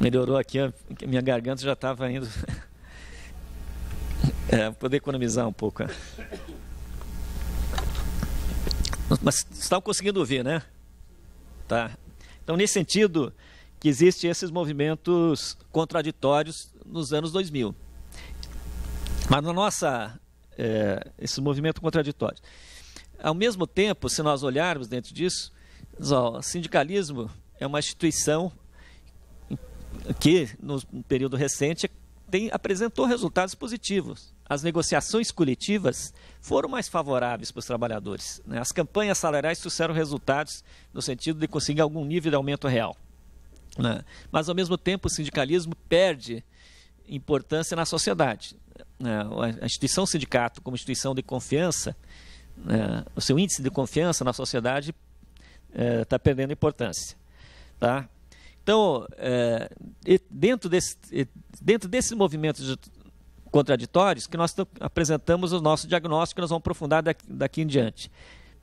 Melhorou aqui, minha garganta já estava indo. é, poder economizar um pouco. É. Mas estão conseguindo ouvir, né? Tá. Então, nesse sentido, que existem esses movimentos contraditórios nos anos 2000. Mas na nossa, é, esse movimento contraditório. Ao mesmo tempo, se nós olharmos dentro disso, o sindicalismo é uma instituição que no período recente tem, apresentou resultados positivos. As negociações coletivas foram mais favoráveis para os trabalhadores. Né? As campanhas salariais trouxeram resultados no sentido de conseguir algum nível de aumento real. Né? Mas, ao mesmo tempo, o sindicalismo perde importância na sociedade. Né? A instituição sindicato, como instituição de confiança, né? o seu índice de confiança na sociedade está eh, é, perdendo importância. Tá? Então, é, dentro, desse, dentro desses movimentos de contraditórios que nós apresentamos o nosso diagnóstico que nós vamos aprofundar daqui, daqui em diante.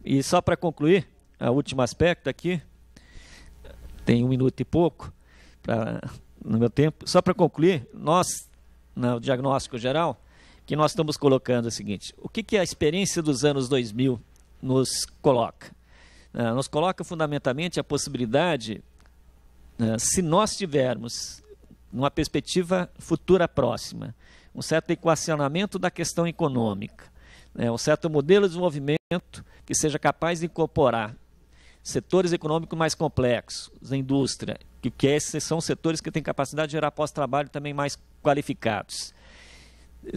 E só para concluir, o último aspecto aqui, tem um minuto e pouco pra, no meu tempo, só para concluir, nós, no né, diagnóstico geral, que nós estamos colocando é o seguinte, o que, que a experiência dos anos 2000 nos coloca? É, nos coloca fundamentalmente a possibilidade eh, se nós tivermos, numa perspectiva futura próxima, um certo equacionamento da questão econômica, né, um certo modelo de desenvolvimento que seja capaz de incorporar setores econômicos mais complexos, a indústria, que, que esses são setores que têm capacidade de gerar pós-trabalho também mais qualificados.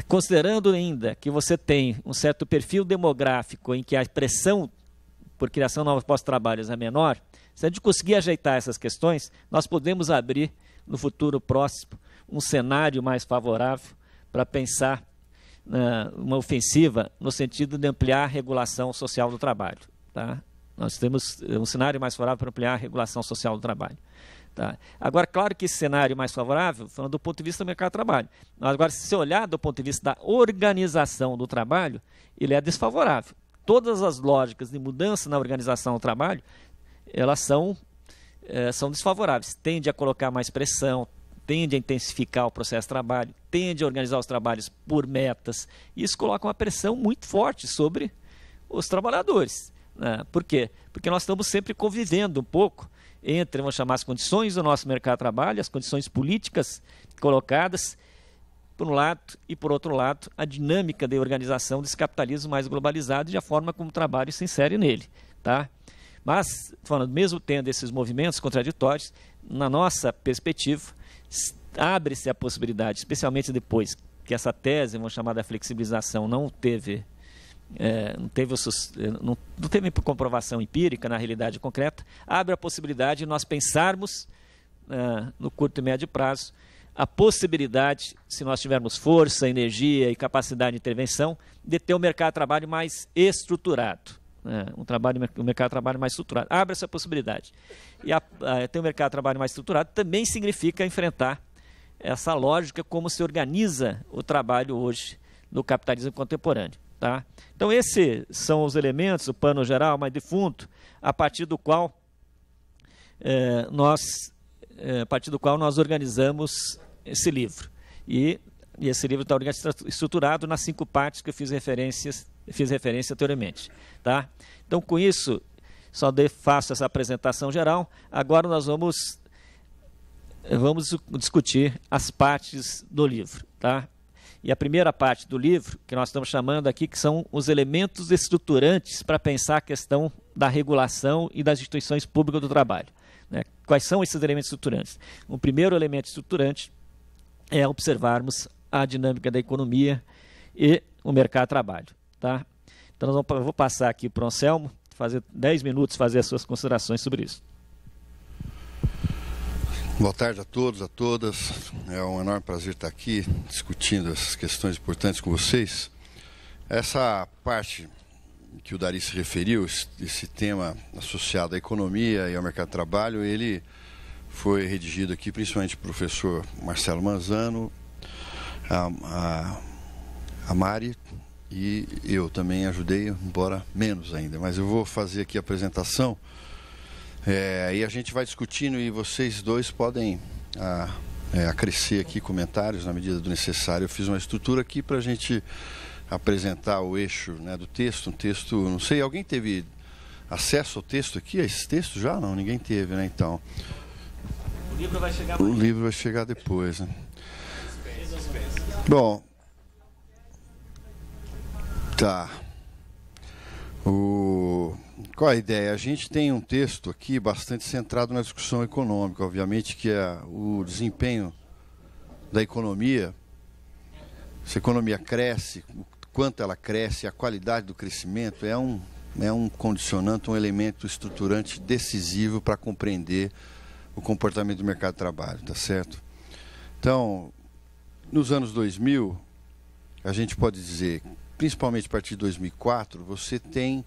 Considerando ainda que você tem um certo perfil demográfico em que a pressão por criação de novos pós-trabalhos é menor, se a gente conseguir ajeitar essas questões, nós podemos abrir no futuro próximo um cenário mais favorável para pensar uh, uma ofensiva no sentido de ampliar a regulação social do trabalho. Tá? Nós temos é, um cenário mais favorável para ampliar a regulação social do trabalho. Tá? Agora, claro que esse cenário mais favorável, falando do ponto de vista do mercado de trabalho, agora, se você olhar do ponto de vista da organização do trabalho, ele é desfavorável. Todas as lógicas de mudança na organização do trabalho elas são, é, são desfavoráveis. Tende a colocar mais pressão, tende a intensificar o processo de trabalho, tende a organizar os trabalhos por metas. Isso coloca uma pressão muito forte sobre os trabalhadores. Né? Por quê? Porque nós estamos sempre convivendo um pouco entre, vamos chamar, as condições do nosso mercado de trabalho, as condições políticas colocadas, por um lado, e por outro lado, a dinâmica de organização desse capitalismo mais globalizado e a forma como o trabalho se insere nele. Tá? Mas, falando, mesmo tendo esses movimentos contraditórios, na nossa perspectiva, abre-se a possibilidade, especialmente depois que essa tese, vamos chamar da flexibilização, não teve é, não, teve, é, não, não teve comprovação empírica na realidade concreta, abre a possibilidade de nós pensarmos, é, no curto e médio prazo, a possibilidade, se nós tivermos força, energia e capacidade de intervenção, de ter um mercado de trabalho mais estruturado. É, um trabalho, um mercado de trabalho mais estruturado. Abre essa possibilidade. E a, a, ter um mercado de trabalho mais estruturado também significa enfrentar essa lógica como se organiza o trabalho hoje no capitalismo contemporâneo. Tá? Então, esses são os elementos, o pano geral, mais defunto, a partir do qual é, nós, é, a partir do qual nós organizamos esse livro. E, e esse livro está estruturado nas cinco partes que eu fiz referências fiz referência anteriormente. Tá? Então, com isso, só de, faço essa apresentação geral. Agora nós vamos, vamos discutir as partes do livro. Tá? E a primeira parte do livro, que nós estamos chamando aqui, que são os elementos estruturantes para pensar a questão da regulação e das instituições públicas do trabalho. Né? Quais são esses elementos estruturantes? O primeiro elemento estruturante é observarmos a dinâmica da economia e o mercado de trabalho. Tá? Então, vamos, eu vou passar aqui para o Anselmo, fazer 10 minutos, fazer as suas considerações sobre isso. Boa tarde a todos, a todas. É um enorme prazer estar aqui discutindo essas questões importantes com vocês. Essa parte que o Dari se referiu, esse tema associado à economia e ao mercado de trabalho, ele foi redigido aqui principalmente pelo professor Marcelo Manzano, a, a, a Mari, e eu também ajudei, embora menos ainda. Mas eu vou fazer aqui a apresentação é, e a gente vai discutindo e vocês dois podem a, ah, é, acrescer aqui comentários na medida do necessário. Eu fiz uma estrutura aqui para a gente apresentar o eixo né, do texto, um texto, não sei, alguém teve acesso ao texto aqui, a esse texto já? Não, ninguém teve, né, então. O livro vai chegar, o livro vai chegar depois, né? Bom, Tá. O... Qual a ideia? A gente tem um texto aqui bastante centrado na discussão econômica, obviamente que é o desempenho da economia, se a economia cresce, o quanto ela cresce, a qualidade do crescimento é um, é um condicionante, um elemento estruturante decisivo para compreender o comportamento do mercado de trabalho, tá certo? Então, nos anos 2000, a gente pode dizer principalmente a partir de 2004, você tem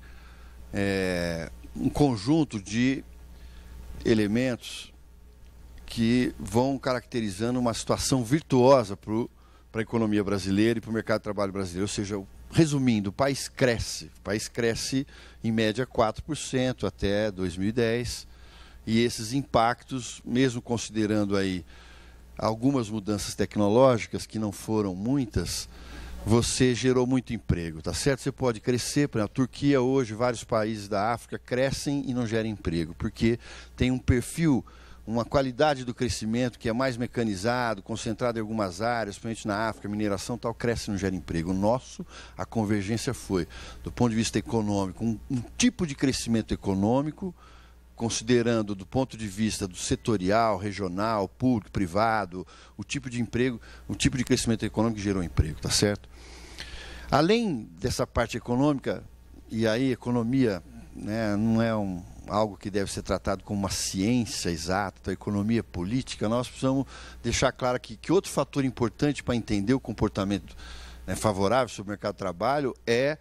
é, um conjunto de elementos que vão caracterizando uma situação virtuosa para a economia brasileira e para o mercado de trabalho brasileiro. Ou seja, resumindo, o país cresce. O país cresce em média 4% até 2010. E esses impactos, mesmo considerando aí algumas mudanças tecnológicas, que não foram muitas, você gerou muito emprego, tá certo? Você pode crescer, por exemplo, a Turquia hoje, vários países da África crescem e não geram emprego, porque tem um perfil, uma qualidade do crescimento que é mais mecanizado, concentrado em algumas áreas, principalmente na África, mineração tal, cresce e não gera emprego. O nosso, a convergência foi, do ponto de vista econômico, um, um tipo de crescimento econômico considerando do ponto de vista do setorial, regional, público, privado, o tipo de emprego, o tipo de crescimento econômico que gerou emprego, tá certo? Além dessa parte econômica, e aí economia né, não é um, algo que deve ser tratado como uma ciência exata, então economia política, nós precisamos deixar claro que outro fator importante para entender o comportamento né, favorável sobre o mercado de trabalho é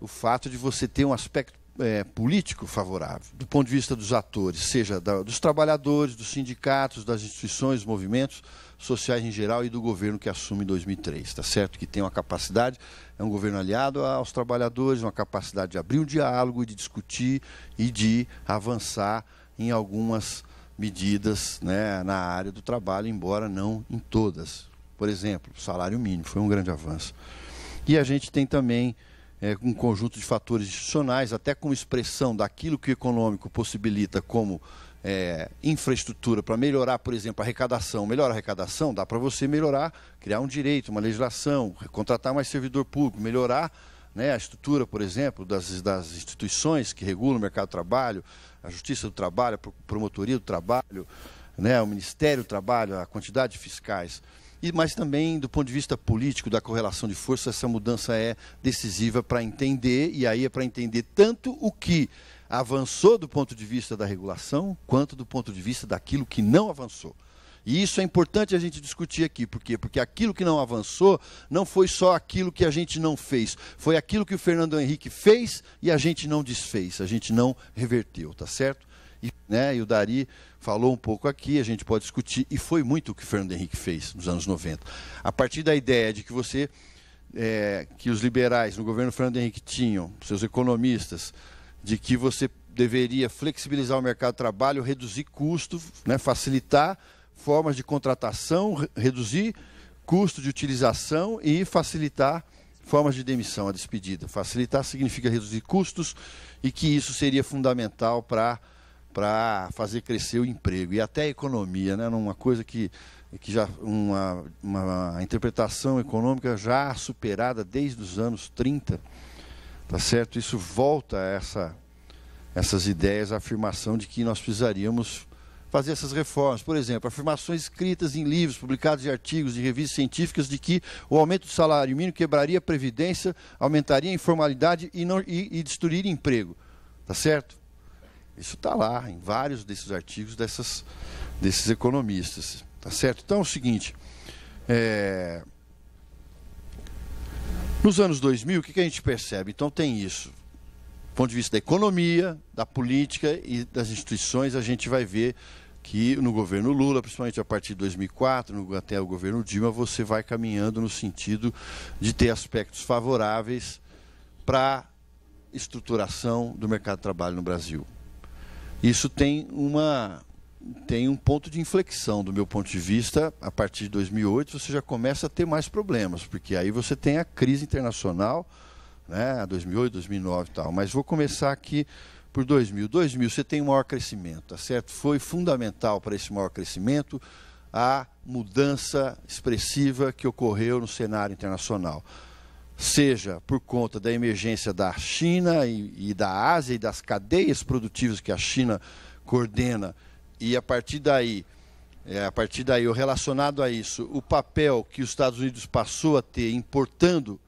o fato de você ter um aspecto é, político favorável, do ponto de vista dos atores, seja da, dos trabalhadores, dos sindicatos, das instituições, movimentos sociais em geral e do governo que assume em 2003. Está certo que tem uma capacidade, é um governo aliado aos trabalhadores, uma capacidade de abrir um diálogo, de discutir e de avançar em algumas medidas né, na área do trabalho, embora não em todas. Por exemplo, o salário mínimo foi um grande avanço. E a gente tem também é, um conjunto de fatores institucionais, até como expressão daquilo que o econômico possibilita como é, infraestrutura para melhorar, por exemplo, a arrecadação. melhorar a arrecadação, dá para você melhorar, criar um direito, uma legislação, contratar mais servidor público, melhorar né, a estrutura, por exemplo, das, das instituições que regulam o mercado de trabalho, a justiça do trabalho, a promotoria do trabalho, né, o Ministério do Trabalho, a quantidade de fiscais e mas também do ponto de vista político, da correlação de forças, essa mudança é decisiva para entender, e aí é para entender tanto o que avançou do ponto de vista da regulação, quanto do ponto de vista daquilo que não avançou. E isso é importante a gente discutir aqui, por quê? Porque aquilo que não avançou não foi só aquilo que a gente não fez, foi aquilo que o Fernando Henrique fez e a gente não desfez, a gente não reverteu, tá certo? E, né, e o Dari falou um pouco aqui, a gente pode discutir, e foi muito o que Fernando Henrique fez nos anos 90. A partir da ideia de que você, é, que os liberais no governo Fernando Henrique tinham, seus economistas, de que você deveria flexibilizar o mercado de trabalho, reduzir custos, né, facilitar formas de contratação, reduzir custo de utilização e facilitar formas de demissão, a despedida. Facilitar significa reduzir custos e que isso seria fundamental para para fazer crescer o emprego e até a economia, né? Uma coisa que, que já uma, uma interpretação econômica já superada desde os anos 30, tá certo? Isso volta a essa essas ideias, a afirmação de que nós precisaríamos fazer essas reformas. Por exemplo, afirmações escritas em livros, publicados em artigos, em revistas científicas, de que o aumento do salário mínimo quebraria a previdência, aumentaria a informalidade e, não, e, e destruiria emprego. Tá certo? Isso está lá em vários desses artigos dessas, desses economistas. Tá certo? Então é o seguinte. É... Nos anos 2000, o que, que a gente percebe? Então tem isso. Do ponto de vista da economia, da política e das instituições, a gente vai ver que no governo Lula, principalmente a partir de 2004, até o governo Dilma, você vai caminhando no sentido de ter aspectos favoráveis para a estruturação do mercado de trabalho no Brasil. Isso tem uma tem um ponto de inflexão do meu ponto de vista, a partir de 2008 você já começa a ter mais problemas, porque aí você tem a crise internacional, né, 2008, 2009 e tal, mas vou começar aqui por 2000. 2000 você tem um maior crescimento, tá certo? Foi fundamental para esse maior crescimento a mudança expressiva que ocorreu no cenário internacional seja por conta da emergência da China e, e, da Ásia e das cadeias produtivas que a China coordena, e a partir daí, é, a partir daí, relacionado a isso, o papel que os Estados Unidos passou a ter importando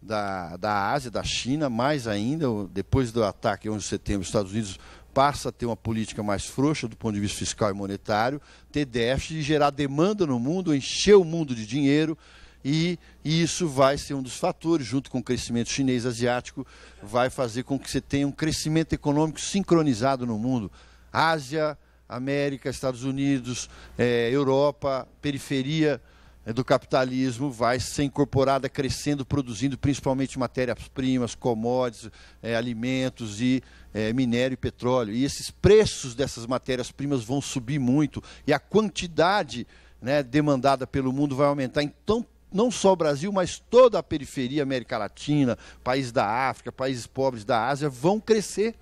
da, da Ásia, da China, mais ainda, depois do ataque 11 de setembro, os Estados Unidos passa a ter uma política mais frouxa do ponto de vista fiscal e monetário, ter déficit e gerar demanda no mundo, encher o mundo de dinheiro, e, e isso vai ser um dos fatores, junto com o crescimento chinês asiático, vai fazer com que você tenha um crescimento econômico sincronizado no mundo. Ásia, América, Estados Unidos, eh, Europa, periferia eh, do capitalismo vai ser incorporada, crescendo, produzindo principalmente matérias-primas, commodities, eh, alimentos e minério e petróleo. E esses preços dessas matérias-primas vão subir muito e a quantidade né, demandada pelo mundo vai aumentar. Então, não só o Brasil, mas toda a periferia América Latina, países da África, países pobres da Ásia, vão crescer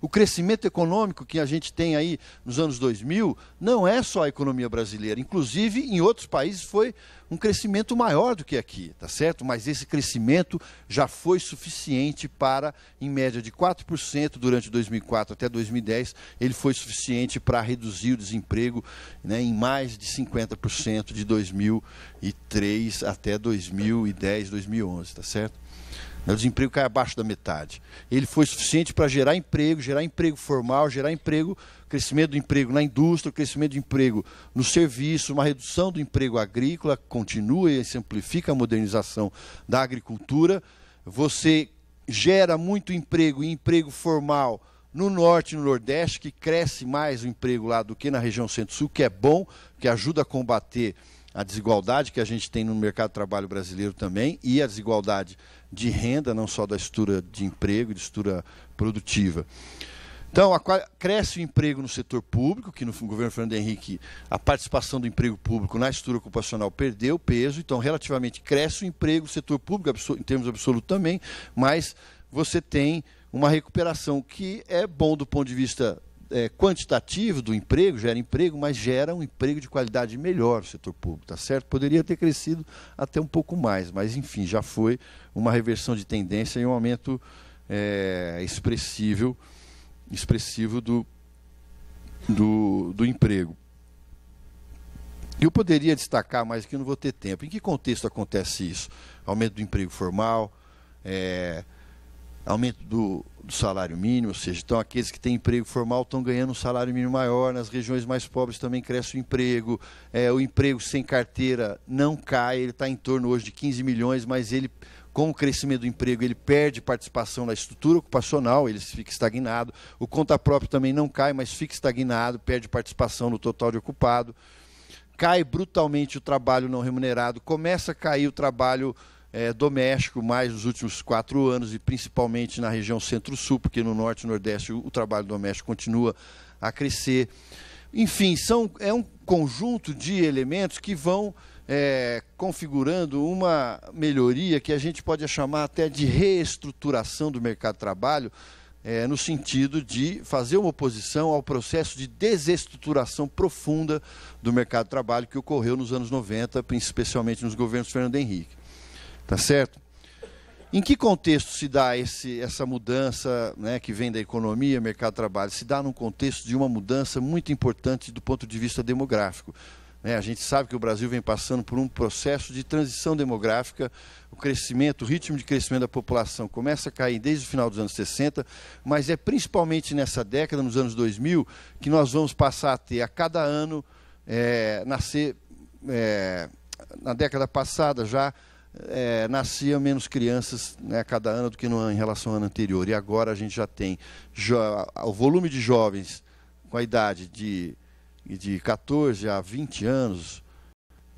o crescimento econômico que a gente tem aí nos anos 2000 não é só a economia brasileira. Inclusive, em outros países foi um crescimento maior do que aqui, tá certo? Mas esse crescimento já foi suficiente para, em média de 4% durante 2004 até 2010, ele foi suficiente para reduzir o desemprego né, em mais de 50% de 2003 até 2010, 2011, tá certo? Né? O desemprego cai abaixo da metade. Ele foi suficiente para gerar emprego, gerar emprego formal, gerar emprego, crescimento do emprego na indústria, crescimento do emprego no serviço, uma redução do emprego agrícola, continua e se amplifica a modernização da agricultura. Você gera muito emprego e emprego formal no norte e no nordeste, que cresce mais o emprego lá do que na região centro-sul, que é bom, que ajuda a combater a desigualdade que a gente tem no mercado de trabalho brasileiro também e a desigualdade de renda, não só da estrutura de emprego, de estrutura produtiva. Então, a, cresce o emprego no setor público, que no governo Fernando Henrique a participação do emprego público na estrutura ocupacional perdeu peso, então relativamente cresce o emprego no setor público, em termos absolutos também, mas você tem uma recuperação que é bom do ponto de vista é, quantitativo do emprego, gera emprego, mas gera um emprego de qualidade melhor no setor público, tá certo? Poderia ter crescido até um pouco mais, mas enfim, já foi uma reversão de tendência e um aumento é, expressível, expressivo do, do, do emprego. Eu poderia destacar, mas que não vou ter tempo. Em que contexto acontece isso? Aumento do emprego formal, é, aumento do, do salário mínimo, ou seja, então aqueles que têm emprego formal estão ganhando um salário mínimo maior, nas regiões mais pobres também cresce o emprego, é, o emprego sem carteira não cai, ele está em torno hoje de 15 milhões, mas ele, com o crescimento do emprego, ele perde participação na estrutura ocupacional, ele fica estagnado, o conta próprio também não cai, mas fica estagnado, perde participação no total de ocupado, cai brutalmente o trabalho não remunerado, começa a cair o trabalho é, doméstico mais nos últimos quatro anos e principalmente na região centro-sul, porque no norte e nordeste o, o trabalho doméstico continua a crescer. Enfim, são, é um conjunto de elementos que vão é, configurando uma melhoria que a gente pode chamar até de reestruturação do mercado de trabalho, é, no sentido de fazer uma oposição ao processo de desestruturação profunda do mercado de trabalho que ocorreu nos anos 90, especialmente nos governos Fernando Henrique. Tá certo? Em que contexto se dá esse, essa mudança né, que vem da economia, mercado de trabalho? Se dá num contexto de uma mudança muito importante do ponto de vista demográfico. Né? A gente sabe que o Brasil vem passando por um processo de transição demográfica, o crescimento, o ritmo de crescimento da população começa a cair desde o final dos anos 60, mas é principalmente nessa década, nos anos 2000, que nós vamos passar a ter a cada ano é, nascer, é, na década passada já, é, nascia menos crianças né, a cada ano do que no, em relação ao ano anterior. E agora a gente já tem o volume de jovens com a idade de, de 14 a 20 anos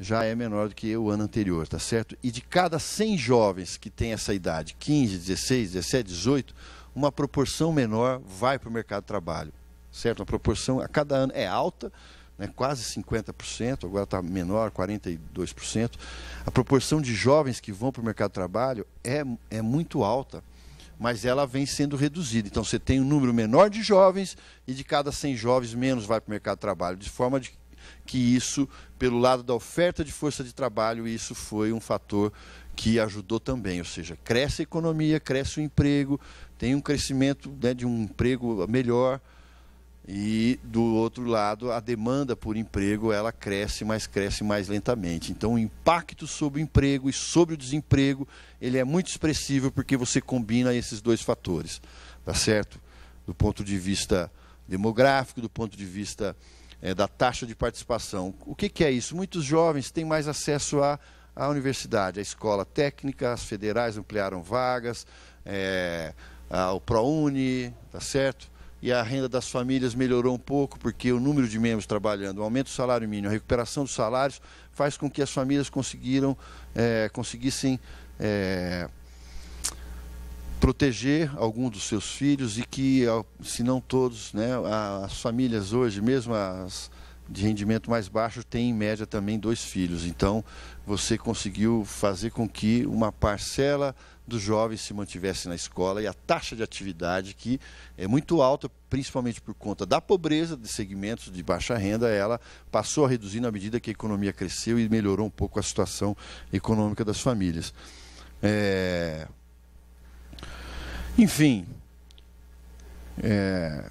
já é menor do que o ano anterior, tá certo? E de cada 100 jovens que tem essa idade, 15, 16, 17, 18, uma proporção menor vai para o mercado de trabalho, certo? Uma proporção a cada ano é alta, né, quase 50%, agora está menor, 42%. A proporção de jovens que vão para o mercado de trabalho é, é muito alta, mas ela vem sendo reduzida. Então você tem um número menor de jovens e de cada 100 jovens, menos vai para o mercado de trabalho, de forma de que isso, pelo lado da oferta de força de trabalho, isso foi um fator que ajudou também, ou seja, cresce a economia, cresce o emprego, tem um crescimento né, de um emprego melhor, e do outro lado a demanda por emprego ela cresce, mas cresce mais lentamente. Então o impacto sobre o emprego e sobre o desemprego ele é muito expressivo porque você combina esses dois fatores, tá certo? Do ponto de vista demográfico, do ponto de vista é, da taxa de participação. O que, que é isso? Muitos jovens têm mais acesso à, à universidade, à escola técnica, as federais ampliaram vagas, é, ao ProUni, tá certo? e a renda das famílias melhorou um pouco, porque o número de membros trabalhando, o aumento do salário mínimo, a recuperação dos salários, faz com que as famílias conseguiram, é, conseguissem é, proteger algum dos seus filhos e que, é, se não todos, né, as famílias hoje, mesmo as de rendimento mais baixo, têm em média também dois filhos. Então, você conseguiu fazer com que uma parcela dos jovens se mantivesse na escola e a taxa de atividade que é muito alta, principalmente por conta da pobreza de segmentos de baixa renda, ela passou a reduzir na medida que a economia cresceu e melhorou um pouco a situação econômica das famílias. É... Enfim, é...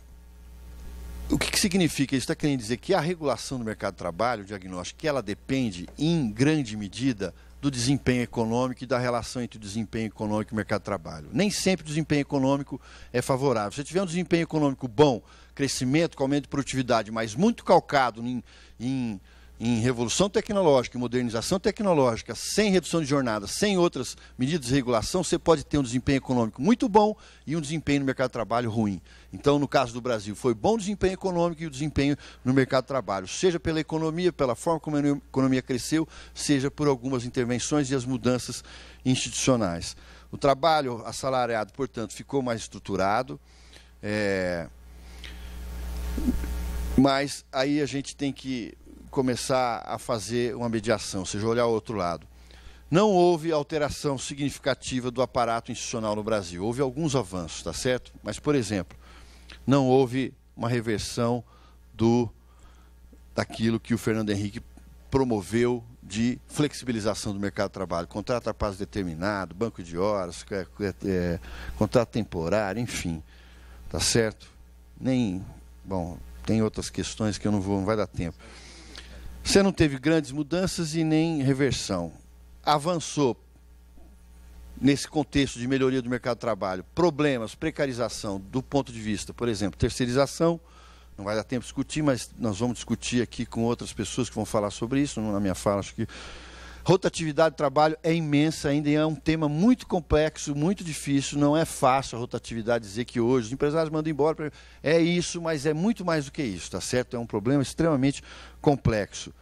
O que, que, significa? Isso está querendo dizer que a regulação do mercado de trabalho, o diagnóstico, que ela depende, em grande medida, do desempenho econômico e da relação entre o desempenho econômico e o mercado de trabalho. Nem sempre o desempenho econômico é favorável. Se tiver um desempenho econômico bom, crescimento, com aumento de produtividade, mas muito calcado em, em em revolução tecnológica, em modernização tecnológica, sem redução de jornada, sem outras medidas de regulação, você pode ter um desempenho econômico muito bom e um desempenho no mercado de trabalho ruim. Então, no caso do Brasil, foi bom o desempenho econômico e o desempenho no mercado de trabalho, seja pela economia, pela forma como a economia cresceu, seja por algumas intervenções e as mudanças institucionais. O trabalho assalariado, portanto, ficou mais estruturado. É... Mas aí a gente tem que começar a fazer uma mediação, ou seja, olhar o outro lado. Não houve alteração significativa do aparato institucional no Brasil. Houve alguns avanços, tá certo? Mas, por exemplo, não houve uma reversão do daquilo que o Fernando Henrique promoveu de flexibilização do mercado de trabalho, contrato a prazo determinado, banco de horas, é, é, é contrato temporário, enfim, tá certo? Nem, bom, tem outras questões que eu não vou, não vai dar tempo. Você não teve grandes mudanças e nem reversão. Avançou nesse contexto de melhoria do mercado de trabalho. Problemas, precarização, do ponto de vista, por exemplo, terceirização. Não vai dar tempo de discutir, mas nós vamos discutir aqui com outras pessoas que vão falar sobre isso. Na minha fala, acho que Rotatividade do trabalho é imensa ainda e é um tema muito complexo, muito difícil. Não é fácil a rotatividade dizer que hoje os empresários mandam embora. É isso, mas é muito mais do que isso, tá certo? É um problema extremamente complexo.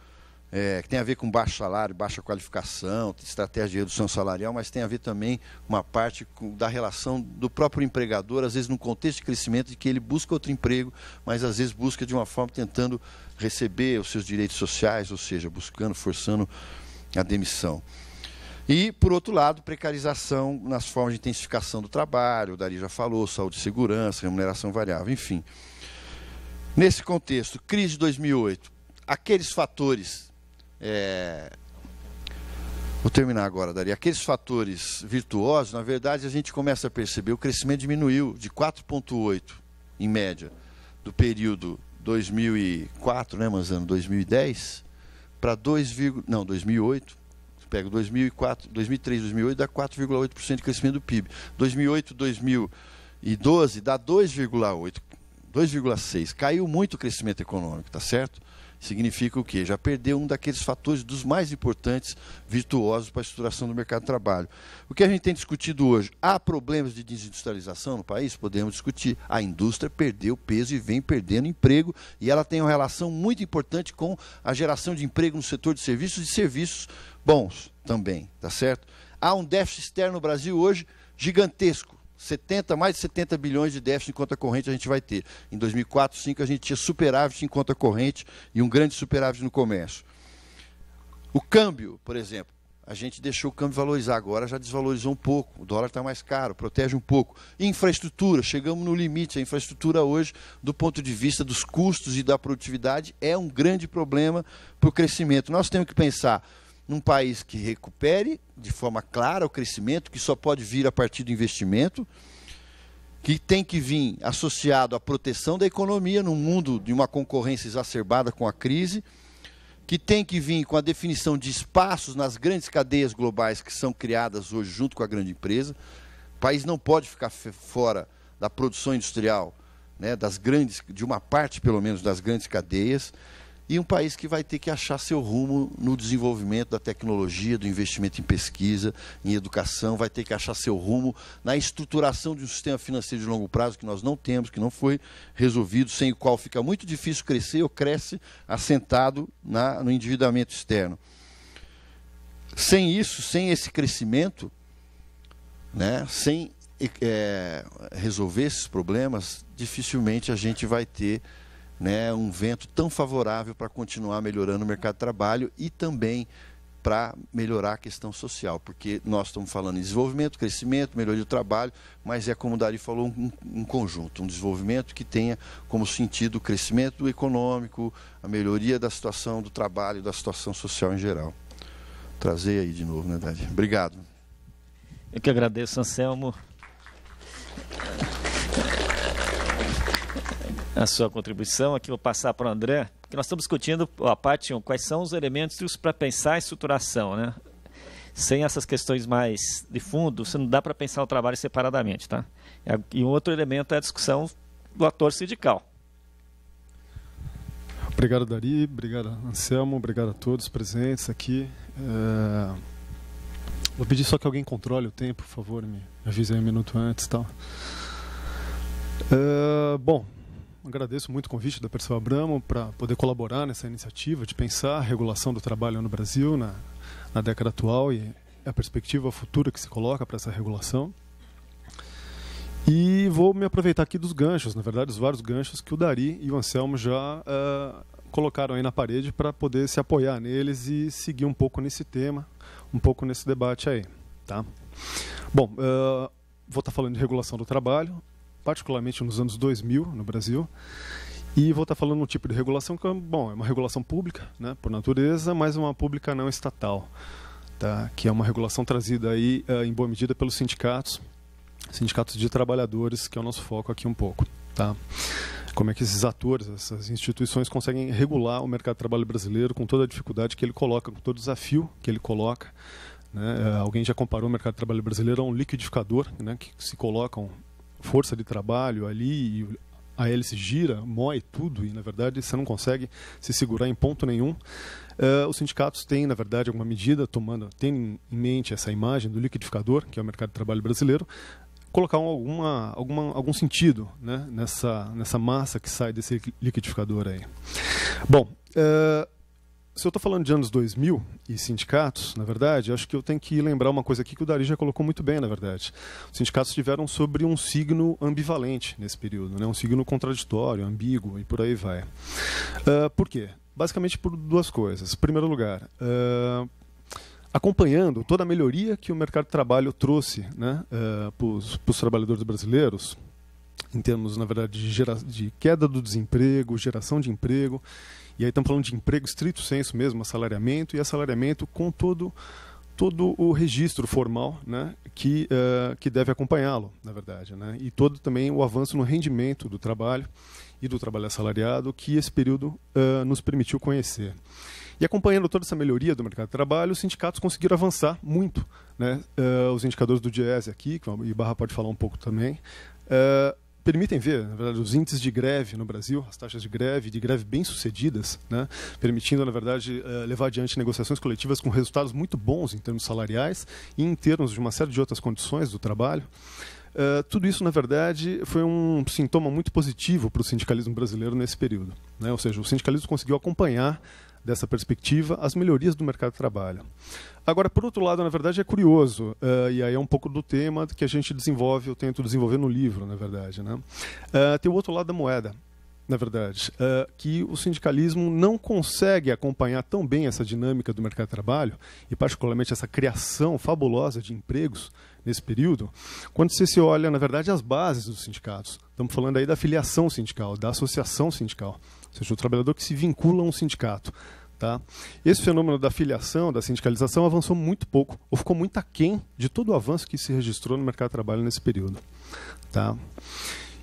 É, que tem a ver com baixo salário, baixa qualificação, estratégia de redução salarial, mas tem a ver também uma parte com, da relação do próprio empregador, às vezes num contexto de crescimento, de que ele busca outro emprego, mas às vezes busca de uma forma tentando receber os seus direitos sociais, ou seja, buscando, forçando a demissão. E, por outro lado, precarização nas formas de intensificação do trabalho, o Dari já falou, saúde e segurança, remuneração variável, enfim. Nesse contexto, crise de 2008, aqueles fatores. É... Vou terminar agora, Dari. Aqueles fatores virtuosos, na verdade, a gente começa a perceber o crescimento diminuiu de 4,8 em média do período 2004, né, Manzano, 2010, para 2, não, 2008, pega 2004, 2003, 2008 dá 4,8% de crescimento do PIB. 2008, 2012 dá 2,8, 2,6. Caiu muito o crescimento econômico, tá certo? significa o quê? Já perdeu um daqueles fatores dos mais importantes virtuosos para a estruturação do mercado de trabalho. O que a gente tem discutido hoje? Há problemas de desindustrialização no país? Podemos discutir. A indústria perdeu peso e vem perdendo emprego, e ela tem uma relação muito importante com a geração de emprego no setor de serviços e serviços bons também, tá certo? Há um déficit externo no Brasil hoje gigantesco 70, mais de 70 bilhões de déficit em conta corrente a gente vai ter. Em 2004, 2005, a gente tinha superávit em conta corrente e um grande superávit no comércio. O câmbio, por exemplo, a gente deixou o câmbio valorizar, agora já desvalorizou um pouco, o dólar está mais caro, protege um pouco. Infraestrutura, chegamos no limite, a infraestrutura hoje, do ponto de vista dos custos e da produtividade, é um grande problema para o crescimento. Nós temos que pensar num país que recupere de forma clara o crescimento, que só pode vir a partir do investimento, que tem que vir associado à proteção da economia num mundo de uma concorrência exacerbada com a crise, que tem que vir com a definição de espaços nas grandes cadeias globais que são criadas hoje junto com a grande empresa. O país não pode ficar fora da produção industrial, né, das grandes, de uma parte pelo menos das grandes cadeias e um país que vai ter que achar seu rumo no desenvolvimento da tecnologia, do investimento em pesquisa, em educação, vai ter que achar seu rumo na estruturação de um sistema financeiro de longo prazo que nós não temos, que não foi resolvido, sem o qual fica muito difícil crescer ou cresce assentado na, no endividamento externo. Sem isso, sem esse crescimento, né, sem é, resolver esses problemas, dificilmente a gente vai ter né, um vento tão favorável para continuar melhorando o mercado de trabalho e também para melhorar a questão social, porque nós estamos falando em desenvolvimento, crescimento, melhoria do trabalho, mas é como o Dari falou, um, um conjunto, um desenvolvimento que tenha como sentido o crescimento econômico, a melhoria da situação do trabalho, da situação social em geral. Trazer aí de novo, né, Dari? Obrigado. Eu que agradeço, Anselmo a sua contribuição. Aqui vou passar para o André, porque nós estamos discutindo a parte 1, quais são os elementos para pensar a estruturação, né? Sem essas questões mais de fundo, você não dá para pensar o trabalho separadamente, tá? E um outro elemento é a discussão do ator sindical. Obrigado, Dari. Obrigado, Anselmo. Obrigado a todos presentes aqui. É... Vou pedir só que alguém controle o tempo, por favor. Me avise aí um minuto antes e tal. É... Bom, agradeço muito o convite da Perseu Abramo para poder colaborar nessa iniciativa de pensar a regulação do trabalho no Brasil na, na década atual e a perspectiva futura que se coloca para essa regulação. E vou me aproveitar aqui dos ganchos, na verdade, os vários ganchos que o Dari e o Anselmo já uh, colocaram aí na parede para poder se apoiar neles e seguir um pouco nesse tema, um pouco nesse debate aí. Tá? Bom, uh, vou estar tá falando de regulação do trabalho, particularmente nos anos 2000 no Brasil. E vou estar falando um tipo de regulação que é, bom, é uma regulação pública, né, por natureza, mas uma pública não estatal, tá? que é uma regulação trazida aí, eh, em boa medida pelos sindicatos, sindicatos de trabalhadores, que é o nosso foco aqui um pouco. Tá? Como é que esses atores, essas instituições conseguem regular o mercado de trabalho brasileiro com toda a dificuldade que ele coloca, com todo o desafio que ele coloca né? Eh, alguém já comparou o mercado de trabalho brasileiro a um liquidificador, né? que se colocam força de trabalho ali e a hélice gira, moe tudo e, na verdade, você não consegue se segurar em ponto nenhum. Uh, os sindicatos têm, na verdade, alguma medida, tomando, tendo em mente essa imagem do liquidificador, que é o mercado de trabalho brasileiro, colocar alguma, alguma, algum sentido né, nessa, nessa massa que sai desse liquidificador aí. Bom, uh, se eu estou falando de anos 2000 e sindicatos, na verdade, acho que eu tenho que lembrar uma coisa aqui que o Dari já colocou muito bem, na verdade. Os sindicatos tiveram sobre um signo ambivalente nesse período, né? um signo contraditório, ambíguo e por aí vai. Uh, por quê? Basicamente por duas coisas. Em primeiro lugar, uh, acompanhando toda a melhoria que o mercado de trabalho trouxe né? uh, ah, para os trabalhadores brasileiros, em termos, na verdade, de, de queda do desemprego, geração de emprego e aí estamos falando de emprego estrito senso mesmo, assalariamento, e assalariamento com todo todo o registro formal né, que, uh, que deve acompanhá-lo, na verdade. Né, e todo também o avanço no rendimento do trabalho e do trabalho assalariado que esse período uh, nos permitiu conhecer. E acompanhando toda essa melhoria do mercado de trabalho, os sindicatos conseguiram avançar muito. Né, uh, os indicadores do DIESE aqui, que o Ibarra pode falar um pouco também, permitem ver, na verdade, os índices de greve no Brasil, as taxas de greve, de greve bem sucedidas, né? permitindo, na verdade, eh, levar adiante negociações coletivas com resultados muito bons em termos salariais e em termos de uma série de outras condições do trabalho. Uh, tudo isso, na verdade, foi um sintoma muito positivo para o sindicalismo brasileiro nesse período. Né? Ou seja, o sindicalismo conseguiu acompanhar dessa perspectiva as melhorias do mercado de trabalho. Agora, por outro lado, na verdade é curioso, uh, e aí é um pouco do tema que a gente desenvolve, eu tento desenvolver no livro, na verdade. Né? Uh, tem o outro lado da moeda, na verdade, uh, que o sindicalismo não consegue acompanhar tão bem essa dinâmica do mercado de trabalho, e particularmente essa criação fabulosa de empregos nesse período, quando você se olha, na verdade, as bases dos sindicatos. Estamos falando aí da filiação sindical, da associação sindical seja, o trabalhador que se vincula a um sindicato. Tá? Esse fenômeno da filiação, da sindicalização, avançou muito pouco, ou ficou muito aquém de todo o avanço que se registrou no mercado de trabalho nesse período. Tá?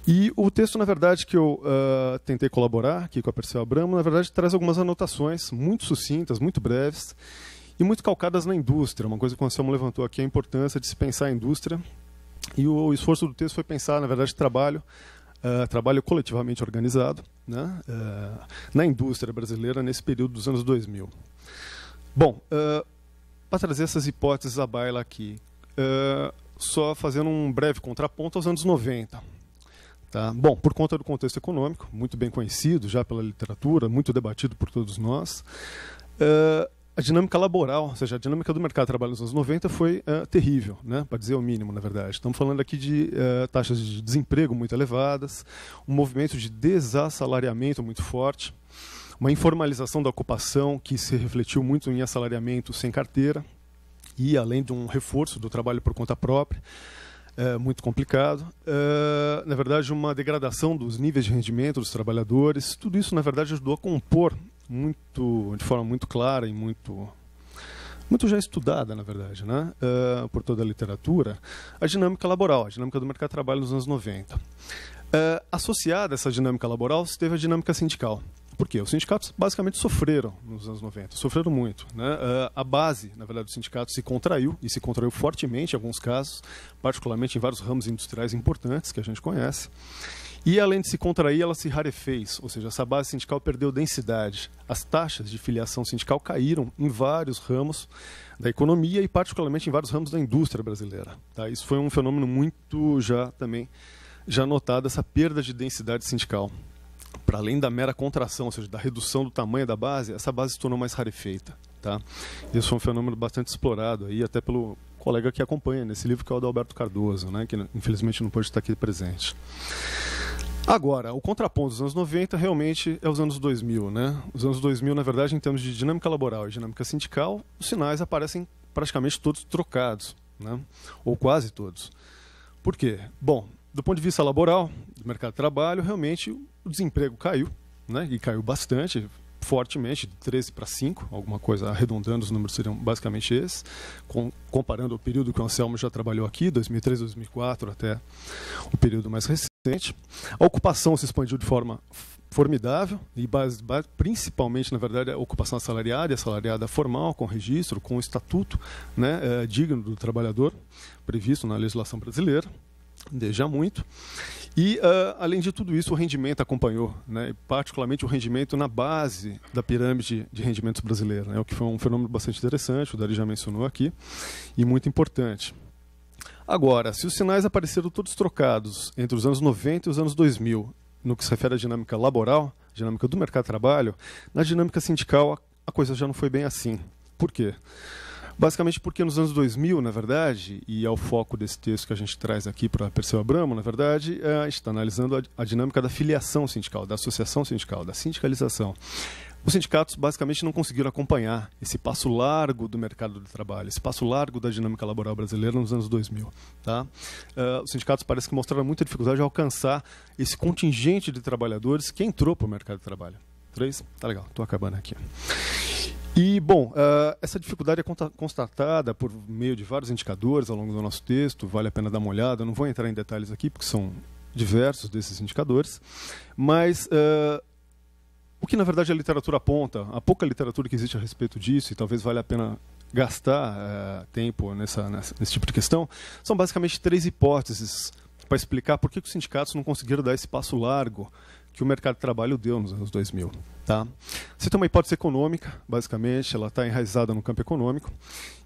E o texto, na verdade, que eu uh, tentei colaborar aqui com a Perseu Abramo, na verdade, traz algumas anotações muito sucintas, muito breves, e muito calcadas na indústria. Uma coisa que o Anselmo levantou aqui, é a importância de se pensar a indústria. E o esforço do texto foi pensar, na verdade, trabalho eh, trabalho coletivamente organizado né, uh, na indústria brasileira nesse período dos anos 2000. Bom, uh, eh, para trazer essas hipóteses à baila aqui, só fazendo um breve contraponto aos anos 90. Tá? Bom, por conta do contexto econômico, muito bem conhecido já pela literatura, muito debatido por todos nós, Uh, a dinâmica laboral, ou seja, a dinâmica do mercado de trabalho nos anos 90 foi uh, terrível, né? para dizer o mínimo, na verdade. Estamos falando aqui de uh, taxas de desemprego muito elevadas, um movimento de desassalariamento muito forte, uma informalização da ocupação que se refletiu muito em assalariamento sem carteira e além de um reforço do trabalho por conta própria. É, muito complicado. É, na verdade, uma degradação dos níveis de rendimento dos trabalhadores. Tudo isso, na verdade, ajudou a compor muito, de forma muito clara e muito muito já estudada, na verdade, né? Uh, por toda a literatura, a dinâmica laboral, a dinâmica do mercado de trabalho nos anos 90. Uh, ah, associada a essa dinâmica laboral, se teve a dinâmica sindical. Por quê? Os sindicatos basicamente sofreram nos anos 90, sofreram muito. Né? Ah, a base, na verdade, do sindicato se contraiu, e se contraiu fortemente em alguns casos, particularmente em vários ramos industriais importantes que a gente conhece. E além de se contrair, ela se rarefez, ou seja, essa base sindical perdeu densidade. As taxas de filiação sindical caíram em vários ramos da economia e particularmente em vários ramos da indústria brasileira. Tá? Isso foi um fenômeno muito já também já notado essa perda de densidade sindical. Para além da mera contração, ou seja, da redução do tamanho da base, essa base se tornou mais rarefeita. Tá? Isso foi um fenômeno bastante explorado aí, até pelo colega que acompanha nesse livro, que é o Alberto Cardoso, né? que infelizmente não pode estar aqui presente. Agora, o contraponto dos anos 90 realmente é os anos 2000, né? Os anos 2000, na verdade, em termos de dinâmica laboral e dinâmica sindical, os sinais aparecem praticamente todos trocados, né? Ou quase todos. Por quê? Bom, do ponto de vista laboral, do mercado de trabalho, realmente o desemprego caiu, né? E caiu bastante, fortemente, de 13 para 5, alguma coisa arredondando, os números seriam basicamente esses, com, comparando o período que o Anselmo já trabalhou aqui, 2003, 2004, até o período mais recente. A ocupação se expandiu de forma formidável e base, base, principalmente na verdade a ocupação assalariada, assalariada formal com registro, com estatuto, né, é, digno do trabalhador previsto na legislação brasileira desde há muito. E, uh, além de tudo isso, o rendimento acompanhou, né? particularmente o rendimento na base da pirâmide de rendimentos brasileira, né? o que foi um fenômeno bastante interessante, o Dari já mencionou aqui, e muito importante. Agora, se os sinais apareceram todos trocados entre os anos 90 e os anos 2000, no que se refere à dinâmica laboral, dinâmica do mercado de trabalho, na dinâmica sindical a coisa já não foi bem assim. Por quê? Basicamente porque nos anos 2000, na verdade, e é o foco desse texto que a gente traz aqui para Perseu Abramo, na verdade, é, a gente está analisando a, a dinâmica da filiação sindical, da associação sindical, da sindicalização. Os sindicatos basicamente não conseguiram acompanhar esse passo largo do mercado de trabalho, esse passo largo da dinâmica laboral brasileira nos anos 2000. Tá? Uh, os sindicatos parece que mostraram muita dificuldade de alcançar esse contingente de trabalhadores que entrou para o mercado de trabalho. Três? Tá legal, estou acabando aqui. E, bom, uh, essa dificuldade é constatada por meio de vários indicadores ao longo do nosso texto, vale a pena dar uma olhada. Eu não vou entrar em detalhes aqui, porque são diversos desses indicadores, mas. Uh, o que na verdade a literatura aponta, a pouca literatura que existe a respeito disso, e talvez valha a pena gastar uh, tempo nessa, nessa, nesse tipo de questão, são basicamente três hipóteses para explicar por que os sindicatos não conseguiram dar esse passo largo que o mercado de trabalho deu nos anos 2000. Tá? Você tem uma hipótese econômica, basicamente, ela está enraizada no campo econômico,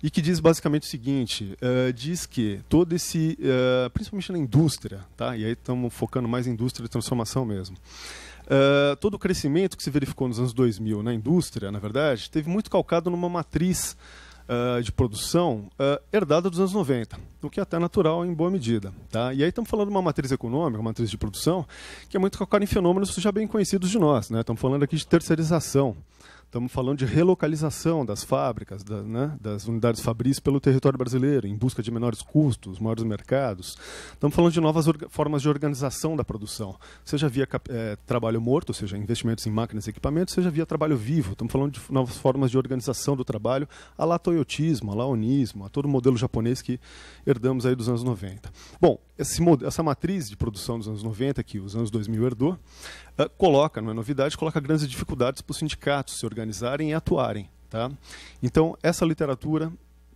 e que diz basicamente o seguinte: uh, diz que todo esse, uh, principalmente na indústria, tá? e aí estamos focando mais em indústria de transformação mesmo. Uh, todo o crescimento que se verificou nos anos 2000 na indústria, na verdade, teve muito calcado numa matriz uh, de produção uh, herdada dos anos 90, o que é até natural em boa medida. Tá? E aí estamos falando de uma matriz econômica, uma matriz de produção, que é muito calcada em fenômenos já bem conhecidos de nós. Né? Estamos falando aqui de terceirização. Estamos falando de relocalização das fábricas, da, né, das unidades fabris pelo território brasileiro, em busca de menores custos, maiores mercados. Estamos falando de novas formas de organização da produção, seja via é, trabalho morto, ou seja, investimentos em máquinas e equipamentos, seja via trabalho vivo. Estamos falando de novas formas de organização do trabalho, a lá toyotismo, a lá onismo, a todo o modelo japonês que herdamos aí dos anos 90. Bom, esse, essa matriz de produção dos anos 90, que os anos 2000 herdou, ah, coloca, não é novidade, coloca grandes dificuldades para os sindicatos se organizarem e atuarem. Tá? Então, essa literatura,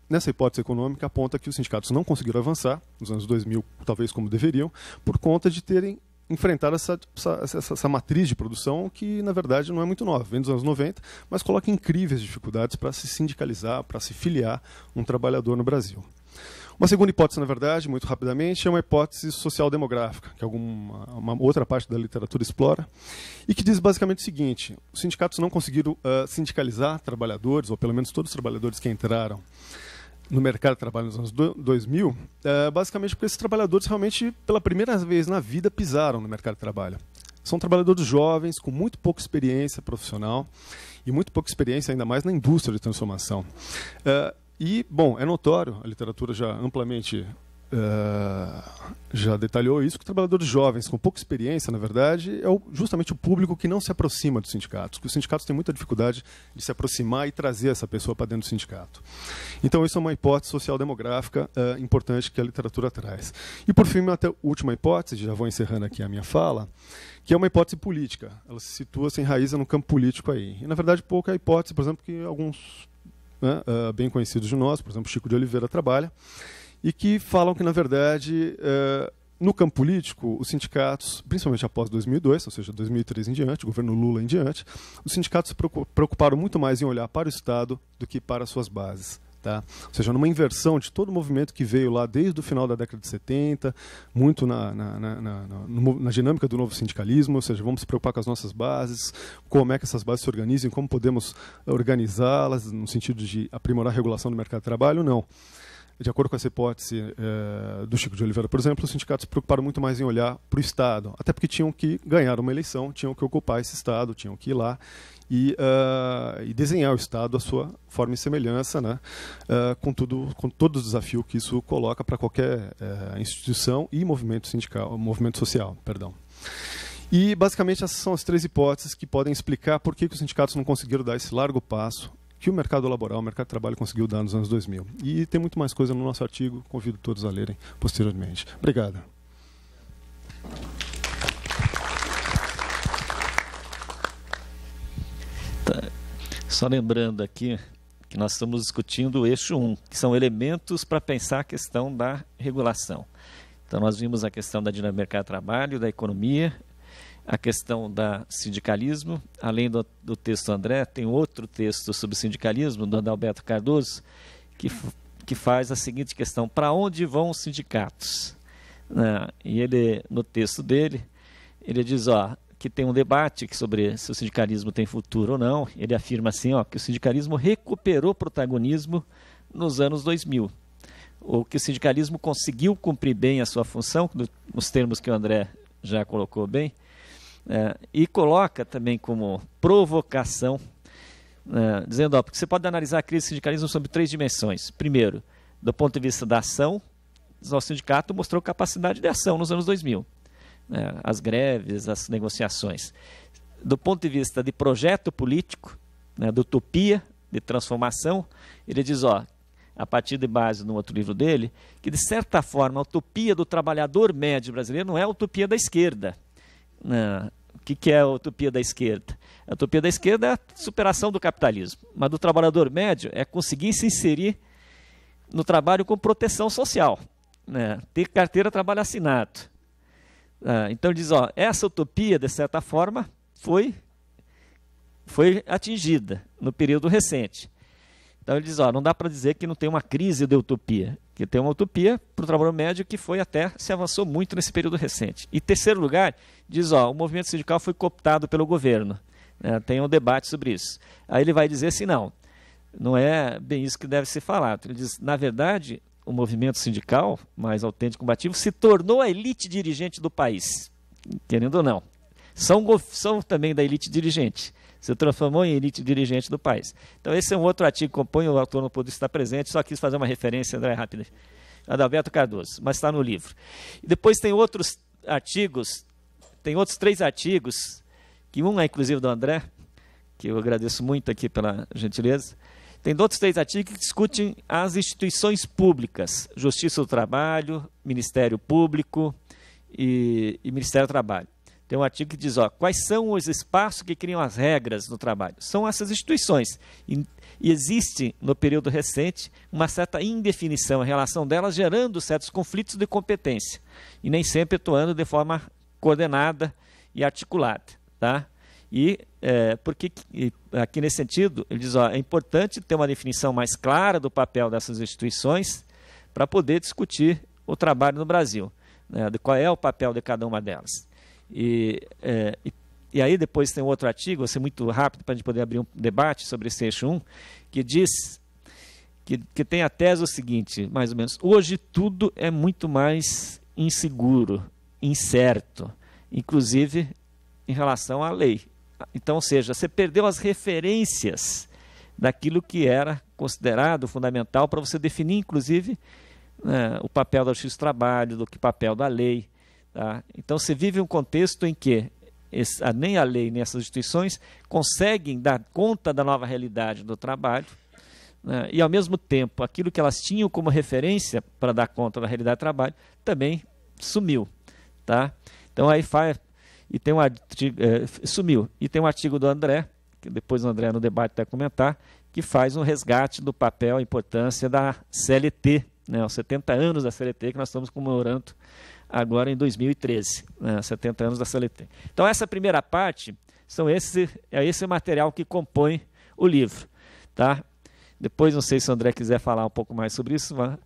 nessa hipótese econômica, aponta que os sindicatos não conseguiram avançar, nos anos 2000, talvez como deveriam, por conta de terem enfrentado essa, essa, essa, essa matriz de produção que, na verdade, não é muito nova, vem dos anos 90, mas coloca incríveis dificuldades para se sindicalizar, para se filiar um trabalhador no Brasil. Uma segunda hipótese, na verdade, muito rapidamente, é uma hipótese social-demográfica, que alguma outra parte da literatura explora, e que diz basicamente o seguinte: os sindicatos não conseguiram uh, sindicalizar trabalhadores, ou pelo menos todos os trabalhadores que entraram no mercado de trabalho nos anos 2000, uh, ah, basicamente porque esses trabalhadores realmente, pela primeira vez na vida, pisaram no mercado de trabalho. São trabalhadores jovens, com muito pouca experiência profissional e muito pouca experiência, ainda mais na indústria de transformação. Uh, e, bom, é notório, a literatura já amplamente uh, já detalhou isso, que trabalhadores jovens com pouca experiência, na verdade, é o, justamente o público que não se aproxima dos sindicatos, que os sindicatos têm muita dificuldade de se aproximar e trazer essa pessoa para dentro do sindicato. Então, isso é uma hipótese social-demográfica uh, eh, importante que a literatura traz. E, por fim, a última hipótese, já vou encerrando aqui a minha fala, que é uma hipótese política. Ela se situa, se enraiza no campo político aí. E, na verdade, pouca hipótese, por exemplo, que alguns né, uh, bem conhecidos de nós, por exemplo, Chico de Oliveira trabalha, e que falam que, na verdade, uh, no campo político, os sindicatos, principalmente após 2002, ou seja, 2003 em diante, governo Lula em diante, os sindicatos se preocuparam muito mais em olhar para o Estado do que para suas bases. Tá? Ou seja, numa inversão de todo o movimento que veio lá desde o final da década de 70, muito na, na, na, na, dinâmica do novo sindicalismo, ou seja, vamos se preocupar com as nossas bases, como é que essas bases se organizam, como podemos organizá-las no sentido de aprimorar a regulação do mercado de trabalho, não. De acordo com essa hipótese é, do Chico de Oliveira, por exemplo, os sindicatos se preocuparam muito mais em olhar para o Estado, até porque tinham que ganhar uma eleição, tinham que ocupar esse Estado, tinham que ir lá e, uh, e desenhar o Estado à sua forma e semelhança, né? Uh, com, tudo, com todo o desafio que isso coloca para qualquer uh, instituição e movimento sindical, movimento social, perdão. E basicamente essas são as três hipóteses que podem explicar por que, que os sindicatos não conseguiram dar esse largo passo que o mercado laboral, o mercado de trabalho conseguiu dar nos anos 2000. E tem muito mais coisa no nosso artigo, convido todos a lerem posteriormente. Obrigado. Tá. Só lembrando aqui que nós estamos discutindo o eixo 1, que são elementos para pensar a questão da regulação. Então, nós vimos a questão da dinâmica do mercado de trabalho, da economia, a questão do sindicalismo. Além do, do texto André, tem outro texto sobre sindicalismo, do Adalberto Cardoso, que, que faz a seguinte questão: para onde vão os sindicatos? Ah, e ele, no texto dele, ele diz: ó, que tem um debate sobre se o sindicalismo tem futuro ou não. Ele afirma assim, ó, que o sindicalismo recuperou protagonismo nos anos 2000. Ou que o sindicalismo conseguiu cumprir bem a sua função, nos termos que o André já colocou bem, é, e coloca também como provocação, é, dizendo, ó, porque você pode analisar a crise do sindicalismo sob três dimensões. Primeiro, do ponto de vista da ação, o nosso sindicato mostrou capacidade de ação nos anos 2000 né, as greves, as negociações. Do ponto de vista de projeto político, né, de utopia, de transformação, ele diz, ó, a partir de base no outro livro dele, que de certa forma a utopia do trabalhador médio brasileiro não é a utopia da esquerda. Né, o que, é a utopia da esquerda? A utopia da esquerda é a superação do capitalismo, mas do trabalhador médio é conseguir se inserir no trabalho com proteção social, né? ter carteira de trabalho assinado, ah, então diz, ó, essa utopia, de certa forma, foi, foi atingida no período recente. Então ele diz, ó, não dá para dizer que não tem uma crise de utopia, que tem uma utopia para o trabalho médio que foi até, se avançou muito nesse período recente. E terceiro lugar, diz, ó, o movimento sindical foi cooptado pelo governo. É, tem um debate sobre isso. Aí ele vai dizer assim, não, não é bem isso que deve ser falado. Ele diz, na verdade, o movimento sindical mais autêntico combativo se tornou a elite dirigente do país. Querendo ou não. São, são também da elite dirigente. Se transformou em elite dirigente do país. Então, esse é um outro artigo que compõe, o autor não pôde estar presente, só quis fazer uma referência, André, rápida. Adalberto Cardoso, mas está no livro. depois tem outros artigos, tem outros três artigos, que um é inclusive do André, que eu agradeço muito aqui pela gentileza, tem outros três artigos que discutem as instituições públicas, Justiça do Trabalho, Ministério Público e, e Ministério do Trabalho. Tem um artigo que diz, ó, quais são os espaços que criam as regras no trabalho? São essas instituições. E, e existe, no período recente, uma certa indefinição em relação delas, gerando certos conflitos de competência. E nem sempre atuando de forma coordenada e articulada. Tá? E é, porque aqui nesse sentido, ele diz, ó, é importante ter uma definição mais clara do papel dessas instituições para poder discutir o trabalho no Brasil, né, de qual é o papel de cada uma delas. E, é, e, e aí depois tem outro artigo, ser muito rápido para a gente poder abrir um debate sobre esse eixo 1, que diz que, que tem a tese o seguinte, mais ou menos, hoje tudo é muito mais inseguro, incerto, inclusive em relação à lei, então, ou seja, você perdeu as referências daquilo que era considerado fundamental para você definir, inclusive, né, o papel da justiça do trabalho, do que papel da lei. Tá? Então, você vive um contexto em que esse, nem a lei nem essas instituições conseguem dar conta da nova realidade do trabalho né, e, ao mesmo tempo, aquilo que elas tinham como referência para dar conta da realidade do trabalho também sumiu. Tá? Então, aí faz, e tem um artigo, é, sumiu. E tem um artigo do André, que depois o André no debate vai comentar, que faz um resgate do papel, a importância da CLT, né, os 70 anos da CLT que nós estamos comemorando agora em 2013, né, 70 anos da CLT. Então essa primeira parte são esse é esse material que compõe o livro, tá? Depois não sei se o André quiser falar um pouco mais sobre isso, mas,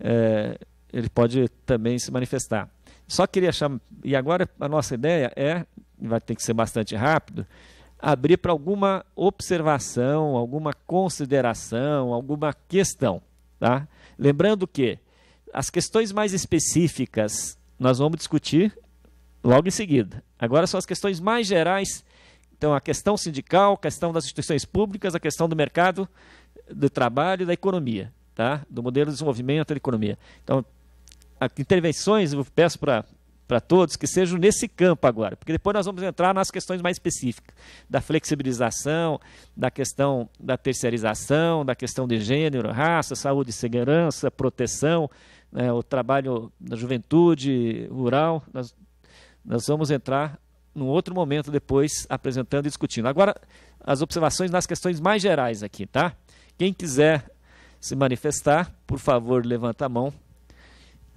é, ele pode também se manifestar. Só queria chamar. E agora a nossa ideia é, vai ter que ser bastante rápido, abrir para alguma observação, alguma consideração, alguma questão. Tá? Lembrando que as questões mais específicas nós vamos discutir logo em seguida. Agora são as questões mais gerais. Então, a questão sindical, a questão das instituições públicas, a questão do mercado do trabalho e da economia, tá? do modelo de desenvolvimento da economia. Então, intervenções, eu peço para para todos que sejam nesse campo agora, porque depois nós vamos entrar nas questões mais específicas da flexibilização, da questão da terceirização, da questão de gênero, raça, saúde e segurança, proteção, né, o trabalho da juventude rural. Nós, nós vamos entrar num outro momento depois apresentando e discutindo. Agora, as observações nas questões mais gerais aqui, tá? Quem quiser se manifestar, por favor, levanta a mão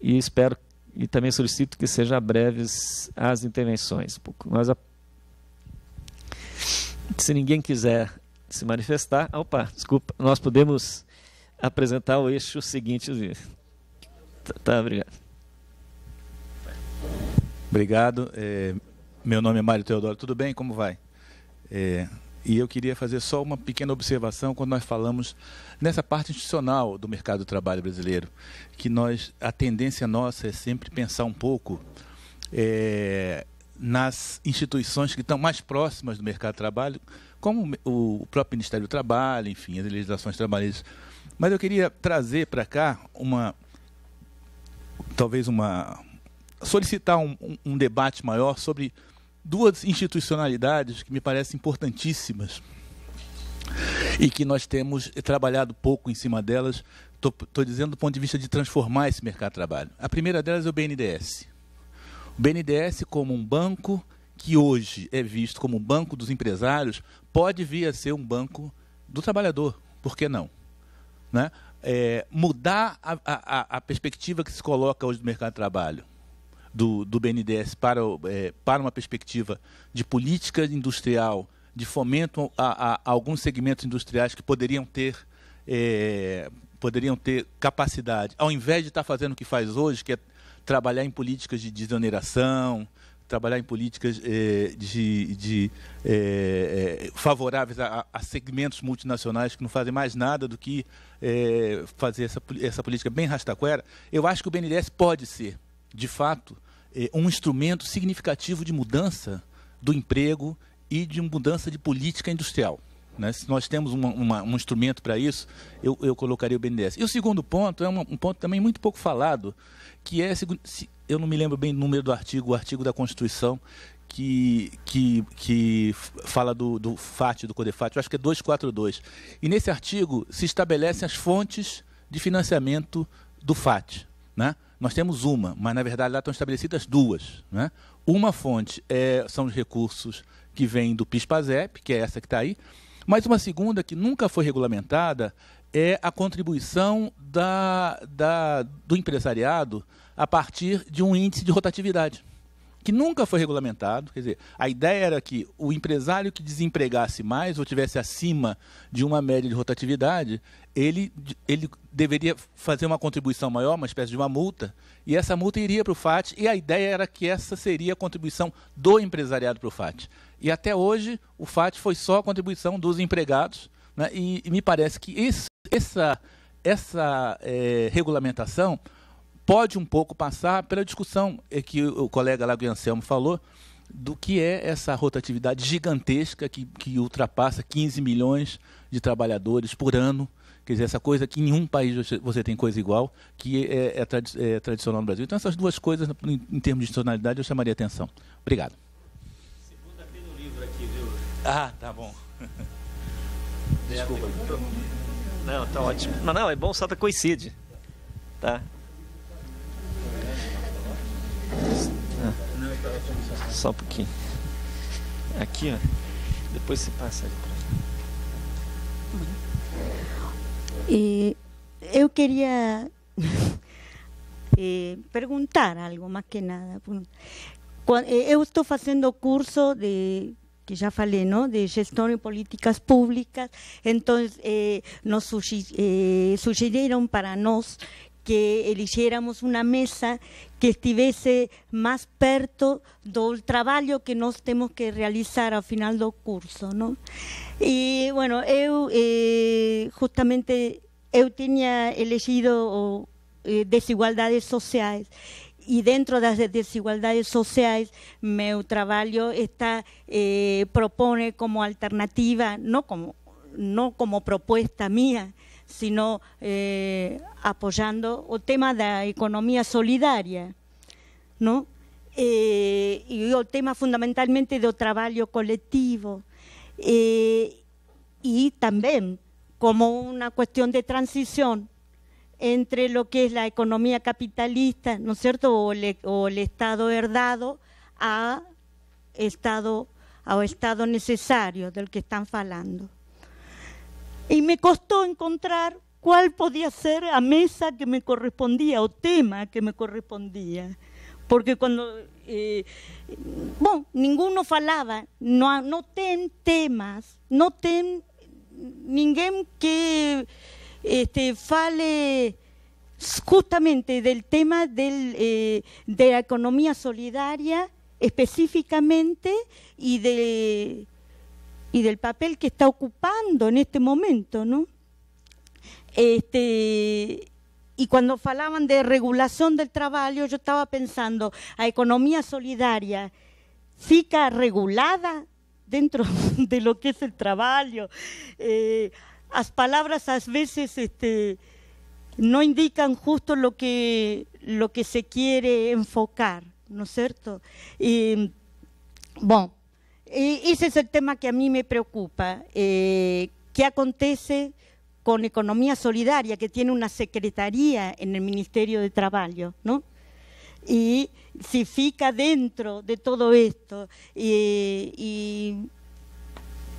e espero e também solicito que sejam breves as intervenções. Mas a... se ninguém quiser se manifestar, opa, desculpa, nós podemos apresentar o eixo seguinte. Tá, tá, obrigado. Obrigado. É, meu nome é Mário Teodoro, tudo bem? Como vai? É, e eu queria fazer só uma pequena observação quando nós falamos nessa parte institucional do mercado do trabalho brasileiro, que nós a tendência nossa é sempre pensar um pouco é, nas instituições que estão mais próximas do mercado do trabalho, como o próprio Ministério do Trabalho, enfim, as legislações trabalhistas. Mas eu queria trazer para cá uma talvez uma solicitar um, um debate maior sobre duas institucionalidades que me parecem importantíssimas e que nós temos trabalhado pouco em cima delas, estou dizendo do ponto de vista de transformar esse mercado de trabalho. A primeira delas é o BNDES. O BNDES, como um banco que hoje é visto como um banco dos empresários, pode vir a ser um banco do trabalhador. Por que não? Né? É, mudar a, a, a perspectiva que se coloca hoje do mercado de trabalho do, do BNDES para, é, para uma perspectiva de política industrial, de fomento a, a, a alguns segmentos industriais que poderiam ter. É, poderiam ter capacidade, ao invés de estar fazendo o que faz hoje, que é trabalhar em políticas de desoneração, trabalhar em políticas é, de, de é, é, favoráveis a, a, segmentos multinacionais que não fazem mais nada do que fazer essa, essa política bem rastaquera, eu acho que o BNDES pode ser, de fato, é, um instrumento significativo de mudança do emprego e de mudança de política industrial. Né? Se nós temos uma, uma, um instrumento para isso, eu, eu, colocaria o BNDES. E o segundo ponto é um ponto também muito pouco falado, que é, se, eu não me lembro bem o número do artigo, o artigo da Constituição que, que, que fala do, do FAT, do CODEFAT, eu acho que é 242. E nesse artigo se estabelecem as fontes de financiamento do FAT. Né? nós temos uma, mas na verdade lá estão estabelecidas duas. Né? Uma fonte é, são os recursos que vêm do PIS-PASEP, que é essa que está aí, mas uma segunda que nunca foi regulamentada é a contribuição da, da, do empresariado a partir de um índice de rotatividade que nunca foi regulamentado. Quer dizer, a ideia era que o empresário que desempregasse mais ou tivesse acima de uma média de rotatividade, ele, ele deveria fazer uma contribuição maior, uma espécie de uma multa, e essa multa iria para o FAT, e a ideia era que essa seria a contribuição do empresariado para o FAT. E até hoje, o FAT foi só a contribuição dos empregados, né? e, e, me parece que esse, essa, essa é, regulamentação pode um pouco passar pela discussão é que o colega Lago Anselmo falou do que é essa rotatividade gigantesca que, que ultrapassa 15 milhões de trabalhadores por ano. Quer dizer, essa coisa que em um país você tem coisa igual, que é, é, é, tradi é tradicional no Brasil. Então, essas duas coisas, em, em termos de tradicionalidade, eu chamaria atenção. Obrigado. Segunda-feira o livro aqui, viu? Ah, tá bom. Desculpa. Não, tá ótimo. Mas não, é bom o Sata coincide. Tá? É. só um pouquinho. Aqui, ó. Depois você passa ali E eu queria eh, perguntar algo, mais que nada. Eh, eu estou fazendo curso de que já falei, não? de gestão e políticas públicas. Então, eh, nos eh, sugeriram para nós que eligiéramos uma mesa que estivese más perto del trabajo que nos tenemos que realizar al final del curso, y Y bueno, yo eh, justamente eu tenía elegido eh, desigualdades sociales y dentro de las desigualdades sociales mi trabajo está eh, como alternativa, no como no como mía sino eh, apoyando o tema de la economía solidaria, ¿no? el eh, tema fundamentalmente de trabajo colectivo eh, y también como una cuestión de transición entre lo que es la economía capitalista, ¿no cierto?, e, o, el Estado herdado a Estado, Estado necesario del que están falando. Y me costó encontrar cuál podía ser a mesa que me correspondía o tema que me correspondía. Porque cuando, eh, bueno, ninguno falaba, no, ten temas, no ten ningún que este, fale justamente del tema eh, de la economía solidaria específicamente y de y del papel que está ocupando en este momento, ¿no? Este, y cuando falaban de regulación del trabajo, yo estaba pensando, a economía solidaria fica regulada dentro de lo que es el trabajo. las eh, palabras a veces este, no indican justo lo que, lo que se quiere enfocar, ¿no es cierto? Y, bueno, ese es el tema que a mí me preocupa. Eh, ¿Qué acontece con Economía Solidaria, que tiene una secretaría en el Ministerio de Trabajo? ¿no? Y si fica dentro de todo esto. y,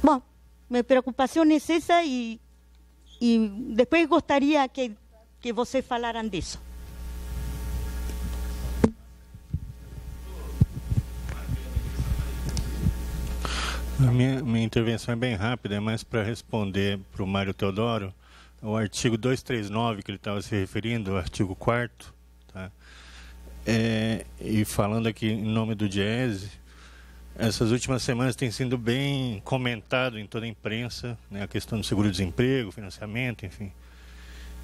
bueno, mi preocupación es esa y, y después gustaría que, que hablaran de eso. A minha, minha intervenção é bem rápida, é mas para responder para o Mário Teodoro, o artigo 239 que ele estava se referindo, o artigo 4 tá? É, e falando aqui em nome do Diese, essas últimas semanas tem sido bem comentado em toda a imprensa, né, a questão do seguro-desemprego, financiamento, enfim.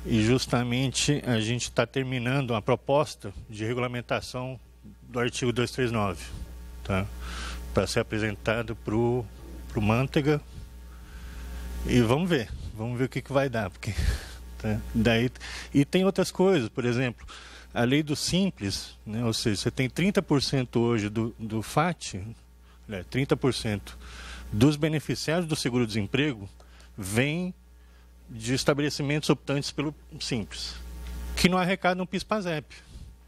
E justamente a gente está terminando uma proposta de regulamentação do artigo 239. Tá? para tá ser apresentado para o Manteiga. E vamos ver, vamos ver o que, que vai dar. Porque, tá? Daí, e tem outras coisas, por exemplo, a lei do simples, né? ou seja, você tem 30% hoje do, do FAT, né? 30% dos beneficiários do seguro-desemprego vem de estabelecimentos optantes pelo Simples, que não arrecadam PIS-PASEP.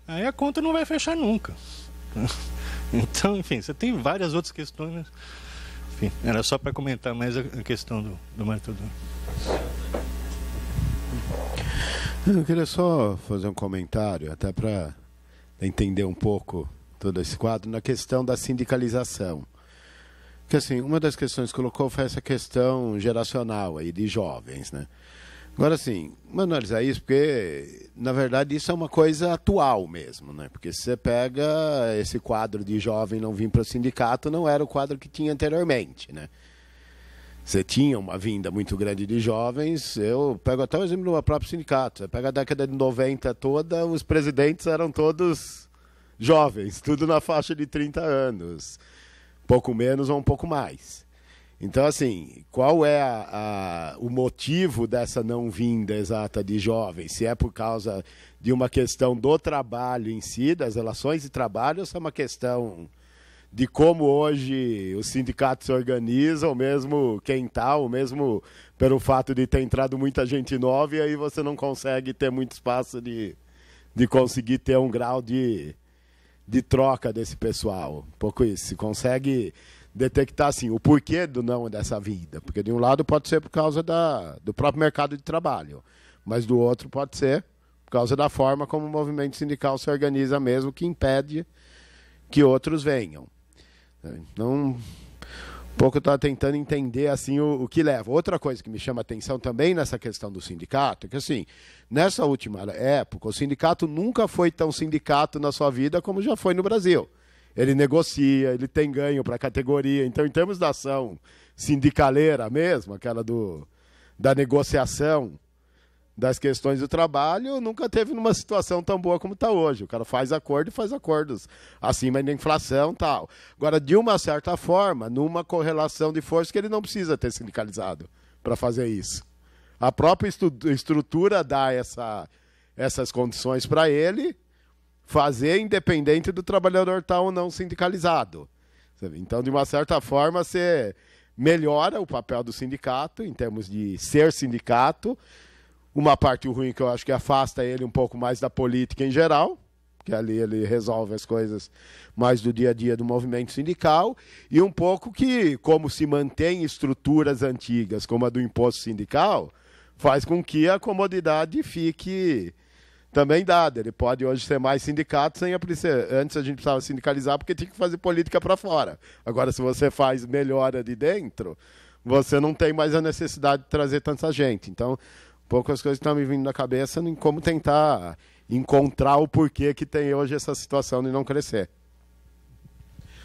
Aí a conta não vai fechar nunca. Né. Então, enfim, você tem várias outras questões. Né? Enfim, era só para comentar mais a questão do, do método Eu queria só fazer um comentário, até para entender um pouco todo esse quadro, na questão da sindicalização. Porque, assim, uma das questões que colocou foi essa questão geracional aí de jovens, né? Agora sim, vamos analisar isso, porque na verdade isso é uma coisa atual mesmo, né? Porque se você pega esse quadro de jovem não vir para o sindicato, não era o quadro que tinha anteriormente, né? Você tinha uma vinda muito grande de jovens, eu pego até o exemplo do meu próprio sindicato, você pega a década de 90 toda, os presidentes eram todos jovens, tudo na faixa de 30 anos, pouco menos ou um pouco mais. Então, assim, qual é a, a, o motivo dessa não vinda exata de jovens? Se é por causa de uma questão do trabalho em si, das relações de trabalho, ou se é uma questão de como hoje os sindicatos se organizam, ou mesmo quem tal, tá, ou mesmo pelo fato de ter entrado muita gente nova e aí você não consegue ter muito espaço de, de conseguir ter um grau de, de troca desse pessoal. Um pouco isso. Se consegue detectar assim, o porquê do não dessa vinda. Porque de um lado pode ser por causa da, do próprio mercado de trabalho, mas do outro pode ser por causa da forma como o movimento sindical se organiza mesmo, que impede que outros venham. Então, um pouco eu tentando entender assim o, o, que leva. Outra coisa que me chama atenção também nessa questão do sindicato é que, assim, nessa última época, o sindicato nunca foi tão sindicato na sua vida como já foi no Brasil ele negocia, ele tem ganho para a categoria. Então, em termos da ação sindicaleira mesmo, aquela do, da negociação das questões do trabalho, nunca teve numa situação tão boa como está hoje. O cara faz acordo e faz acordos acima da inflação tal. Agora, de uma certa forma, numa correlação de força que ele não precisa ter sindicalizado para fazer isso. A própria estrutura dá essa, essas condições para ele fazer independente do trabalhador estar tá ou não sindicalizado. Então, de uma certa forma, você melhora o papel do sindicato em termos de ser sindicato. Uma parte ruim que eu acho que afasta ele um pouco mais da política em geral, que ali ele resolve as coisas mais do dia a dia do movimento sindical, e um pouco que, como se mantém estruturas antigas, como a do imposto sindical, faz com que a comodidade fique também dá Ele pode hoje ser mais sindicato sem a Antes a gente precisava sindicalizar porque tinha que fazer política para fora. Agora, se você faz melhora de dentro, você não tem mais a necessidade de trazer tanta gente. Então, poucas coisas estão me vindo na cabeça em como tentar encontrar o porquê que tem hoje essa situação de não crescer.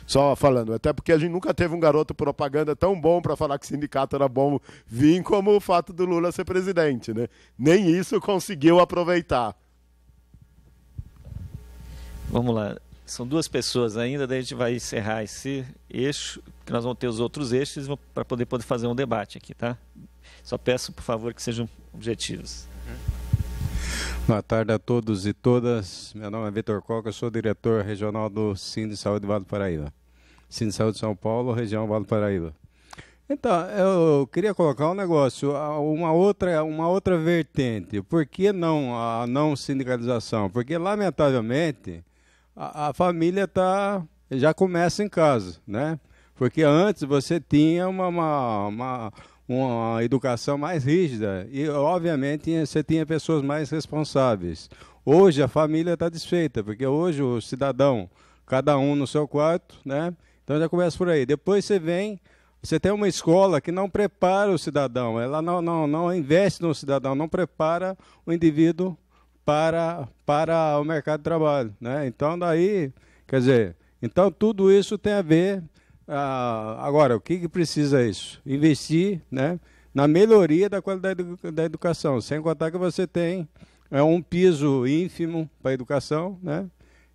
Só falando, até porque a gente nunca teve um garoto propaganda tão bom para falar que sindicato era bom vir como o fato do Lula ser presidente, né? Nem isso conseguiu aproveitar. Vamos lá. São duas pessoas ainda, daí a gente vai encerrar esse eixo, que nós vamos ter os outros eixos para poder, poder fazer um debate aqui, tá? Só peço, por favor, que sejam objetivos. Uhum. Boa tarde a todos e todas. Meu nome é Vitor Coca, sou diretor regional do Cine Saúde Vale do Paraíba. Cine Saúde São Paulo, região Vale do Paraíba. Então, eu queria colocar um negócio, uma outra, uma outra vertente. Por que não a não sindicalização? Porque, lamentavelmente, a, a família tá, já começa em casa, né? Porque antes você tinha uma, uma, uma uma educação mais rígida e, obviamente, você tinha pessoas mais responsáveis. Hoje a família está desfeita, porque hoje o cidadão, cada um no seu quarto, né? Então já começa por aí. Depois você vem, você tem uma escola que não prepara o cidadão, ela não, não, não investe no cidadão, não prepara o indivíduo para, para o mercado de trabalho. Né? Então, daí, quer dizer, então tudo isso tem a ver. Ah, agora, o que, que precisa isso? Investir né, na melhoria da qualidade da educação, sem contar que você tem é, um piso ínfimo para a educação, né?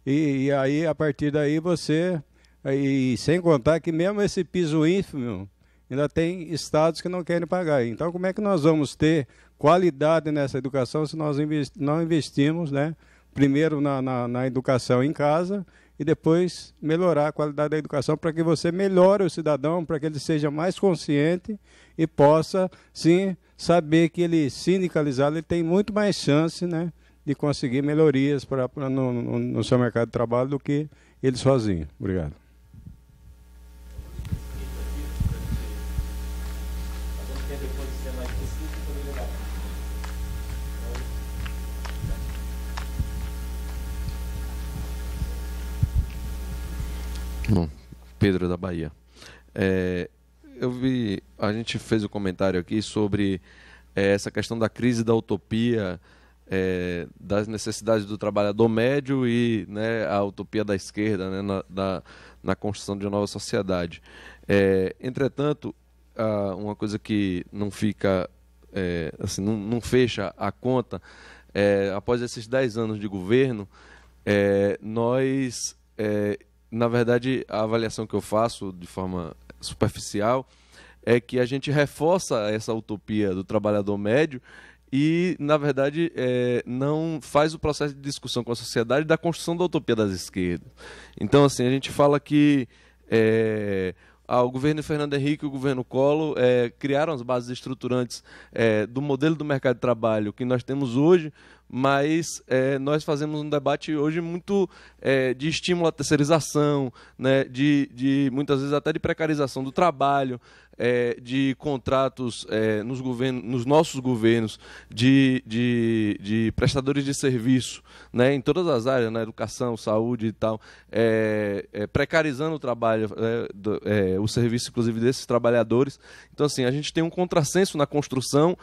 E, e, aí, a partir daí, você. E sem contar que mesmo esse piso ínfimo, ainda tem estados que não querem pagar. Então, como é que nós vamos ter qualidade nessa educação se nós não investimos, né? Primeiro na, na, na educação em casa e depois melhorar a qualidade da educação para que você melhore o cidadão, para que ele seja mais consciente e possa, sim, saber que ele sindicalizado ele tem muito mais chance né, de conseguir melhorias pra, pra no, no, no seu mercado de trabalho do que ele sozinho. Obrigado. Bom, Pedro da Bahia. É, eu vi, a gente fez o um comentário aqui sobre é, essa questão da crise da utopia, é, das necessidades do trabalhador médio e né, a utopia da esquerda né, na, da, na, construção de uma nova sociedade. É, entretanto, uma coisa que não fica, é, assim, não, não, fecha a conta, é, após esses 10 anos de governo, nós na verdade, a avaliação que eu faço de forma superficial é que a gente reforça essa utopia do trabalhador médio e, na verdade, é, não faz o processo de discussão com a sociedade da construção da utopia das esquerdas. Então, assim, a gente fala que é, ah, governo Fernando Henrique e o governo Collor é, criaram as bases estruturantes é, do modelo do mercado de trabalho que nós temos hoje, mas é, nós fazemos um debate hoje muito é, de estímulo à terceirização, né, de, de, muitas vezes até de precarização do trabalho, é, de contratos é, nos, governos, nos nossos governos, de, de, de, prestadores de serviço, né, em todas as áreas, na né, educação, saúde e tal, é, é, precarizando o trabalho, do, o serviço, inclusive, desses trabalhadores. Então, assim, a gente tem um contrassenso na construção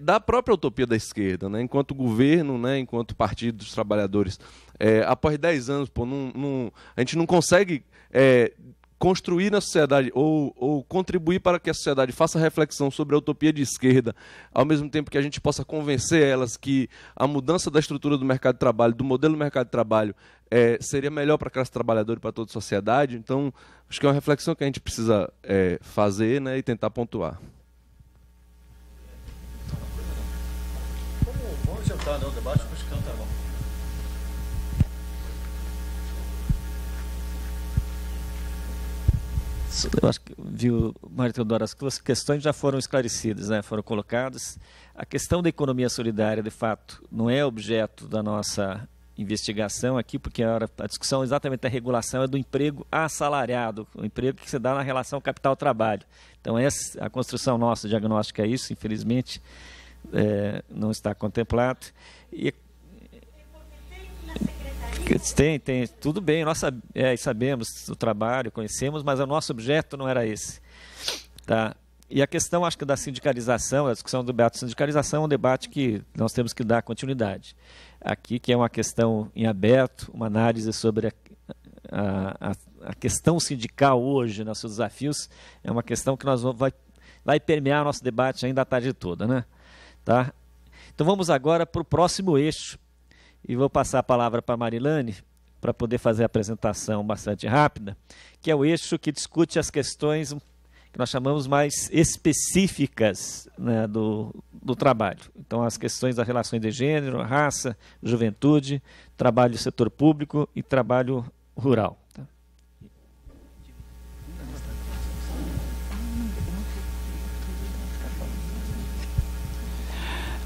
da própria utopia da esquerda, né, enquanto governo governo, né, enquanto Partido dos Trabalhadores, é, após 10 anos, pô, num, num, a gente não consegue é, construir na sociedade ou, ou, contribuir para que a sociedade faça reflexão sobre a utopia de esquerda, ao mesmo tempo que a gente possa convencer elas que a mudança da estrutura do mercado de trabalho, do modelo do mercado de trabalho, é, seria melhor para a classe trabalhadora e para toda a sociedade. Então, acho que é uma reflexão que a gente precisa é, fazer né, e tentar pontuar. Tá, não, debate com o Chicão bom. Eu acho que, viu, Mário Teodoro, as suas questões já foram esclarecidas, né? foram colocadas. A questão da economia solidária, de fato, não é objeto da nossa investigação aqui, porque a, a discussão exatamente da regulação é do emprego assalariado, o emprego que se dá na relação capital-trabalho. Então, essa, a construção nossa diagnóstica é isso, infelizmente é, não está contemplado. E, tem, tem, tudo bem, nós é, sabemos o trabalho, conhecemos, mas o nosso objeto não era esse. Tá? E a questão, acho que, da sindicalização, a discussão do debate de sindicalização é um debate que nós temos que dar continuidade. Aqui, que é uma questão em aberto, uma análise sobre a, a, a, questão sindical hoje, né, seus desafios, é uma questão que nós vamos, vai, vai permear nosso debate ainda a tarde toda. Né? Tá? Então vamos agora para o próximo eixo. E vou passar a palavra para a Marilane para poder fazer a apresentação bastante rápida, que é o eixo que discute as questões que nós chamamos mais específicas né, do, do trabalho. Então, as questões das relações de gênero, raça, juventude, trabalho do setor público e trabalho rural.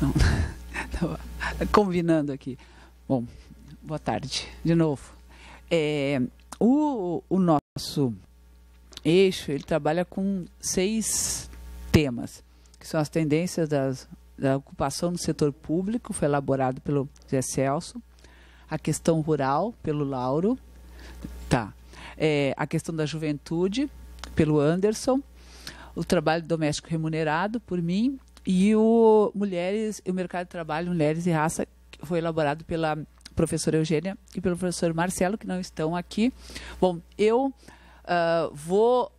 Não, estava combinando aqui. Bom, boa tarde de novo. É, o, o nosso eixo ele trabalha com seis temas, que são as tendências das, da ocupação no setor público, foi elaborado pelo Zé Celso, a questão rural, pelo Lauro, tá. É, a questão da juventude, pelo Anderson, o trabalho doméstico remunerado, por mim, e o Mulheres, o Mercado de Trabalho, Mulheres e Raça, foi elaborado pela professora Eugênia e pelo professor Marcelo, que não estão aqui. Bom, eu uh, vou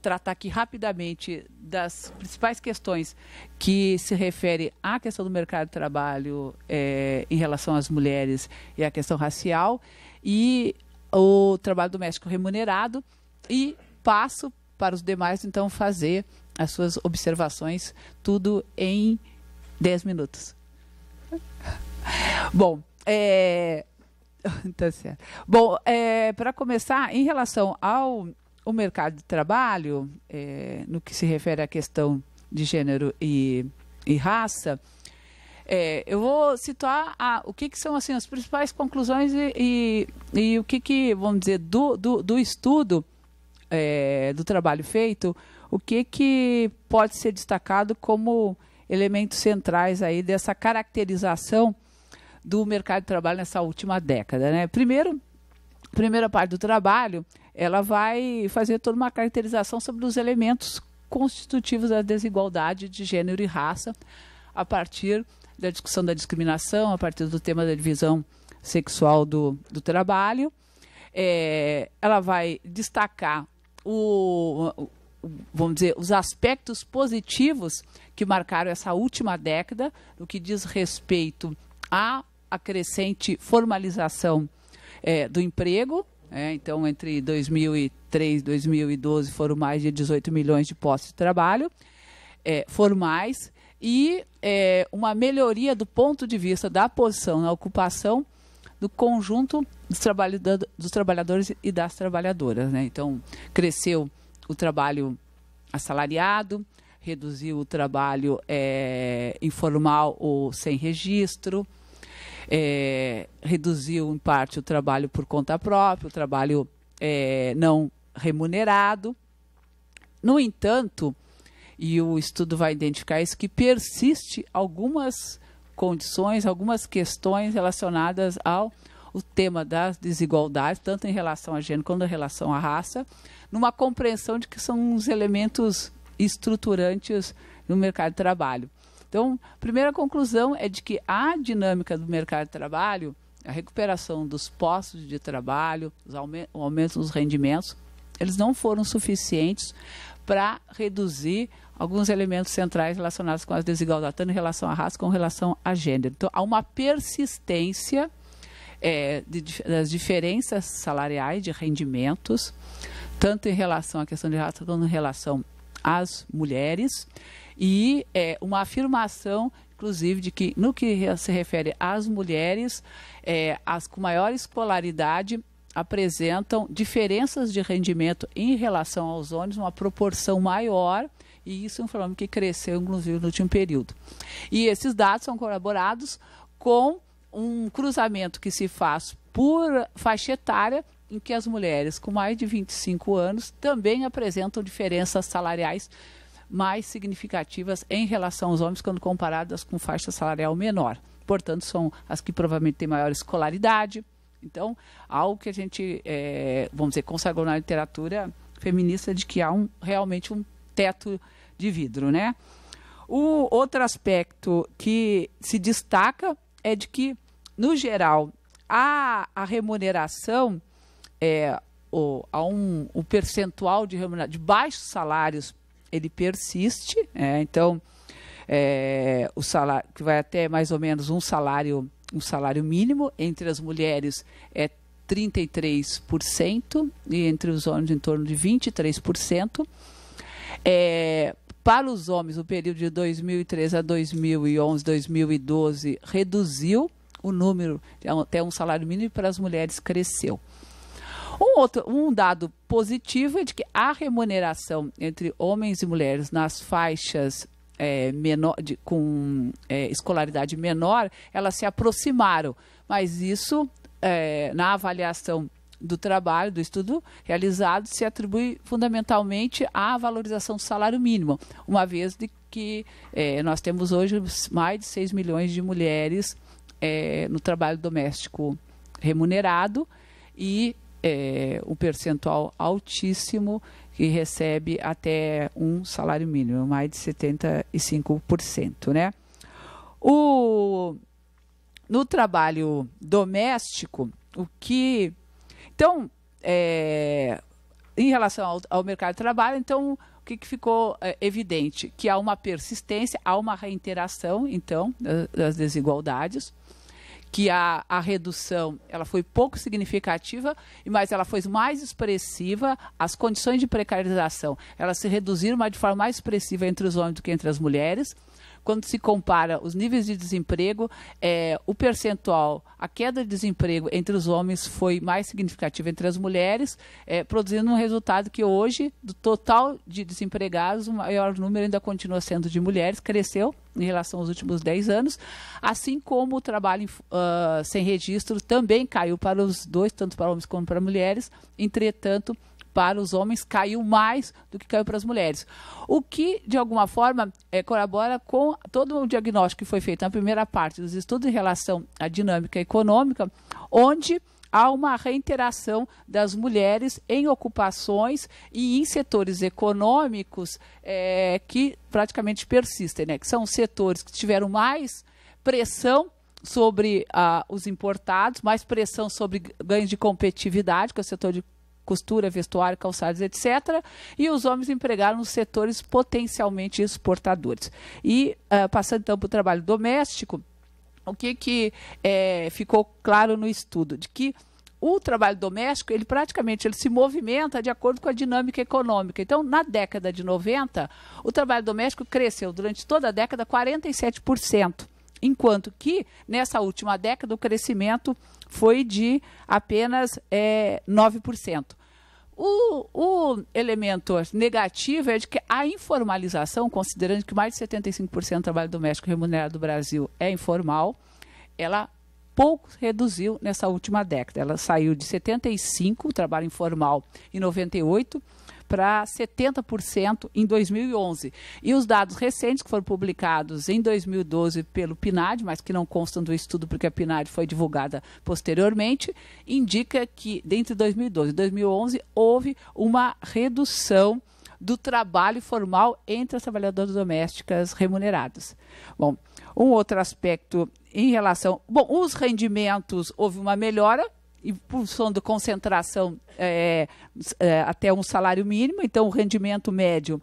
tratar aqui rapidamente das principais questões que se refere à questão do mercado de trabalho é, em relação às mulheres e à questão racial e o trabalho doméstico remunerado e passo para os demais então fazer as suas observações, tudo em 10 minutos. Bom, é... tá certo. Bom, é, para começar, em relação ao o mercado de trabalho, é, no que se refere à questão de gênero e, e raça, é, eu vou situar a, o que, que, são assim as principais conclusões e, e, e o que, que, vamos dizer, do, do, do estudo é, do trabalho feito o que, que pode ser destacado como elementos centrais aí dessa caracterização do mercado de trabalho nessa última década. Né? Primeiro, primeira parte do trabalho, ela vai fazer toda uma caracterização sobre os elementos constitutivos da desigualdade de gênero e raça, a partir da discussão da discriminação, a partir do tema da divisão sexual do, do trabalho. É, ela vai destacar o, vamos dizer, os aspectos positivos que marcaram essa última década, no que diz respeito à crescente formalização é, do emprego. É, então, entre 2003 e 2012 foram mais de 18 milhões de postos de trabalho é, formais e é, uma melhoria do ponto de vista da posição na ocupação do conjunto dos, trabalhadores e das trabalhadoras. Né? Então, cresceu o trabalho assalariado, reduziu o trabalho é, informal ou sem registro, é, reduziu em parte o trabalho por conta própria, o trabalho é, não remunerado. No entanto, e o estudo vai identificar isso, que persiste algumas condições, algumas questões relacionadas ao o tema das desigualdades, tanto em relação a gênero quanto em relação à raça, numa compreensão de que são uns elementos estruturantes no mercado de trabalho. Então, a primeira conclusão é de que a dinâmica do mercado de trabalho, a recuperação dos postos de trabalho, o aumento dos rendimentos, eles não foram suficientes para reduzir alguns elementos centrais relacionados com as desigualdades, tanto em relação à raça como em relação a gênero. Então, há uma persistência é, de, das diferenças salariais de rendimentos, tanto em relação à questão de raça, quanto em relação às mulheres, e é, uma afirmação, inclusive, de que no que se refere às mulheres, é, as com maior escolaridade apresentam diferenças de rendimento em relação aos homens, uma proporção maior, e isso é um fenômeno que cresceu, inclusive, no último período. E esses dados são corroborados com um cruzamento que se faz por faixa etária, em que as mulheres com mais de 25 anos também apresentam diferenças salariais mais significativas em relação aos homens quando comparadas com faixa salarial menor. Portanto, são as que provavelmente têm maior escolaridade. Então, algo que a gente, é, vamos dizer, consagrou na literatura feminista de que há um, realmente um teto de vidro, né? O outro aspecto que se destaca é de que no geral, a, a remuneração, é, o, a um, o percentual de, de baixos salários, ele persiste. É, então, é, o salário que vai até mais ou menos um salário, um salário mínimo, entre as mulheres é 33% e entre os homens em torno de 23%. É, para os homens, o período de 2003 a 2011, 2012 reduziu o número é até um salário mínimo para as mulheres cresceu. Um, outro, um dado positivo é de que a remuneração entre homens e mulheres nas faixas é, menor, de, com é, escolaridade menor, elas se aproximaram. Mas isso, é, na avaliação do trabalho, do estudo realizado, se atribui fundamentalmente à valorização do salário mínimo, uma vez de que é, nós temos hoje mais de 6 milhões de mulheres é, no trabalho doméstico remunerado e é, o percentual altíssimo que recebe até um salário mínimo, mais de 75%. Né? O, no trabalho doméstico, o que. Então, é, em relação ao, ao, mercado de trabalho, então, o que, que ficou é, evidente? Que há uma persistência, há uma reinteração, então, das desigualdades que a, a redução ela foi pouco significativa, mas ela foi mais expressiva. As condições de precarização elas se reduziram, mas de forma mais expressiva entre os homens do que entre as mulheres quando se compara os níveis de desemprego, é, o percentual, a queda de desemprego entre os homens foi mais significativa entre as mulheres, é, produzindo um resultado que hoje, do total de desempregados, o maior número ainda continua sendo de mulheres, cresceu em relação aos últimos 10 anos, assim como o trabalho uh, sem registro também caiu para os dois, tanto para homens como para mulheres, entretanto, para os homens caiu mais do que caiu para as mulheres. O que, de alguma forma, é, colabora com todo o diagnóstico que foi feito na primeira parte dos estudos em relação à dinâmica econômica, onde há uma reinteração das mulheres em ocupações e em setores econômicos é, que praticamente persistem, né? que são setores que tiveram mais pressão sobre ah, os importados, mais pressão sobre ganhos de competitividade, que é o setor de costura, vestuário, calçados, etc. E os homens empregaram nos setores potencialmente exportadores. E uh, passando então para o trabalho doméstico, o que, que é, ficou claro no estudo? De que o trabalho doméstico, ele praticamente ele se movimenta de acordo com a dinâmica econômica. Então, na década de 90, o trabalho doméstico cresceu durante toda a década 47% enquanto que nessa última década o crescimento foi de apenas é, 9%. O, o, elemento negativo é de que a informalização, considerando que mais de 75% do trabalho doméstico remunerado do Brasil é informal, ela pouco reduziu nessa última década. Ela saiu de 75, o trabalho informal, em 98, para 70% em 2011. E os dados recentes que foram publicados em 2012 pelo PNAD, mas que não constam do estudo porque a PNAD foi divulgada posteriormente, indica que entre 2012 e 2011 houve uma redução do trabalho formal entre as trabalhadoras domésticas remuneradas. Bom, um outro aspecto em relação. Bom, os rendimentos houve uma melhora, e função concentração é, é, até um salário mínimo, então o rendimento médio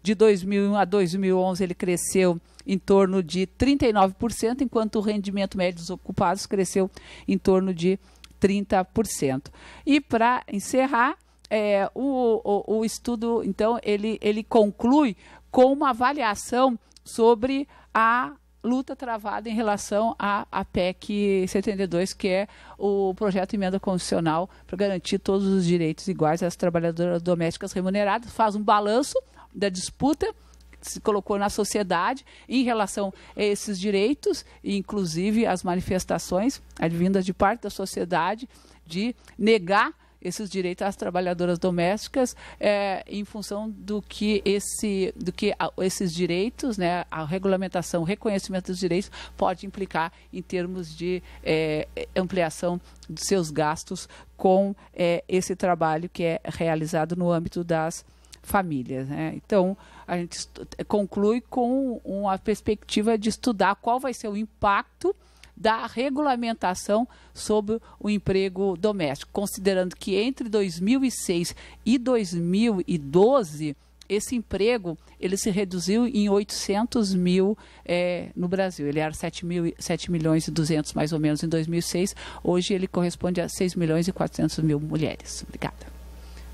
de 2001 a 2011 ele cresceu em torno de 39%, enquanto o rendimento médio dos ocupados cresceu em torno de 30%. E para encerrar, é, o, o, o, estudo, então, ele, ele conclui com uma avaliação sobre a luta travada em relação à, à PEC 72, que é o projeto de emenda constitucional para garantir todos os direitos iguais às trabalhadoras domésticas remuneradas. Faz um balanço da disputa se colocou na sociedade em relação a esses direitos, inclusive as manifestações advindas de parte da sociedade de negar esses direitos às trabalhadoras domésticas é, em função do que, esse, do que a, esses direitos, né, a regulamentação, o reconhecimento dos direitos pode implicar em termos de é, ampliação dos seus gastos com é, esse trabalho que é realizado no âmbito das famílias. Né? Então, a gente conclui com uma perspectiva de estudar qual vai ser o impacto da regulamentação sobre o emprego doméstico, considerando que entre 2006 e 2012 esse emprego ele se reduziu em 800 mil é, no Brasil. Ele era 7, mil, 7 milhões e 200 mais ou menos em 2006. Hoje ele corresponde a 6 milhões e 400 mil mulheres. Obrigada.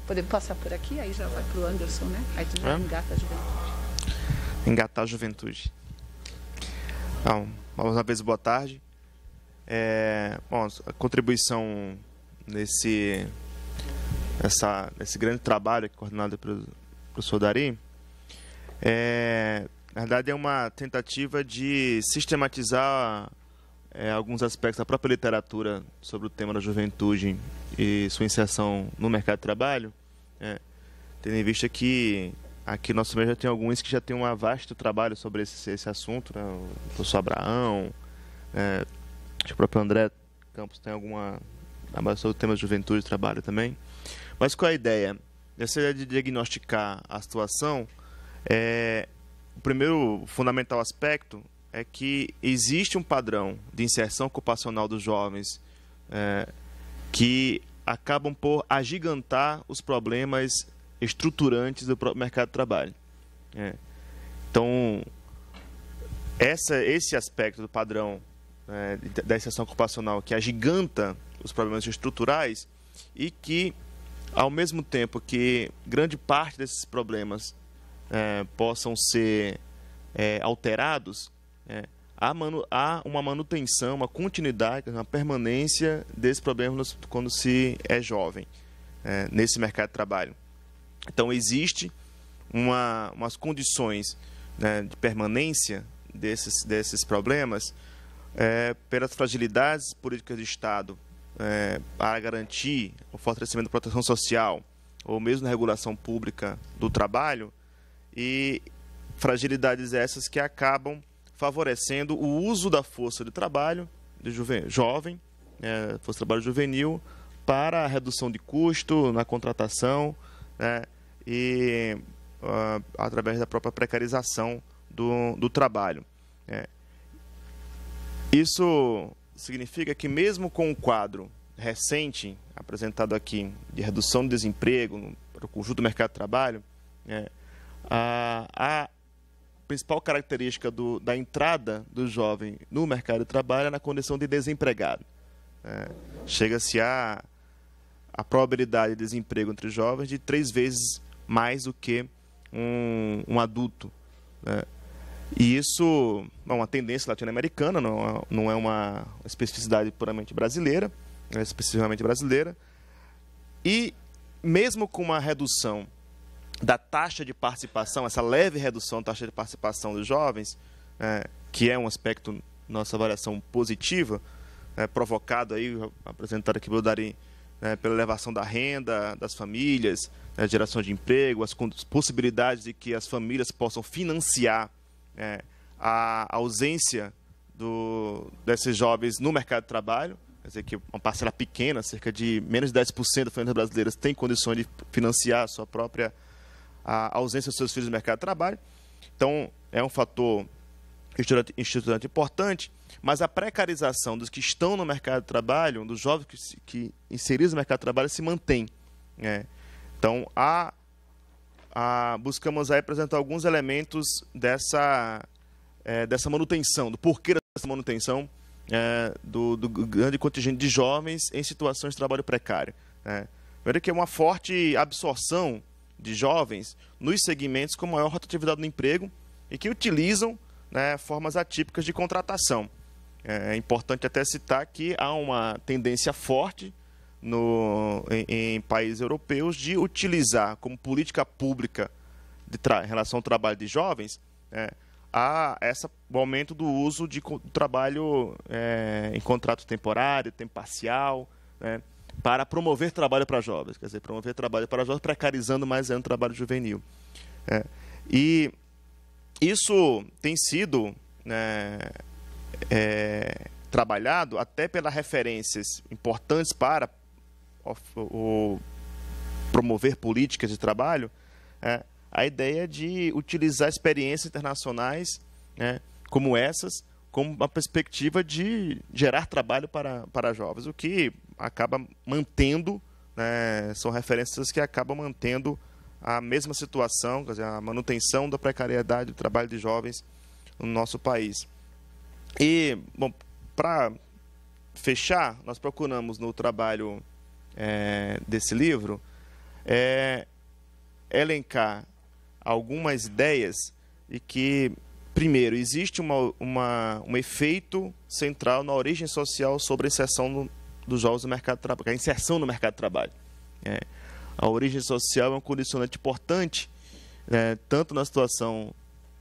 Podemos passar por aqui, aí já vai para o Anderson, né? Aí tu já é. engata a juventude. Engatar a juventude. Então, mais uma vez, boa tarde. É, bom, a contribuição nesse, essa, nesse grande trabalho coordenado pelo professor Dari, é, na verdade é uma tentativa de sistematizar é, alguns aspectos da própria literatura sobre o tema da juventude e sua inserção no mercado de trabalho, é, tendo em vista que aqui nosso meio já tem alguns que já têm um vasto trabalho sobre esse, esse assunto, né? o professor Abraão, é, Acho que o próprio André Campos tem alguma abraçou o tema de juventude e trabalho também. Mas qual é a ideia? Essa ideia de diagnosticar a situação, é, o primeiro fundamental aspecto é que existe um padrão de inserção ocupacional dos jovens é, que acabam por agigantar os problemas estruturantes do próprio mercado de trabalho. É. Então, essa, esse aspecto do padrão é, da exceção ocupacional que agiganta os problemas estruturais e que, ao mesmo tempo que grande parte desses problemas é, possam ser é, alterados, é, há, manu, há, uma manutenção, uma continuidade, uma permanência desses problemas quando se é jovem, é, nesse mercado de trabalho. Então, existe uma, umas condições né, de permanência desses, desses problemas é, pelas fragilidades políticas do Estado é, para garantir o fortalecimento da proteção social ou mesmo na regulação pública do trabalho e fragilidades essas que acabam favorecendo o uso da força de trabalho de jovem, jovem é, né, força de trabalho juvenil para a redução de custo na contratação né, e uh, através da própria precarização do, do trabalho. É, isso significa que, mesmo com o quadro recente apresentado aqui de redução do desemprego para o conjunto do mercado de trabalho, é, a, a, principal característica do, da entrada do jovem no mercado de trabalho é na condição de desempregado. É, Chega-se a, a probabilidade de desemprego entre jovens de três vezes mais do que um, um adulto. É, e isso é uma tendência latino-americana, não, é, não é uma especificidade puramente brasileira, é especificamente brasileira. E mesmo com uma redução da taxa de participação, essa leve redução da taxa de participação dos jovens, é, que é um aspecto nossa avaliação positiva, é, provocado aí, apresentado aqui pelo Darim, é, pela elevação da renda das famílias, né, geração de emprego, as possibilidades de que as famílias possam financiar é, a ausência do, desses jovens no mercado de trabalho, quer dizer, que uma parcela pequena, cerca de menos de 10% das famílias brasileiras tem condições de financiar a sua própria a ausência dos seus filhos no mercado de trabalho. Então, é um fator institucionalmente importante, mas a precarização dos que estão no mercado de trabalho, dos jovens que, que inseridos no mercado de trabalho, se mantém. Né? Então, há ah, buscamos aí apresentar alguns elementos dessa, é, dessa manutenção, do porquê dessa manutenção é, do, do, grande contingente de jovens em situações de trabalho precário. Né? Primeiro que é uma forte absorção de jovens nos segmentos com maior rotatividade no emprego e que utilizam né, formas atípicas de contratação. É, é importante até citar que há uma tendência forte no, em, em países europeus de utilizar como política pública de em relação ao trabalho de jovens é, né, a essa, o aumento do uso de co trabalho é, em contrato temporário, tempo parcial, né, para promover trabalho para jovens, quer dizer, promover trabalho para jovens, precarizando mais ainda o trabalho juvenil. É, e isso tem sido né, é, trabalhado até pelas referências importantes para of, ou promover políticas de trabalho, é, a ideia de utilizar experiências internacionais né, como essas, como uma perspectiva de gerar trabalho para, para jovens, o que acaba mantendo, né, são referências que acabam mantendo a mesma situação, quer dizer, a manutenção da precariedade do trabalho de jovens no nosso país. E, bom, para fechar, nós procuramos no trabalho é, desse livro é elencar algumas ideias e que, primeiro, existe uma, uma, um efeito central na origem social sobre a inserção no, dos jovens no mercado de trabalho, a inserção no mercado de trabalho. É. A origem social é um condicionante importante, né, tanto na situação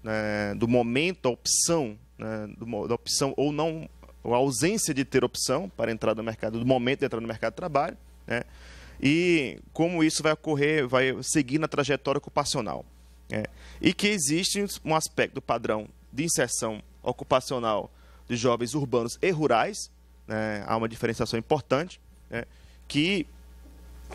né, do momento, a opção, né, do, da opção ou não, a ausência de ter opção para entrar no mercado, do momento de entrar no mercado de trabalho, né? e como isso vai ocorrer, vai seguir na trajetória ocupacional. Né? E que existe um aspecto padrão de inserção ocupacional de jovens urbanos e rurais, né? há uma diferenciação importante, né? que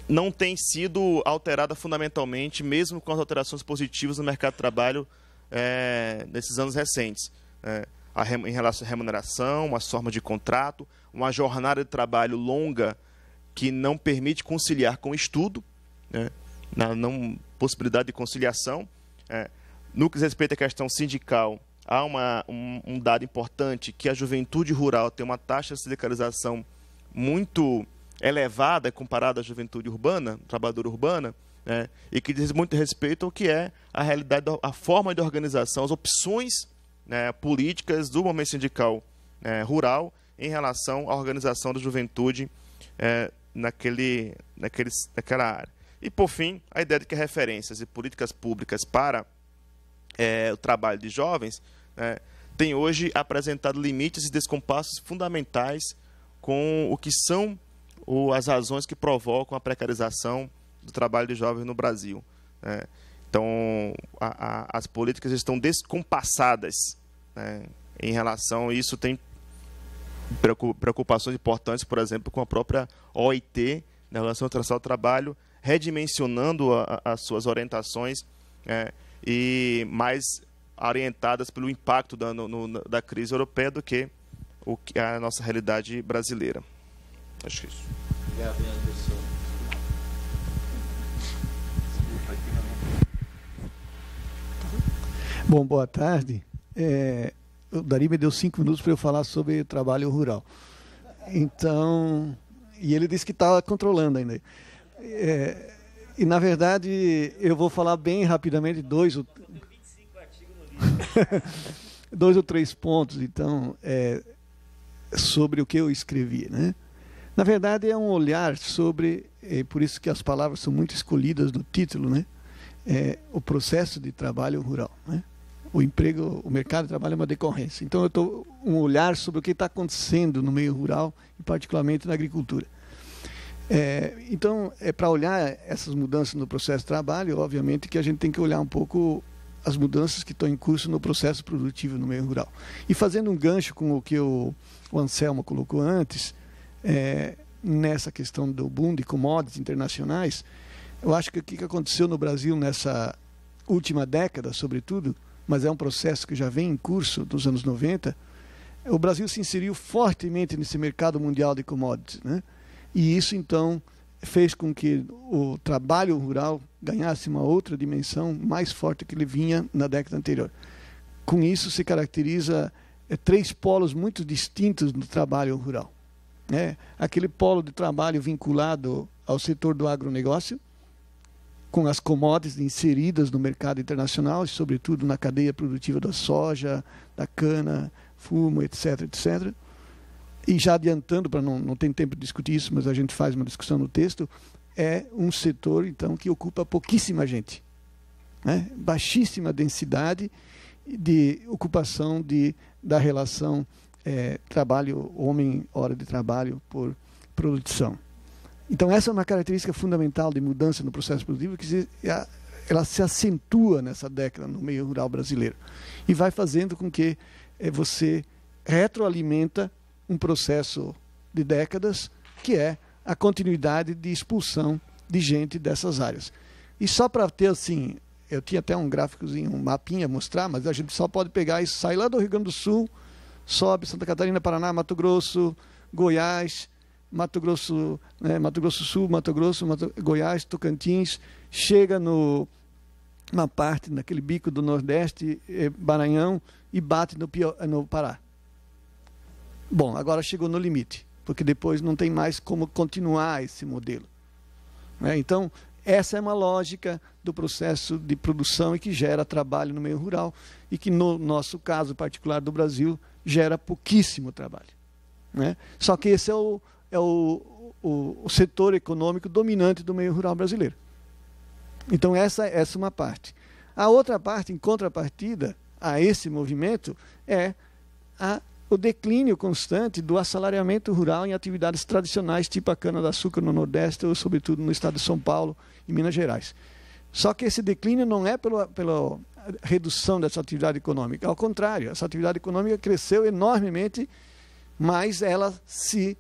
não tem sido alterada fundamentalmente, mesmo com as alterações positivas no mercado de trabalho é, nesses anos recentes. É, a, em relação à remuneração, as formas de contrato, uma jornada de trabalho longa que não permite conciliar com o estudo, né, na não possibilidade de conciliação. É. No que diz respeito à questão sindical, há uma, um, um, dado importante que a juventude rural tem uma taxa de sindicalização muito elevada comparada à juventude urbana, trabalhadora urbana, né, e que diz muito respeito ao que é a realidade, a forma de organização, as opções né, políticas do movimento sindical né, rural em relação à organização da juventude é, naquele, naquele, naquela área. E, por fim, a ideia de que referências e políticas públicas para é, o trabalho de jovens né, têm hoje apresentado limites e descompassos fundamentais com o que são as razões que provocam a precarização do trabalho de jovens no Brasil. Né. Então, a, a, as políticas estão descompassadas né, em relação, e isso tem preocupações importantes, por exemplo, com a própria OIT, na né, relação ao trabalho, redimensionando a, a, as suas orientações é, e mais orientadas pelo impacto da, no, da crise europeia do que o, é a nossa realidade brasileira. Acho que é isso. Obrigado, Anderson. Bom, boa tarde. É, o Dari me deu cinco minutos para eu falar sobre trabalho rural. Então, e ele disse que estava tá controlando ainda. É, e na verdade, eu vou falar bem rapidamente dois ou dois ou três pontos, então, é, sobre o que eu escrevi, né? Na verdade, é um olhar sobre, é por isso que as palavras são muito escolhidas no título, né? É, o processo de trabalho rural, né? o emprego, o mercado de trabalho é uma decorrência. Então eu estou um olhar sobre o que está acontecendo no meio rural e particularmente na agricultura. É, então é para olhar essas mudanças no processo de trabalho, obviamente que a gente tem que olhar um pouco as mudanças que estão em curso no processo produtivo no meio rural. E fazendo um gancho com o que o, o Anselmo colocou antes, é, nessa questão do boom de commodities internacionais, eu acho que o que aconteceu no Brasil nessa última década, sobretudo, mas é um processo que já vem em curso dos anos 90, o Brasil se inseriu fortemente nesse mercado mundial de commodities. Né? E isso, então, fez com que o trabalho rural ganhasse uma outra dimensão mais forte que ele vinha na década anterior. Com isso, se caracteriza é, três polos muito distintos do trabalho rural. Né? Aquele polo de trabalho vinculado ao setor do agronegócio, com as commodities inseridas no mercado internacional, sobretudo na cadeia produtiva da soja, da cana, fumo, etc, etc. E já adiantando, para não, não ter tempo de discutir isso, mas a gente faz uma discussão no texto, é um setor, então, que ocupa pouquíssima gente. Né? Baixíssima densidade de ocupação de, da relação é, eh, trabalho-homem-hora de trabalho por produção. Então, essa é uma característica fundamental de mudança no processo produtivo que se, ela se acentua nessa década no meio rural brasileiro e vai fazendo com que eh, você retroalimenta um processo de décadas que é a continuidade de expulsão de gente dessas áreas. E só para ter assim, eu tinha até um gráficozinho, um mapinha a mostrar, mas a gente só pode pegar isso, sai lá do Rio Grande do Sul, sobe Santa Catarina, Paraná, Mato Grosso, Goiás, Mato Grosso, né, Mato Grosso Sul, Mato Grosso, Mato, Goiás, Tocantins, chega no uma parte naquele bico do Nordeste, eh, Maranhão, e bate no, no Pará. Bom, agora chegou no limite, porque depois não tem mais como continuar esse modelo. Né? Então, essa é uma lógica do processo de produção e que gera trabalho no meio rural e que, no nosso caso particular do Brasil, gera pouquíssimo trabalho. Né? Só que esse é o, é o, o, o setor econômico dominante do meio rural brasileiro. Então, essa, essa é uma parte. A outra parte, em contrapartida a esse movimento, é a, o declínio constante do assalariamento rural em atividades tradicionais, tipo a cana-de-açúcar no Nordeste, ou sobretudo no estado de São Paulo e Minas Gerais. Só que esse declínio não é pela, pela redução dessa atividade econômica. Ao contrário, essa atividade econômica cresceu enormemente, mas ela se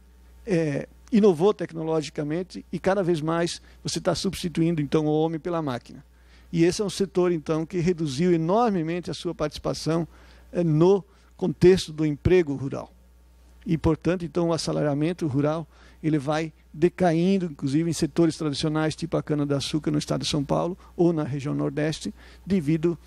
é, inovou tecnologicamente e cada vez mais você está substituindo então o homem pela máquina. E esse é um setor então que reduziu enormemente a sua participação é, no contexto do emprego rural. E portanto então o assalariamento rural ele vai decaindo, inclusive em setores tradicionais tipo a cana de açúcar no estado de São Paulo ou na região nordeste, devido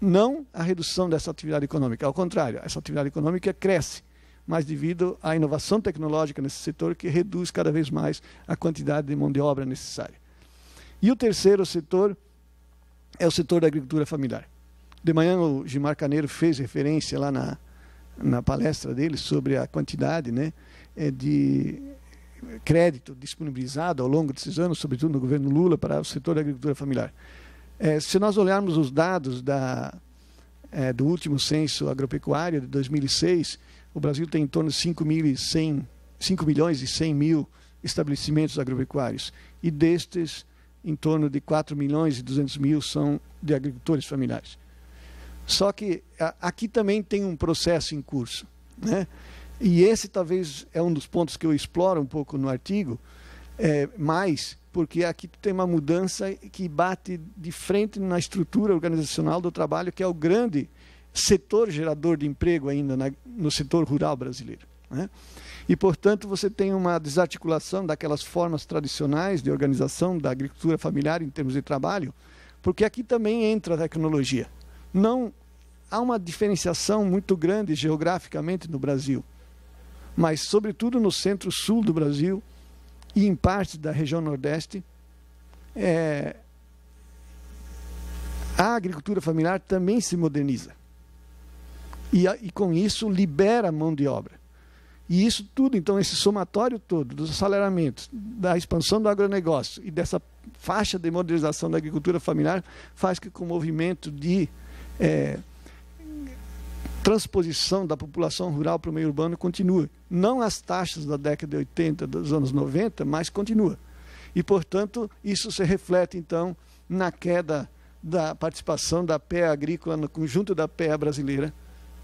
não à redução dessa atividade econômica, ao contrário, essa atividade econômica cresce mas devido à inovação tecnológica nesse setor que reduz cada vez mais a quantidade de mão de obra necessária. E o terceiro setor é o setor da agricultura familiar. De manhã o Gimar Caneiro fez referência lá na, na palestra dele sobre a quantidade né, eh, de crédito disponibilizado ao longo desses anos, sobretudo no governo Lula, para o setor da agricultura familiar. É, se nós olharmos os dados da, é, do último censo agropecuário de 2006, o Brasil tem em torno de 5, 100, 5 milhões e 100 mil estabelecimentos agropecuários. E destes, em torno de 4 milhões e 200 mil são de agricultores familiares. Só que a, aqui também tem um processo em curso. Né? E esse talvez é um dos pontos que eu exploro um pouco no artigo, é, mais porque aqui tem uma mudança que bate de frente na estrutura organizacional do trabalho, que é o grande setor gerador de emprego ainda na, no setor rural brasileiro. Né? E, portanto, você tem uma desarticulação daquelas formas tradicionais de organização da agricultura familiar em termos de trabalho, porque aqui também entra a tecnologia. Não há uma diferenciação muito grande geograficamente no Brasil, mas, sobretudo, no centro-sul do Brasil e em parte da região nordeste, é, a agricultura familiar também se moderniza e, e com isso libera mão de obra. E isso tudo, então, esse somatório todo dos assalariamentos, da expansão do agronegócio e dessa faixa de modernização da agricultura familiar faz que com o movimento de é, transposição da população rural para o meio urbano continue. Não as taxas da década de 80, dos anos 90, mas continua. E, portanto, isso se reflete, então, na queda da participação da PE agrícola no conjunto da PE brasileira,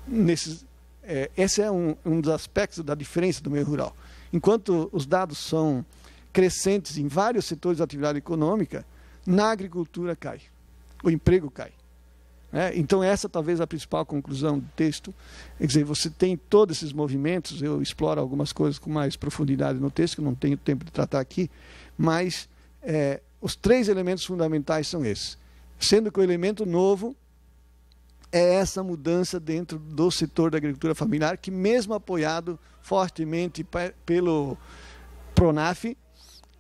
nesses, é, esse é um, um dos aspectos da diferença do meio rural. Enquanto os dados são crescentes em vários setores da atividade econômica, na agricultura cai, o emprego cai. É, então, essa talvez é a principal conclusão do texto. Quer dizer, você tem todos esses movimentos, eu exploro algumas coisas com mais profundidade no texto, que não tenho tempo de tratar aqui, mas é, os três elementos fundamentais são esses. Sendo que o elemento novo é essa mudança dentro do setor da agricultura familiar, que mesmo apoiado fortemente pelo Pronaf,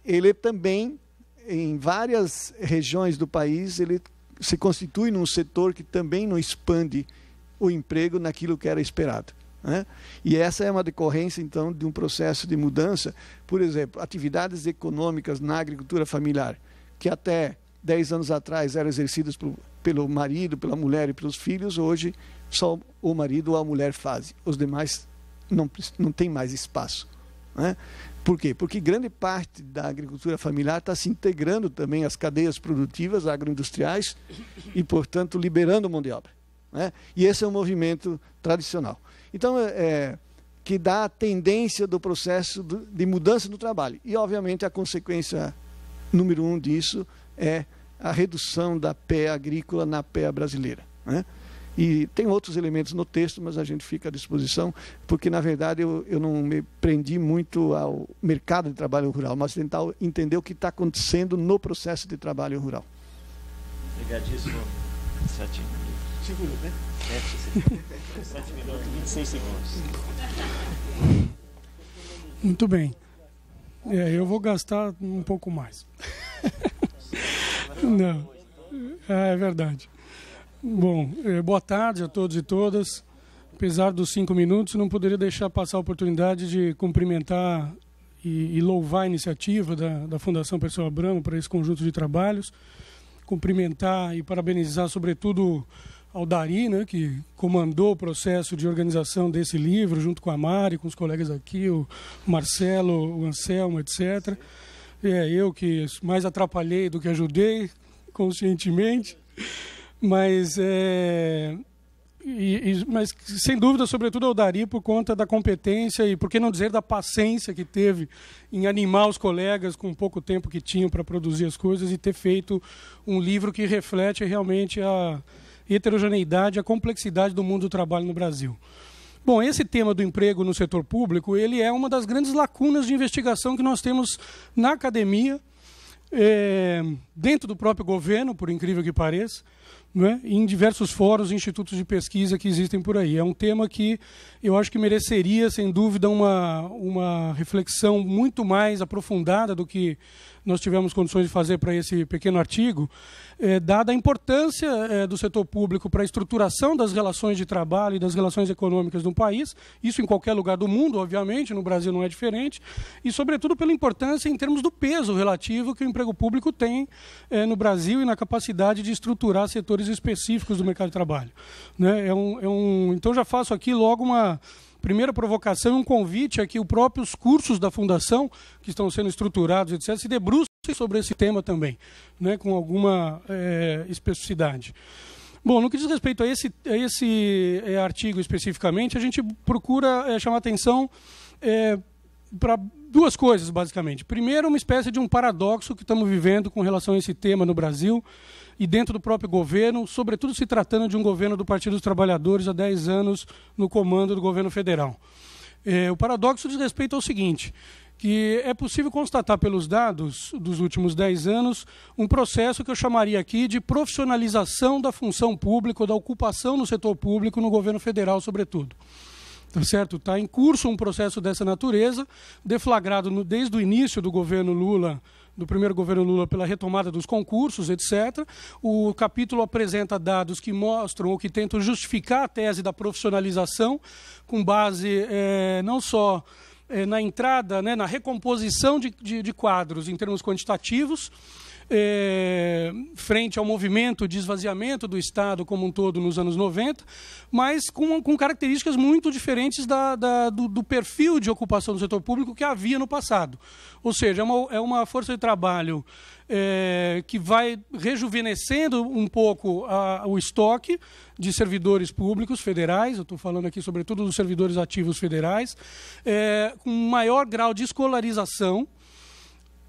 ele também, em várias regiões do país, ele se constitui num setor que também não expande o emprego naquilo que era esperado. Né? E essa é uma decorrência, então, de um processo de mudança. Por exemplo, atividades econômicas na agricultura familiar, que até 10 anos atrás eram exercidas por pelo marido, pela mulher e pelos filhos, hoje só o marido ou a mulher fazem. Os demais não, não tem mais espaço. Né? Por quê? Porque grande parte da agricultura familiar está se integrando também às cadeias produtivas agroindustriais e, portanto, liberando mão de obra. Né? E esse é um movimento tradicional. Então, é, é que dá a tendência do processo de mudança do trabalho. E, obviamente, a consequência número um disso é a redução da pé agrícola na pé brasileira. Né? E tem outros elementos no texto, mas a gente fica à disposição, porque, na verdade, eu, eu não me prendi muito ao mercado de trabalho rural, mas tentar entender o que está acontecendo no processo de trabalho rural. Obrigadíssimo. Sete minutos. Seguro, né? Sete, sete minutos e 26 segundos. Muito bem. É, eu vou gastar um pouco mais. Não, ah, é verdade. Bom, eh, boa tarde a todos e todas. Apesar dos cinco minutos, não poderia deixar passar a oportunidade de cumprimentar e, e louvar a iniciativa da, da Fundação Pessoa Abramo para esse conjunto de trabalhos. Cumprimentar e parabenizar, sobretudo, ao Dari, né, que comandou o processo de organização desse livro, junto com a Mari, com os colegas aqui, o Marcelo, o Anselmo, etc. É, eu que mais atrapalhei do que ajudei, conscientemente, mas, é, e, e, mas sem dúvida, sobretudo ao Dari, por conta da competência e, por que não dizer, da paciência que teve em animar os colegas com pouco tempo que tinham para produzir as coisas e ter feito um livro que reflete realmente a heterogeneidade, a complexidade do mundo do trabalho no Brasil. Bom, esse tema do emprego no setor público, ele é uma das grandes lacunas de investigação que nós temos na academia, é, dentro do próprio governo, por incrível que pareça, é? em diversos fóruns e institutos de pesquisa que existem por aí. É um tema que eu acho que mereceria, sem dúvida, uma, uma reflexão muito mais aprofundada do que nós tivemos condições de fazer para esse pequeno artigo, é, dada a importância é, do setor público para a estruturação das relações de trabalho e das relações econômicas do país, isso em qualquer lugar do mundo, obviamente, no Brasil não é diferente, e sobretudo pela importância em termos do peso relativo que o emprego público tem é, no Brasil e na capacidade de estruturar setores específicos do mercado de trabalho. Né? É um, é um, então já faço aqui logo uma primeira provocação e um convite a que os próprios cursos da Fundação, que estão sendo estruturados, etc., se debrucem sobre esse tema também, né, com alguma é, especificidade. Bom, no que diz respeito a esse, a esse é, artigo especificamente, a gente procura é, chamar atenção para duas coisas, basicamente. Primeiro, uma espécie de um paradoxo que estamos vivendo com relação a esse tema no Brasil, e dentro do próprio governo, sobretudo se tratando de um governo do Partido dos Trabalhadores há 10 anos no comando do governo federal. É, o paradoxo diz respeito ao seguinte: que é possível constatar pelos dados dos últimos 10 anos um processo que eu chamaria aqui de profissionalização da função pública ou da ocupação no setor público no governo federal, sobretudo. Tá certo? Está em curso um processo dessa natureza, deflagrado no, desde o início do governo Lula do primeiro governo Lula pela retomada dos concursos, etc. O capítulo apresenta dados que mostram ou que tentam justificar a tese da profissionalização, com base é, não só é, na entrada, né, na recomposição de, de, de quadros em termos quantitativos é, frente ao movimento de esvaziamento do Estado como um todo nos anos 90, mas com, com características muito diferentes da, da, do, do, perfil de ocupação do setor público que havia no passado. Ou seja, é uma, é uma força de trabalho é, que vai rejuvenescendo um pouco a, o estoque de servidores públicos federais, eu estou falando aqui sobretudo dos servidores ativos federais, é, com maior grau de escolarização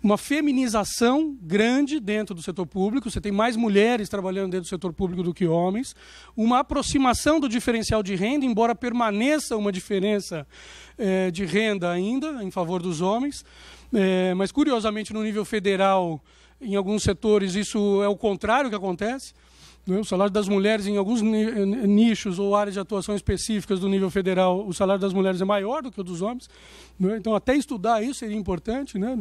uma feminização grande dentro do setor público, você tem mais mulheres trabalhando dentro do setor público do que homens, uma aproximação do diferencial de renda, embora permaneça uma diferença eh, de renda ainda em favor dos homens, eh, mas curiosamente no nível federal, em alguns setores, isso é o contrário que acontece. Né, o salário das mulheres em alguns eh, nichos ou áreas de atuação específicas do nível federal, o salário das mulheres é maior do que o dos homens. Né, então, até estudar isso seria importante. Né?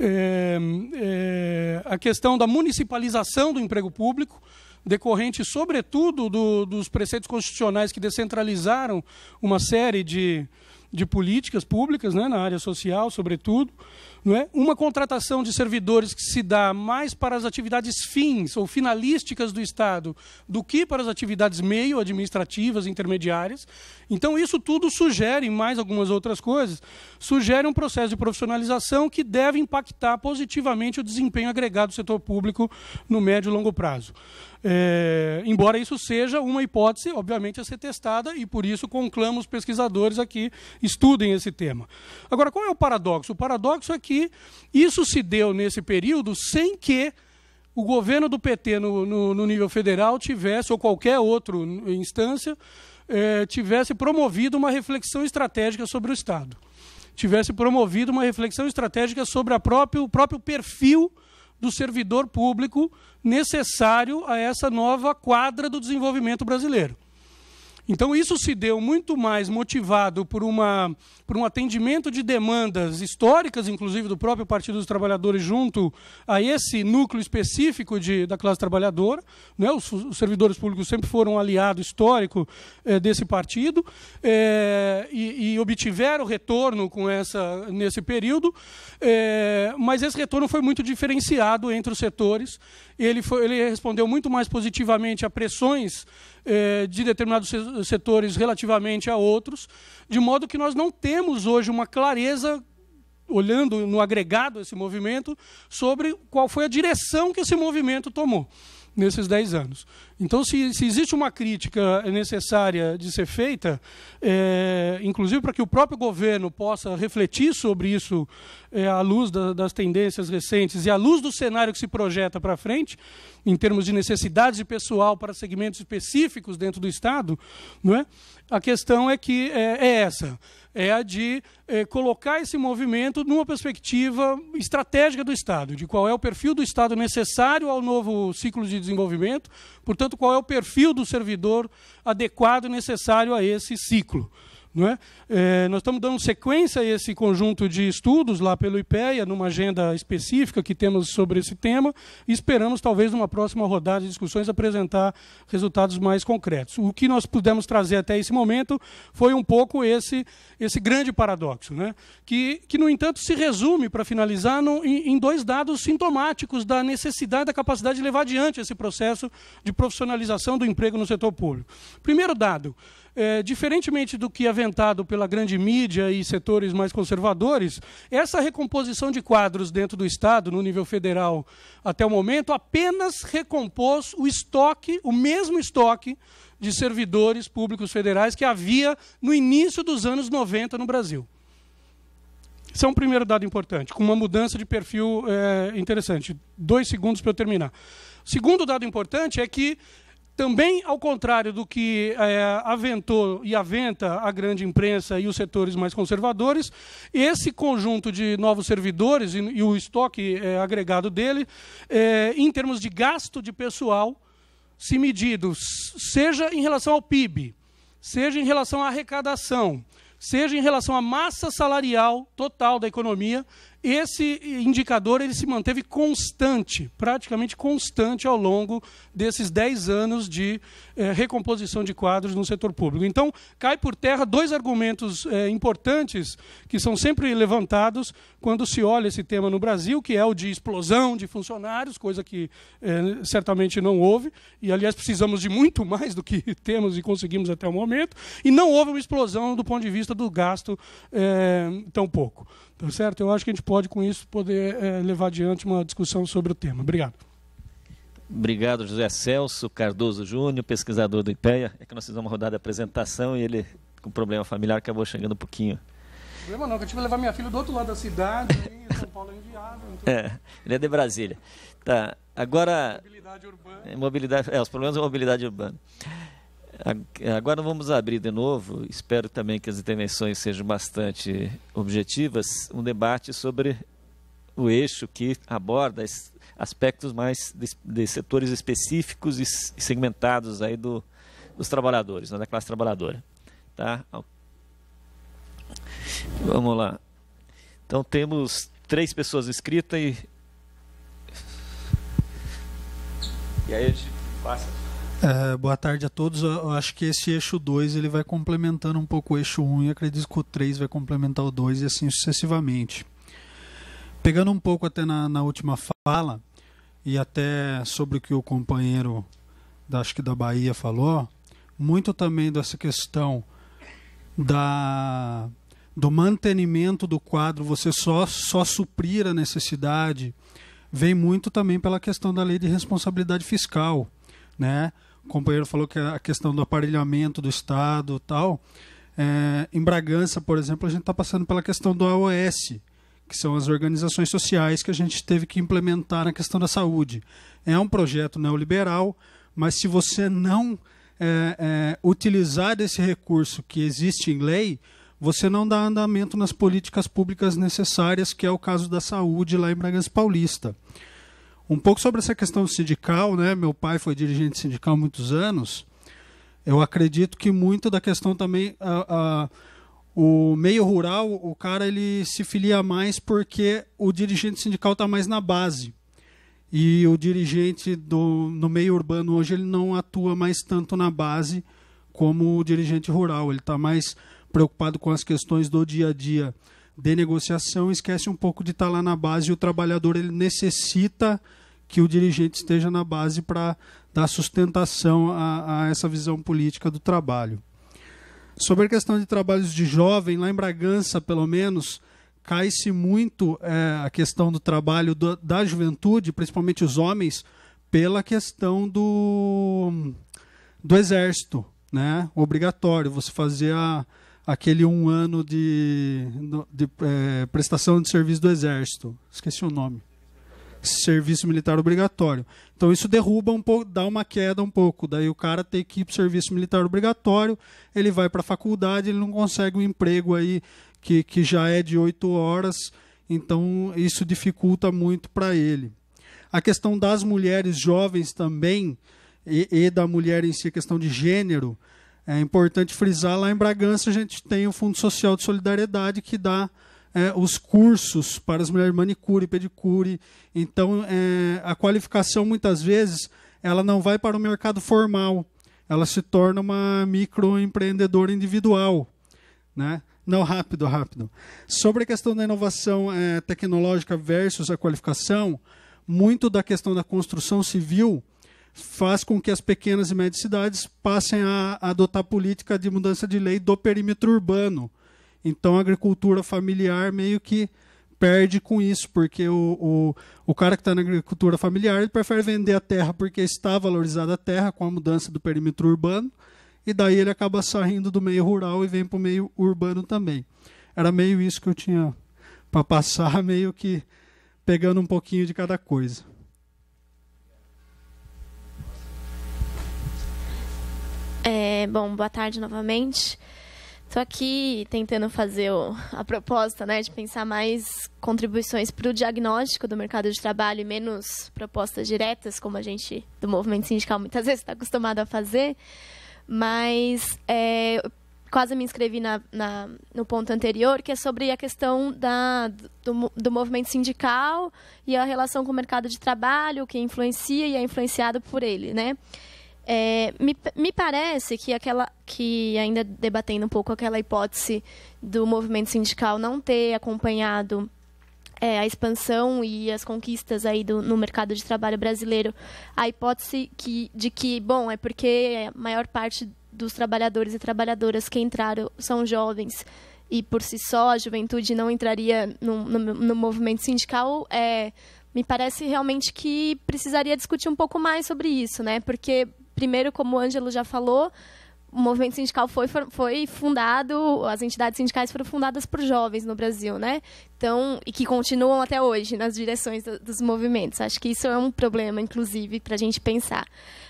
É, é, a questão da municipalização do emprego público, decorrente, sobretudo, do, dos preceitos constitucionais que descentralizaram uma série de, de políticas públicas, né? na área social, sobretudo. Não é? Uma contratação de servidores que se dá mais para as atividades fins ou finalísticas do Estado do que para as atividades meio administrativas intermediárias. Então, isso tudo sugere, mais algumas outras coisas, sugere um processo de profissionalização que deve impactar positivamente o desempenho agregado do setor público no médio e longo prazo. É, embora isso seja uma hipótese, obviamente, a ser testada, e por isso conclamos os pesquisadores aqui estudem esse tema. Agora, qual é o paradoxo? O paradoxo é que isso se deu nesse período sem que o governo do PT no, no, no nível federal tivesse, ou qualquer outra instância, é, tivesse promovido uma reflexão estratégica sobre o Estado, tivesse promovido uma reflexão estratégica sobre o próprio perfil do servidor público necessário a essa nova quadra do desenvolvimento brasileiro. Então, isso se deu muito mais motivado por, uma, por um atendimento de demandas históricas, inclusive do próprio Partido dos Trabalhadores, junto a esse núcleo específico de, da classe trabalhadora. Né? Os, os, servidores públicos sempre foram um aliado histórico eh, desse partido eh, e, e, obtiveram retorno com essa, nesse período, eh, mas esse retorno foi muito diferenciado entre os setores. Ele, foi, ele respondeu muito mais positivamente a pressões é, de determinados setores relativamente a outros, de modo que nós não temos hoje uma clareza olhando no agregado esse movimento sobre qual foi a direção que esse movimento tomou nesses 10 anos. Então, se, se, existe uma crítica necessária de ser feita, é, inclusive para que o próprio governo possa refletir sobre isso é, à luz da, das tendências recentes e à luz do cenário que se projeta para frente, em termos de necessidades de pessoal para segmentos específicos dentro do Estado, não é? a questão é que é, é essa é a de é, colocar esse movimento numa perspectiva estratégica do Estado, de qual é o perfil do Estado necessário ao novo ciclo de desenvolvimento, portanto, qual é o perfil do servidor adequado e necessário a esse ciclo. Não é? é? nós estamos dando sequência a esse conjunto de estudos lá pelo IPEA, numa agenda específica que temos sobre esse tema, e esperamos, talvez, numa próxima rodada de discussões, apresentar resultados mais concretos. O que nós pudemos trazer até esse momento foi um pouco esse, esse grande paradoxo, né? que, que, no entanto, se resume, para finalizar, no, em, em dois dados sintomáticos da necessidade, da capacidade de levar adiante esse processo de profissionalização do emprego no setor público. Primeiro dado, é, diferentemente do que é aventado pela grande mídia e setores mais conservadores, essa recomposição de quadros dentro do Estado, no nível federal, até o momento, apenas recompôs o estoque, o mesmo estoque de servidores públicos federais que havia no início dos anos 90 no Brasil. Isso é um primeiro dado importante, com uma mudança de perfil é, interessante. Dois segundos para eu terminar. Segundo dado importante é que também ao contrário do que é, aventou e aventa a grande imprensa e os setores mais conservadores, esse conjunto de novos servidores e, e o estoque é, agregado dele, é, em termos de gasto de pessoal, se medido, seja em relação ao PIB, seja em relação à arrecadação, seja em relação à massa salarial total da economia, esse indicador ele se manteve constante, praticamente constante ao longo desses 10 anos de eh, recomposição de quadros no setor público. Então, cai por terra dois argumentos eh, importantes que são sempre levantados quando se olha esse tema no Brasil, que é o de explosão de funcionários, coisa que eh, certamente não houve, e aliás precisamos de muito mais do que temos e conseguimos até o momento, e não houve uma explosão do ponto de vista do gasto eh, tão pouco. Tá certo? Eu acho que a gente pode, com isso, poder é, levar adiante uma discussão sobre o tema. Obrigado. Obrigado, José Celso Cardoso Júnior, pesquisador do IPEA. É que nós fizemos uma rodada de apresentação e ele, com problema familiar, acabou chegando um pouquinho. Problema não, que eu tive que levar minha filha do outro lado da cidade, em São Paulo é inviável. Então... É, ele é de Brasília. Tá, agora... Mobilidade urbana. É, mobilidade, é, os problemas de mobilidade urbana. Agora vamos abrir de novo, espero também que as intervenções sejam bastante objetivas, um debate sobre o eixo que aborda aspectos mais de, de setores específicos e segmentados aí do, dos trabalhadores, né, da classe trabalhadora. Tá? Vamos lá. Então temos três pessoas inscritas e... E aí a gente passa... É, boa tarde a todos. Eu acho que esse eixo 2 ele vai complementando um pouco o eixo 1 um, e acredito que o 3 vai complementar o 2 e assim sucessivamente. Pegando um pouco até na, na última fala e até sobre o que o companheiro da, acho que da Bahia falou, muito também dessa questão da do mantenimento do quadro, você só só suprir a necessidade, vem muito também pela questão da lei de responsabilidade fiscal, né? companheiro falou que a questão do aparelhamento do Estado tal. É, em Bragança, por exemplo, a gente está passando pela questão do AOS, que são as organizações sociais que a gente teve que implementar na questão da saúde. É um projeto neoliberal, mas se você não é, é, utilizar esse recurso que existe em lei, você não dá andamento nas políticas públicas necessárias, que é o caso da saúde lá em Bragança Paulista. Um pouco sobre essa questão sindical, né? Meu pai foi dirigente sindical há muitos anos. Eu acredito que muito da questão também a, a, o meio rural, o cara ele se filia mais porque o dirigente sindical está mais na base. E o dirigente do, no meio urbano hoje ele não atua mais tanto na base como o dirigente rural. Ele está mais preocupado com as questões do dia a dia de negociação, esquece um pouco de estar tá lá na base e o trabalhador ele necessita que o dirigente esteja na base para dar sustentação a, a, essa visão política do trabalho. Sobre a questão de trabalhos de jovem, lá em Bragança, pelo menos, cai-se muito é, a questão do trabalho do, da juventude, principalmente os homens, pela questão do, do exército, né? obrigatório, você fazer a, aquele um ano de, de é, prestação de serviço do exército. Esqueci o nome serviço militar obrigatório. Então isso derruba um pouco, dá uma queda um pouco. Daí o cara tem que ir para serviço militar obrigatório, ele vai para a faculdade, ele não consegue um emprego aí que, que já é de oito horas, então isso dificulta muito para ele. A questão das mulheres jovens também, e, e, da mulher em si, a questão de gênero, é importante frisar, lá em Bragança a gente tem o Fundo Social de Solidariedade que dá é, os cursos para as mulheres manicure, pedicure. Então, é, a qualificação, muitas vezes, ela não vai para o mercado formal. Ela se torna uma microempreendedora individual. Né? Não, rápido, rápido. Sobre a questão da inovação é, tecnológica versus a qualificação, muito da questão da construção civil faz com que as pequenas e médias cidades passem a adotar política de mudança de lei do perímetro urbano então a agricultura familiar meio que perde com isso, porque o, o, o cara que está na agricultura familiar ele prefere vender a terra porque está valorizada a terra com a mudança do perímetro urbano, e daí ele acaba saindo do meio rural e vem para o meio urbano também. Era meio isso que eu tinha para passar, meio que pegando um pouquinho de cada coisa. É, bom, boa tarde novamente. Estou aqui tentando fazer o, a proposta né, de pensar mais contribuições para o diagnóstico do mercado de trabalho e menos propostas diretas, como a gente do movimento sindical muitas vezes está acostumado a fazer. Mas é, quase me inscrevi na, na, no ponto anterior, que é sobre a questão da, do, do, movimento sindical e a relação com o mercado de trabalho, o que influencia e é influenciado por ele, né? É, me, me parece que aquela que ainda debatendo um pouco aquela hipótese do movimento sindical não ter acompanhado é, a expansão e as conquistas aí do, no mercado de trabalho brasileiro, a hipótese que, de que, bom, é porque a maior parte dos trabalhadores e trabalhadoras que entraram são jovens e por si só a juventude não entraria no, no, no movimento sindical, é, me parece realmente que precisaria discutir um pouco mais sobre isso, né? Porque primeiro, como o Ângelo já falou, o movimento sindical foi, foi fundado, as entidades sindicais foram fundadas por jovens no Brasil, né? Então, e que continuam até hoje nas direções do, dos movimentos. Acho que isso é um problema, inclusive, para a gente pensar.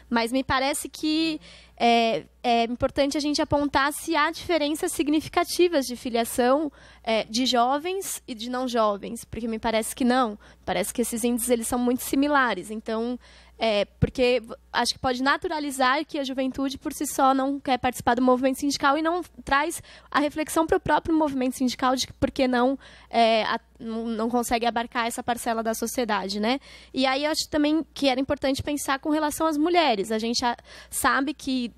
Mas me parece que é, é, importante a gente apontar se há diferenças significativas de filiação é, de jovens e de não jovens, porque me parece que não. Parece que esses índices eles são muito similares. Então, é, porque acho que pode naturalizar que a juventude por si só não quer participar do movimento sindical e não traz a reflexão para o próprio movimento sindical de por que não, é, não consegue abarcar essa parcela da sociedade, né? E aí eu acho também que era importante pensar com relação às mulheres. A gente sabe que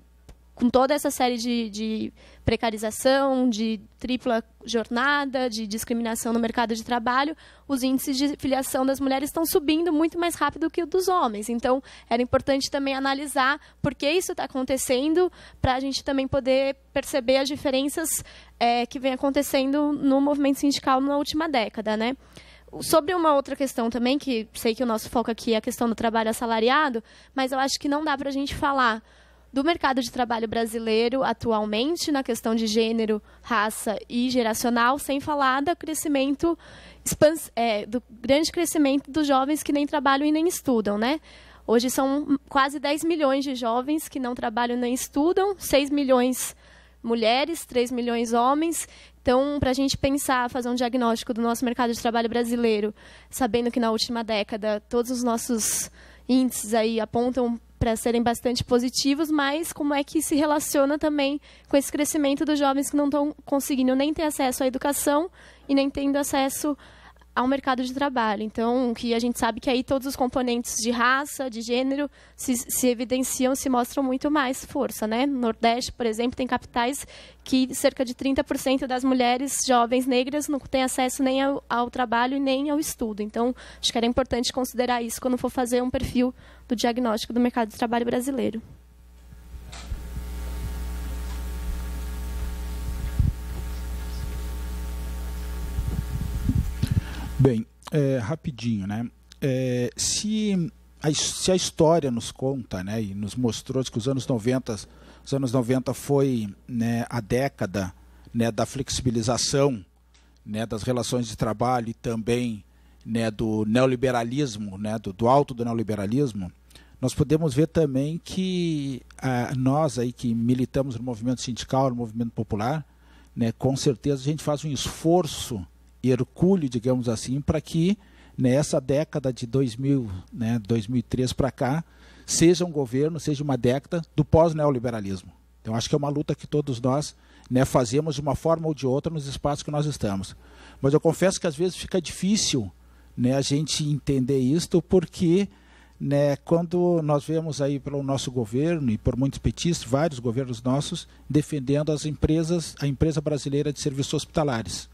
com toda essa série de, de precarização, de tripla jornada, de discriminação no mercado de trabalho, os índices de filiação das mulheres estão subindo muito mais rápido que o dos homens. Então, era importante também analisar por que isso está acontecendo, para a gente também poder perceber as diferenças é, que vem acontecendo no movimento sindical na última década, né? sobre uma outra questão também, que sei que o nosso foco aqui é a questão do trabalho assalariado, mas eu acho que não dá para a gente falar do mercado de trabalho brasileiro atualmente na questão de gênero, raça e geracional, sem falar do crescimento é, do grande crescimento dos jovens que nem trabalham e nem estudam, né? Hoje são quase 10 milhões de jovens que não trabalham nem estudam, 6 milhões mulheres, 3 milhões homens. Então, para a gente pensar, fazer um diagnóstico do nosso mercado de trabalho brasileiro, sabendo que na última década todos os nossos índices aí apontam para serem bastante positivos, mas como é que se relaciona também com esse crescimento dos jovens que não estão conseguindo nem ter acesso à educação e nem tendo acesso ao mercado de trabalho. Então, que a gente sabe que aí todos os componentes de raça, de gênero, se, se evidenciam, se mostram muito mais força, né? No Nordeste, por exemplo, tem capitais que cerca de 30% das mulheres jovens negras não têm acesso nem ao, ao trabalho e nem ao estudo. Então, acho que era importante considerar isso quando for fazer um perfil do diagnóstico do mercado de trabalho brasileiro. Bem, é, rapidinho, né? É, se, a, se a história nos conta, né, e nos mostrou que os anos 90, os anos 90 foi né, a década né, da flexibilização né, das relações de trabalho e também né, do neoliberalismo, né, do, do alto do neoliberalismo, nós podemos ver também que nós aí que militamos no movimento sindical, no movimento popular, né, com certeza a gente faz um esforço hercúleo, digamos assim, para que nessa década de 2000, né, 2003 para cá, seja um governo, seja uma década do pós-neoliberalismo. Então, acho que é uma luta que todos nós né, fazemos de uma forma ou de outra nos espaços que nós estamos. Mas eu confesso que às vezes fica difícil né, a gente entender isto, porque né, quando nós vemos aí pelo nosso governo e por muitos petistas, vários governos nossos, defendendo as empresas, a empresa brasileira de serviços hospitalares.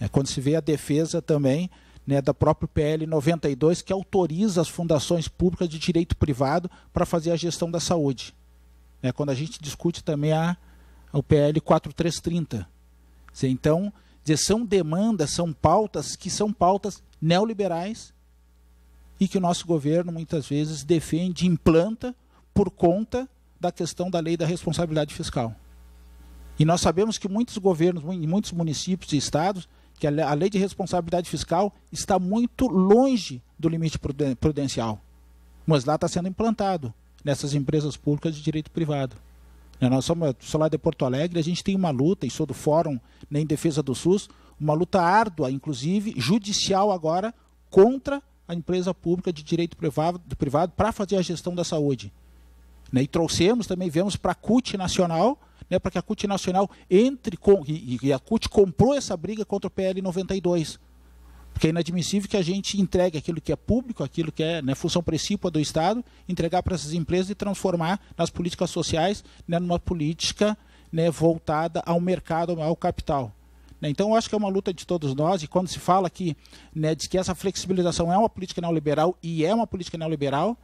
É, quando se vê a defesa também né, da própria PL 92, que autoriza as fundações públicas de direito privado para fazer a gestão da saúde. É, quando a gente discute também a, o PL 4330. Então, são demandas, são pautas que são pautas neoliberais e que o nosso governo muitas vezes defende, implanta por conta da questão da lei da responsabilidade fiscal. E nós sabemos que muitos governos, em muitos municípios e estados, que a lei de responsabilidade fiscal está muito longe do limite prudencial, mas lá está sendo implantado nessas empresas públicas de direito privado. Né, nós somos, sou lá de Porto Alegre, a gente tem uma luta, e sou do Fórum né, em Defesa do SUS, uma luta árdua, inclusive judicial agora, contra a empresa pública de direito privado para fazer a gestão da saúde. Né? E trouxemos também, vemos para a CUT Nacional, né, para que a CUT Nacional entre com. E, e a CUT comprou essa briga contra o PL 92. Porque é inadmissível que a gente entregue aquilo que é público, aquilo que é né, função principal do Estado, entregar para essas empresas e transformar nas políticas sociais né, numa política né, voltada ao mercado, ao capital. Né, então, eu acho que é uma luta de todos nós, e quando se fala que, né, de que essa flexibilização é uma política neoliberal, e é uma política neoliberal,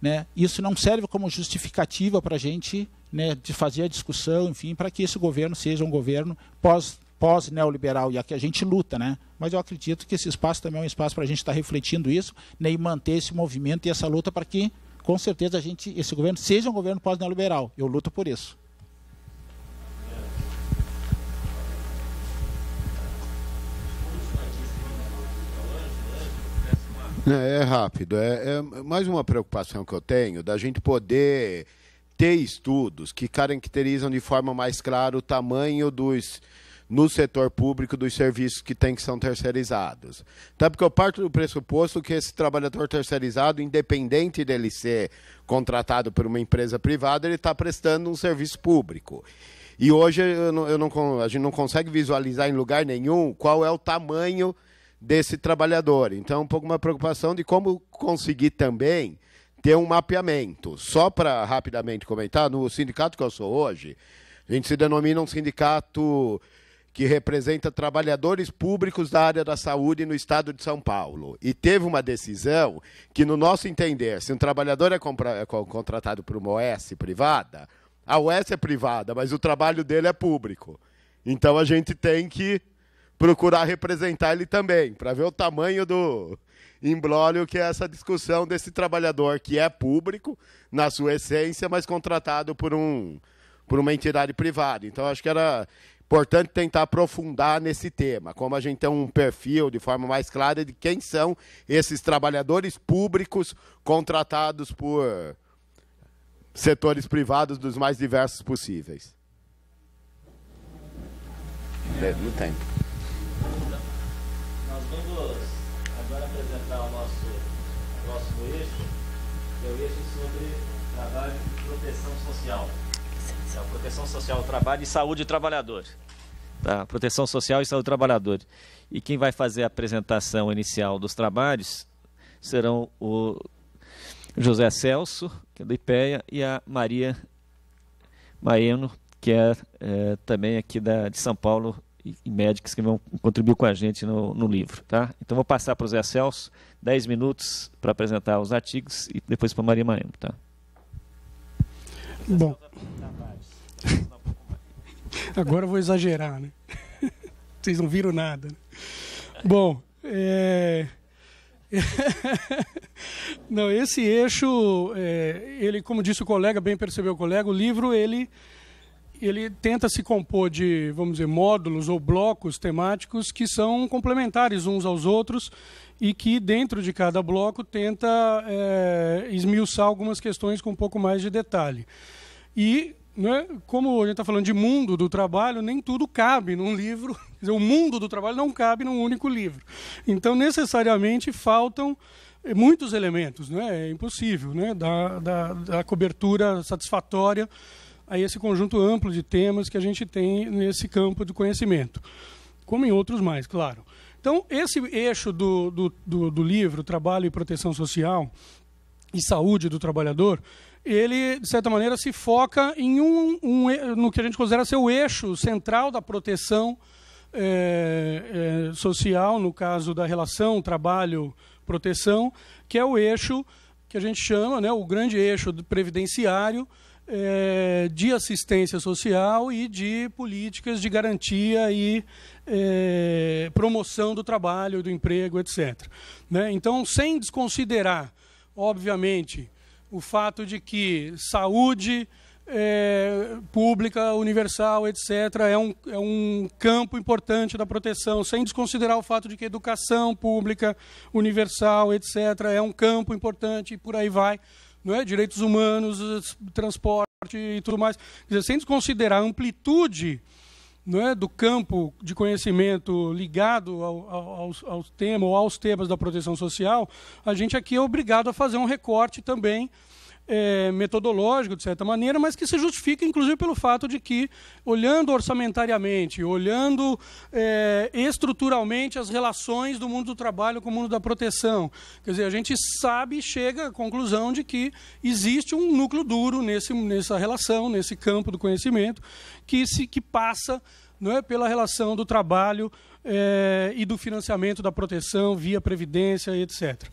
né? Isso não serve como justificativa para a gente né, de fazer a discussão, enfim, para que esse governo seja um governo pós pós-neoliberal, e aqui a gente luta, né? Mas eu acredito que esse espaço também é um espaço para a gente estar tá refletindo isso né, e manter esse movimento e essa luta para que, com certeza, a gente, esse governo seja um governo pós-neoliberal. Eu luto por isso. É, é rápido. É, é, mais uma preocupação que eu tenho da gente poder ter estudos que caracterizam de forma mais clara o tamanho dos no setor público dos serviços que tem que são terceirizados. Tá porque eu parto do pressuposto que esse trabalhador terceirizado, independente dele ser contratado por uma empresa privada, ele está prestando um serviço público. E hoje eu não, eu não, a gente não consegue visualizar em lugar nenhum qual é o tamanho desse trabalhador. Então, é um pouco uma preocupação de como conseguir também ter um mapeamento. Só para rapidamente comentar, no sindicato que eu sou hoje, a gente se denomina um sindicato que representa trabalhadores públicos da área da saúde no estado de São Paulo. E teve uma decisão que, no nosso entender, se um trabalhador é, é contratado por uma OS privada, a OS é privada, mas o trabalho dele é público. Então a gente tem que procurar representar ele também, para ver o tamanho do imbróglio que é essa discussão desse trabalhador que é público na sua essência, mas contratado por um por uma entidade privada. Então acho que era importante tentar aprofundar nesse tema, como a gente tem um perfil de forma mais clara de quem são esses trabalhadores públicos contratados por setores privados dos mais diversos possíveis. É, no tempo. eixo, que é o eixo sobre trabalho e proteção social. Então, proteção social, trabalho e saúde do trabalhador. Tá, proteção social e saúde do trabalhador. E quem vai fazer a apresentação inicial dos trabalhos serão o José Celso, que é do IPEA, e a Maria Maeno, que é, é também aqui da, de São Paulo, e, médicos que vão contribuir com a gente no, no livro. Tá? Então vou passar para o Zé Celso 10 minutos para apresentar os artigos e depois para a Maria Maemo. Tá? Bom. Agora eu vou exagerar, né? Vocês não viram nada. Né? Bom, é... não, esse eixo, é... ele, como disse o colega, bem percebeu o colega, o livro ele ele tenta se compor de, vamos dizer, módulos ou blocos temáticos que são complementares uns aos outros e que, dentro de cada bloco, tenta é, esmiuçar algumas questões com um pouco mais de detalhe. E, né, como a gente está falando de mundo do trabalho, nem tudo cabe num livro, dizer, o mundo do trabalho não cabe num único livro. Então, necessariamente, faltam eh, muitos elementos, né? é impossível né? da, da, da cobertura satisfatória a esse conjunto amplo de temas que a gente tem nesse campo de conhecimento, como em outros mais, claro. Então, esse eixo do, do, do, do livro, Trabalho e Proteção Social e Saúde do Trabalhador, ele, de certa maneira, se foca em um, um, no que a gente considera ser o eixo central da proteção é, é, social, no caso da relação trabalho-proteção, que é o eixo que a gente chama, né, o grande eixo previdenciário, é, de assistência social e de políticas de garantia e é, promoção do trabalho, do emprego, etc. Né? Então, sem desconsiderar, obviamente, o fato de que saúde é, pública, universal, etc., é um, é um campo importante da proteção, sem desconsiderar o fato de que educação pública, universal, etc., é um campo importante e por aí vai não é? direitos humanos, transporte e tudo mais. Quer dizer, sem desconsiderar a amplitude não é, do campo de conhecimento ligado ao, ao, ao tema ou aos temas da proteção social, a gente aqui é obrigado a fazer um recorte também é, metodológico, de certa maneira, mas que se justifica, inclusive, pelo fato de que, olhando orçamentariamente, olhando é, estruturalmente as relações do mundo do trabalho com o mundo da proteção, quer dizer, a gente sabe e chega à conclusão de que existe um núcleo duro nesse, nessa relação, nesse campo do conhecimento, que, se, que passa não é pela relação do trabalho é, e do financiamento da proteção via previdência, etc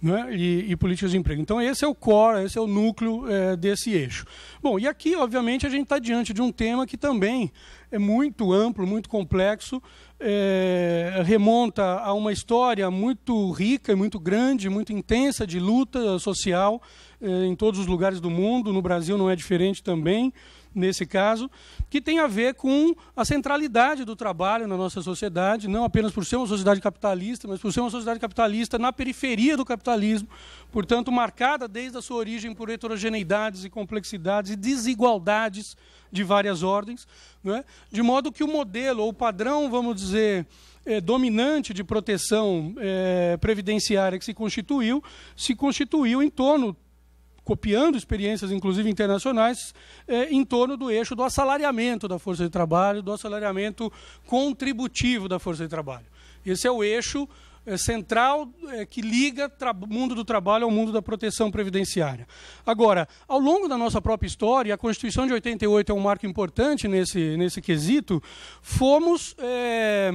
né, e, e, políticas de emprego. Então, esse é o core, esse é o núcleo é, desse eixo. Bom, e aqui, obviamente, a gente está diante de um tema que também é muito amplo, muito complexo, é, remonta a uma história muito rica, muito grande, muito intensa de luta social é, em todos os lugares do mundo. No Brasil não é diferente também nesse caso, que tem a ver com a centralidade do trabalho na nossa sociedade, não apenas por ser uma sociedade capitalista, mas por ser uma sociedade capitalista na periferia do capitalismo, portanto, marcada desde a sua origem por heterogeneidades e complexidades e desigualdades de várias ordens, é? de modo que o modelo ou o padrão, vamos dizer, eh, dominante de proteção eh, previdenciária que se constituiu, se constituiu em torno copiando experiências, inclusive internacionais, eh, em torno do eixo do assalariamento da força de trabalho, do assalariamento contributivo da força de trabalho. Esse é o eixo eh, central eh, que liga o mundo do trabalho ao mundo da proteção previdenciária. Agora, ao longo da nossa própria história, a Constituição de 88 é um marco importante nesse, nesse quesito, fomos, eh,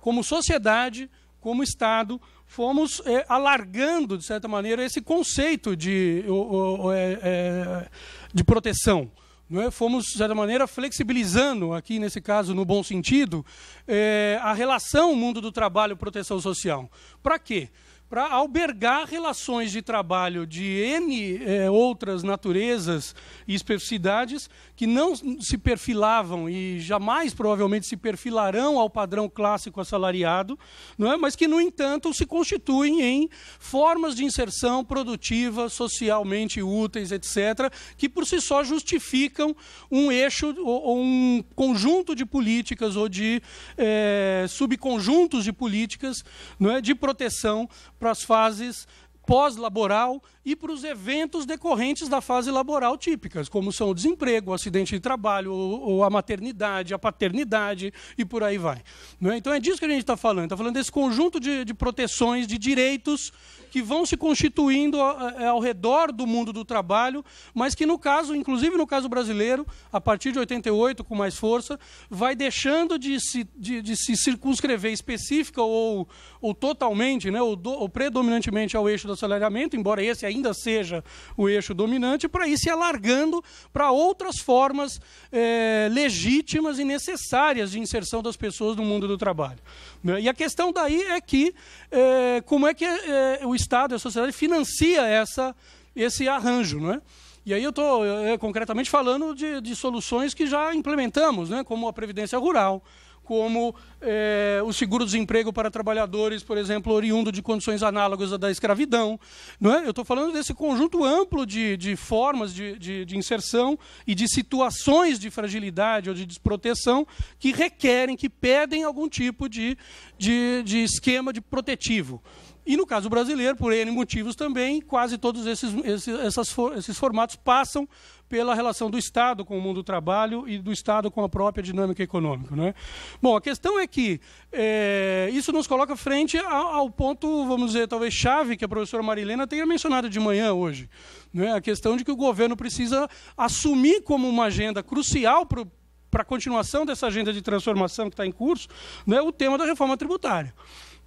como sociedade, como Estado, fomos é, alargando, de certa maneira, esse conceito de, o, o, é, é, de proteção. É? Fomos, de certa maneira, flexibilizando, aqui nesse caso, no bom sentido, é, a relação mundo do trabalho proteção social. Para quê? Para albergar relações de trabalho de N é, outras naturezas e especificidades que não se perfilavam e jamais provavelmente se perfilarão ao padrão clássico assalariado, não é? mas que, no entanto, se constituem em formas de inserção produtiva, socialmente úteis, etc., que por si só justificam um eixo ou um conjunto de políticas ou de é, subconjuntos de políticas não é? de proteção para as fases pós-laboral e para os eventos decorrentes da fase laboral típicas, como são o desemprego, o acidente de trabalho, ou a maternidade, a paternidade e por aí vai. Né? Então é disso que a gente está falando, está falando desse conjunto de, de, proteções, de direitos que vão se constituindo ao, redor do mundo do trabalho, mas que no caso, inclusive no caso brasileiro, a partir de 88 com mais força, vai deixando de se, de, de se circunscrever específica ou, ou totalmente, né, ou, do, ou predominantemente ao eixo do assalariamento, embora esse aí ainda seja o eixo dominante, para ir se alargando para outras formas é, legítimas e necessárias de inserção das pessoas no mundo do trabalho. Né? E a questão daí é que é, como é que é, o Estado e a sociedade financia essa, esse arranjo, não é? E aí eu estou concretamente falando de, de, soluções que já implementamos, né, como a Previdência Rural, como é, o seguro-desemprego para trabalhadores, por exemplo, oriundo de condições análogas à da escravidão. Não é? Eu estou falando desse conjunto amplo de, de formas de, de, de, inserção e de situações de fragilidade ou de desproteção que requerem, que pedem algum tipo de, de, de esquema de protetivo. E no caso brasileiro, por N motivos também, quase todos esses, esses, essas, esses formatos passam pela relação do Estado com o mundo do trabalho e do Estado com a própria dinâmica econômica. Né? Bom, a questão é que é, isso nos coloca frente ao, ao, ponto, vamos dizer, talvez chave que a professora Marilena tenha mencionado de manhã hoje. Né? A questão de que o governo precisa assumir como uma agenda crucial para para a continuação dessa agenda de transformação que está em curso, né, o tema da reforma tributária.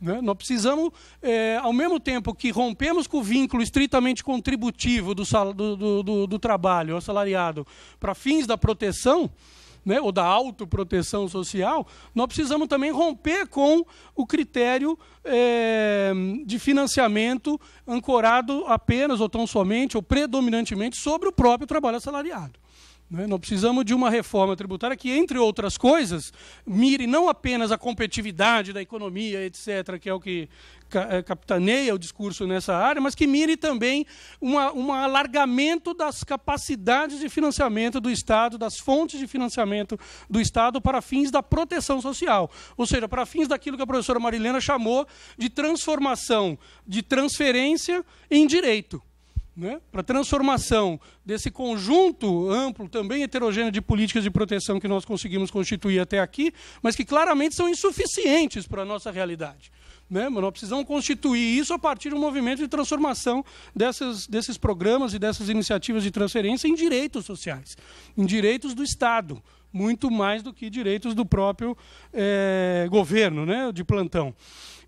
Né? Nós precisamos, é, ao mesmo tempo que rompemos com o vínculo estritamente contributivo do, sal, do, do, do, do trabalho assalariado para fins da proteção, né, ou da autoproteção social, nós precisamos também romper com o critério é, de financiamento ancorado apenas, ou tão somente, ou predominantemente, sobre o próprio trabalho assalariado. Né? Nós precisamos de uma reforma tributária que, entre outras coisas, mire não apenas a competitividade da economia, etc., que é o que eh, capitaneia o discurso nessa área, mas que mire também um alargamento das capacidades de financiamento do Estado, das fontes de financiamento do Estado para fins da proteção social. Ou seja, para fins daquilo que a professora Marilena chamou de transformação de transferência em direito né, para a transformação desse conjunto amplo, também heterogêneo, de políticas de proteção que nós conseguimos constituir até aqui, mas que claramente são insuficientes para a nossa realidade. Né? Mas nós precisamos constituir isso a partir de um movimento de transformação dessas, desses programas e dessas iniciativas de transferência em direitos sociais, em direitos do Estado, muito mais do que direitos do próprio eh, governo, né, de plantão.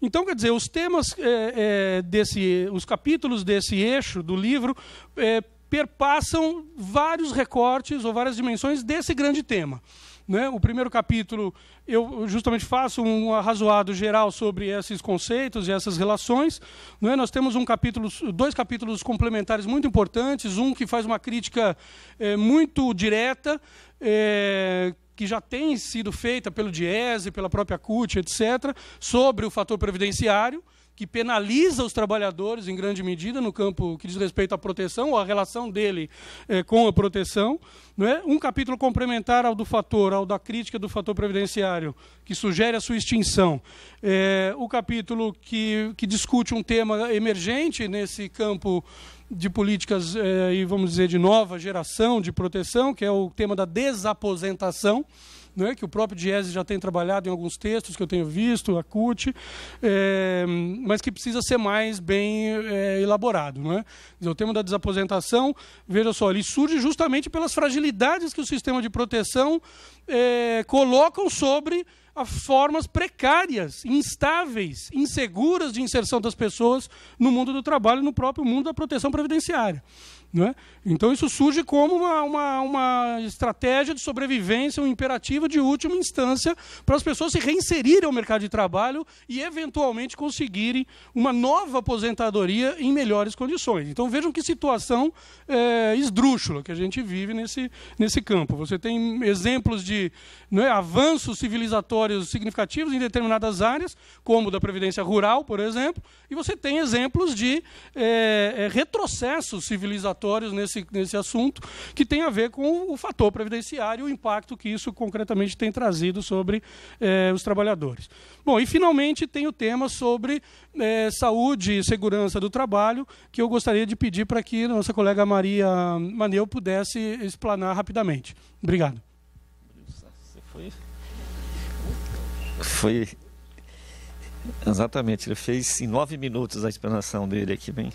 Então, quer dizer, os temas é, é, desse, os capítulos desse eixo do livro é, perpassam vários recortes ou várias dimensões desse grande tema. Né? O primeiro capítulo eu justamente faço um arrazoado geral sobre esses conceitos e essas relações. Né? Nós temos um capítulo, dois capítulos complementares muito importantes, um que faz uma crítica é, muito direta, é, que já tem sido feita pelo DIESE, pela própria CUT, etc., sobre o fator previdenciário, que penaliza os trabalhadores em grande medida no campo que diz respeito à proteção ou à relação dele eh, com a proteção. é Um capítulo complementar ao do fator, ao da crítica do fator previdenciário, que sugere a sua extinção. É, o capítulo que, que discute um tema emergente nesse campo de políticas, eh, e vamos dizer, de nova geração de proteção, que é o tema da desaposentação. é que o próprio Diese já tem trabalhado em alguns textos que eu tenho visto, a CUT, é, eh, mas que precisa ser mais bem é, elaborado. Né? O tema da desaposentação, veja só, ele surge justamente pelas fragilidades que o sistema de proteção é, colocam sobre a formas precárias, instáveis, inseguras de inserção das pessoas no mundo do trabalho e no próprio mundo da proteção previdenciária. É? Então isso surge como uma, uma, uma, estratégia de sobrevivência, um imperativo de última instância para as pessoas se reinserirem ao mercado de trabalho e eventualmente conseguirem uma nova aposentadoria em melhores condições. Então vejam que situação é, esdrúxula que a gente vive nesse, nesse campo. Você tem exemplos de é, avanços civilizatórios significativos em determinadas áreas, como da previdência rural, por exemplo, e você tem exemplos de eh, eh, retrocessos civilizatórios regulatórios nesse, nesse assunto, que tem a ver com o fator previdenciário e o impacto que isso concretamente tem trazido sobre eh, os trabalhadores. Bom, e finalmente tem o tema sobre eh, saúde e segurança do trabalho, que eu gostaria de pedir para que nossa colega Maria Maneu pudesse explanar rapidamente. Obrigado. Foi? Foi Exatamente, ele fez em nove minutos a explanação dele aqui, bem.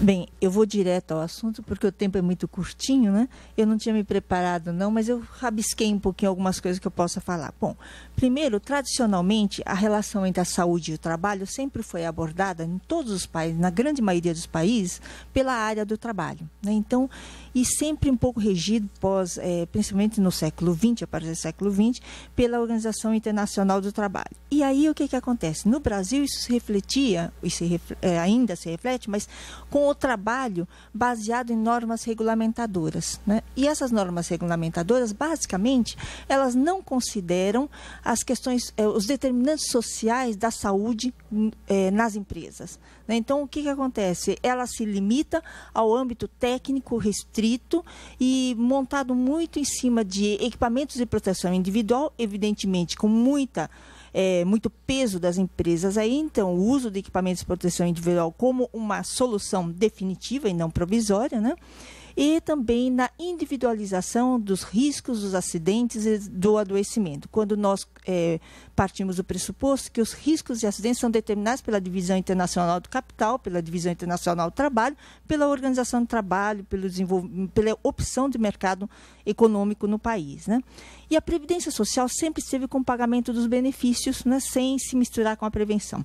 Bem, eu vou direto ao assunto porque o tempo é muito curtinho, né? Eu não tinha me preparado não, mas eu rabisquei um pouquinho algumas coisas que eu possa falar. Bom, primeiro, tradicionalmente, a relação entre a saúde e o trabalho sempre foi abordada em todos os países, na grande maioria dos países, pela área do trabalho, né? Então, e sempre um pouco regido pós, é, principalmente no século XX, a partir do século XX, pela Organização Internacional do Trabalho. E aí o que que acontece? No Brasil isso se refletia isso se, é, ainda se reflete, mas com o trabalho baseado em normas regulamentadoras. Né? E essas normas regulamentadoras, basicamente, elas não consideram as questões, eh, os determinantes sociais da saúde eh, nas empresas. Né? Então, o que, que acontece? Ela se limita ao âmbito técnico restrito e montado muito em cima de equipamentos de proteção individual, evidentemente com muita é, muito peso das empresas aí, então o uso de equipamentos de proteção individual como uma solução definitiva e não provisória, né? e também na individualização dos riscos dos acidentes e do adoecimento. Quando nós é, partimos do pressuposto que os riscos de acidentes são determinados pela Divisão Internacional do Capital, pela Divisão Internacional do Trabalho, pela Organização do Trabalho, pelo pela opção de mercado econômico no país. Né? E a Previdência Social sempre esteve com o pagamento dos benefícios, né, sem se misturar com a prevenção.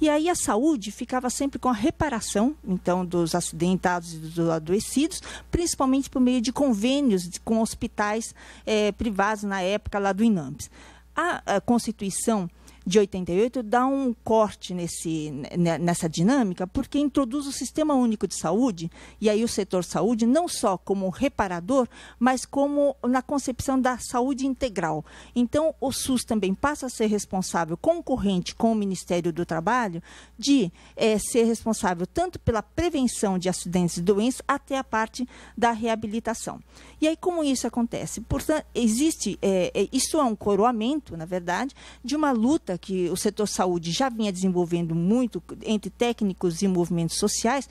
E aí a saúde ficava sempre com a reparação, então, dos acidentados e dos adoecidos, principalmente por meio de convênios com hospitais eh, privados na época lá do INAMPS. A, a Constituição de 88 dá um corte nesse, né, nessa dinâmica, porque introduz o Sistema Único de Saúde, e aí o setor saúde, não só como reparador, mas como na concepção da saúde integral. Então, o SUS também passa a ser responsável, concorrente com o Ministério do Trabalho, de é, ser responsável tanto pela prevenção de acidentes e doenças, até a parte da reabilitação. E aí, como isso acontece? Portanto, existe, é, isso é um coroamento, na verdade, de uma luta que o setor saúde já vinha desenvolvendo muito entre técnicos e movimentos sociais,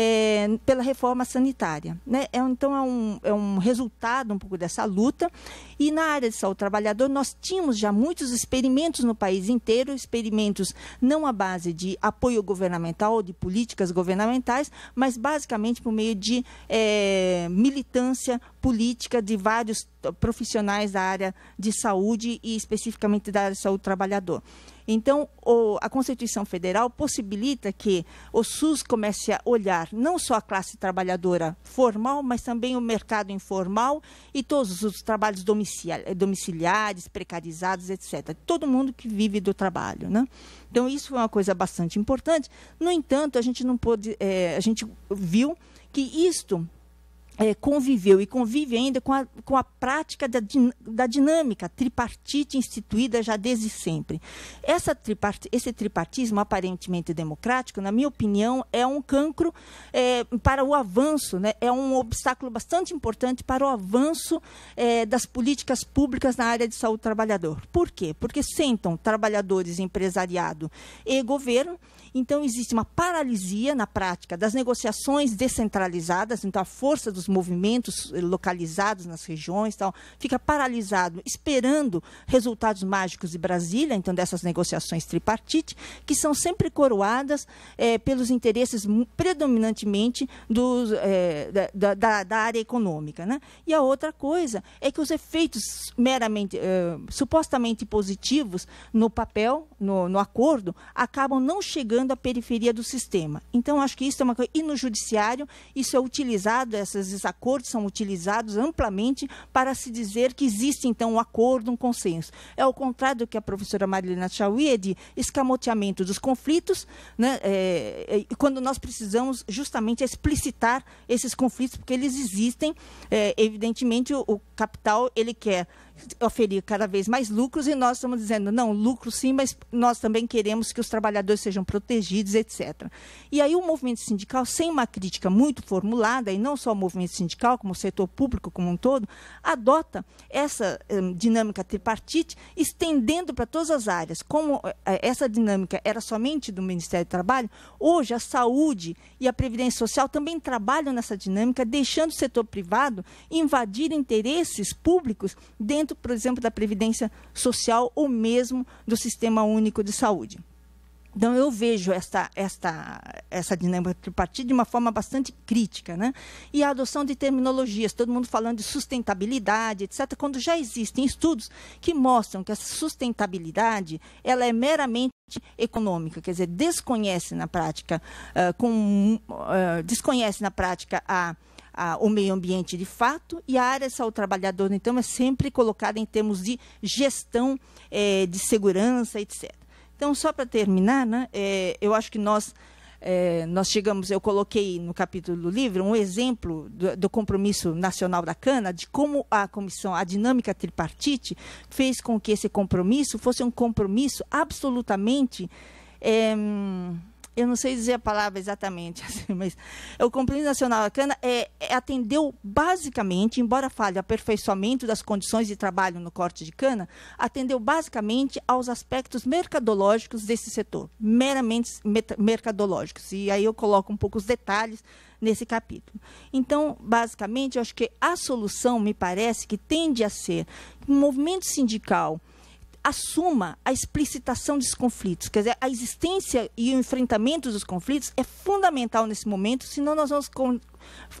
é, pela reforma sanitária. Né? É, então, é um, é um resultado um pouco dessa luta. E na área de saúde trabalhador, nós tínhamos já muitos experimentos no país inteiro, experimentos não à base de apoio governamental, ou de políticas governamentais, mas basicamente por meio de é, militância política de vários profissionais da área de saúde e especificamente da área de saúde trabalhador. Então, o, a Constituição Federal possibilita que o SUS comece a olhar não só a classe trabalhadora formal, mas também o mercado informal e todos os trabalhos domiciliares, precarizados, etc. Todo mundo que vive do trabalho. Né? Então, isso foi uma coisa bastante importante. No entanto, a gente não pôde. É, a gente viu que isto é, conviveu e convive ainda com a, com a prática da, da dinâmica tripartite instituída já desde sempre. Essa tripart, esse tripartismo aparentemente democrático, na minha opinião, é um cancro é, para o avanço, né? é um obstáculo bastante importante para o avanço é, das políticas públicas na área de saúde do trabalhador. Por quê? Porque sentam trabalhadores, empresariado e governo então, existe uma paralisia na prática das negociações descentralizadas, então, a força dos movimentos eh, localizados nas regiões tal, fica paralisado, esperando resultados mágicos de Brasília, então, dessas negociações tripartite, que são sempre coroadas é, pelos interesses predominantemente dos, é, da, da, da, área econômica. Né? E a outra coisa é que os efeitos meramente, é, supostamente positivos no papel, no, no acordo, acabam não chegando atacando a periferia do sistema. Então, acho que isso é uma coisa. E no judiciário, isso é utilizado, esses acordos são utilizados amplamente para se dizer que existe, então, um acordo, um consenso. É o contrário do que a professora Marilena Chauí é de escamoteamento dos conflitos, né? É, é, quando nós precisamos justamente explicitar esses conflitos, porque eles existem. É, evidentemente, o, o capital ele quer oferir cada vez mais lucros e nós estamos dizendo, não, lucro sim, mas nós também queremos que os trabalhadores sejam protegidos, etc. E aí o movimento sindical, sem uma crítica muito formulada, e não só o movimento sindical, como o setor público como um todo, adota essa hum, dinâmica tripartite, estendendo para todas as áreas. Como eh, eh, essa dinâmica era somente do Ministério do Trabalho, hoje a saúde e a Previdência Social também trabalham nessa dinâmica, deixando o setor privado invadir interesses públicos dentro por exemplo, da Previdência Social ou mesmo do Sistema Único de Saúde. Então, eu vejo esta, esta, essa dinâmica tripartite de uma forma bastante crítica. Né? E a adoção de terminologias, todo mundo falando de sustentabilidade, etc., quando já existem estudos que mostram que essa sustentabilidade ela é meramente econômica, quer dizer, desconhece na prática, uh, com, uh, desconhece na prática a a, o meio ambiente de fato e a área saúde trabalhadora, então, é sempre colocada em termos de gestão é, de segurança, etc. Então, só para terminar, né, é, eu acho que nós é, nós chegamos, eu coloquei no capítulo do livro um exemplo do, do, compromisso nacional da cana, de como a comissão, a dinâmica tripartite, fez com que esse compromisso fosse um compromisso absolutamente. É, eu não sei dizer a palavra exatamente, assim, mas é o compromisso nacional da cana é, é, atendeu basicamente, embora fale aperfeiçoamento das condições de trabalho no corte de cana, atendeu basicamente aos aspectos mercadológicos desse setor, meramente mercadológicos. E aí eu coloco um pouco os detalhes nesse capítulo. Então, basicamente, eu acho que a solução me parece que tende a ser um movimento sindical assuma a explicitação dos conflitos. Quer dizer, a existência e o enfrentamento dos conflitos é fundamental nesse momento, senão nós vamos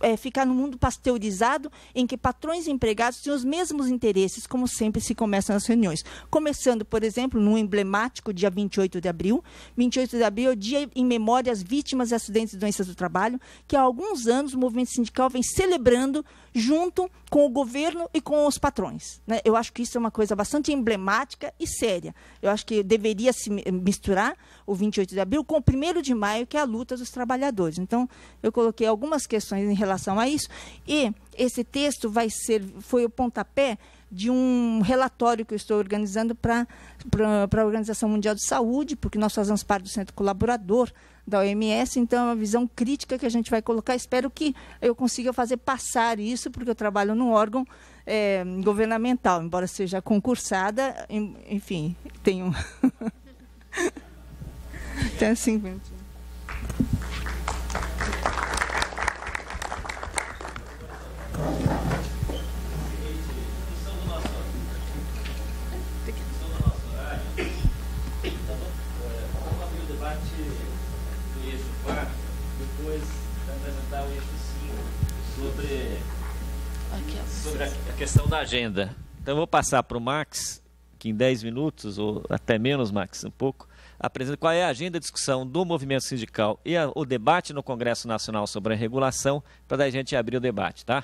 é, ficar no mundo pasteurizado em que patrões e empregados têm os mesmos interesses, como sempre se começa nas reuniões. Começando, por exemplo, no emblemático dia 28 de abril. 28 de abril é o dia em memória às vítimas de acidentes e doenças do trabalho, que há alguns anos o movimento sindical vem celebrando junto com o governo e com os patrões. Né? Eu acho que isso é uma coisa bastante emblemática e séria. Eu acho que deveria se misturar o 28 de abril com o 1 de maio, que é a luta dos trabalhadores. Então, eu coloquei algumas questões informações em relação a isso. E esse texto vai ser, foi o pontapé de um relatório que eu estou organizando para a Organização Mundial de Saúde, porque nós fazemos parte do centro colaborador da OMS, então é uma visão crítica que a gente vai colocar. Espero que eu consiga fazer passar isso, porque eu trabalho num órgão é, governamental, embora seja concursada, enfim, tenho. Até cinco minutos. agenda. Então eu vou passar para o Max, que em 10 minutos, ou até menos, Max, um pouco, apresenta qual é a agenda de discussão do movimento sindical e a, o debate no Congresso Nacional sobre a regulação, para a gente abrir o debate, tá?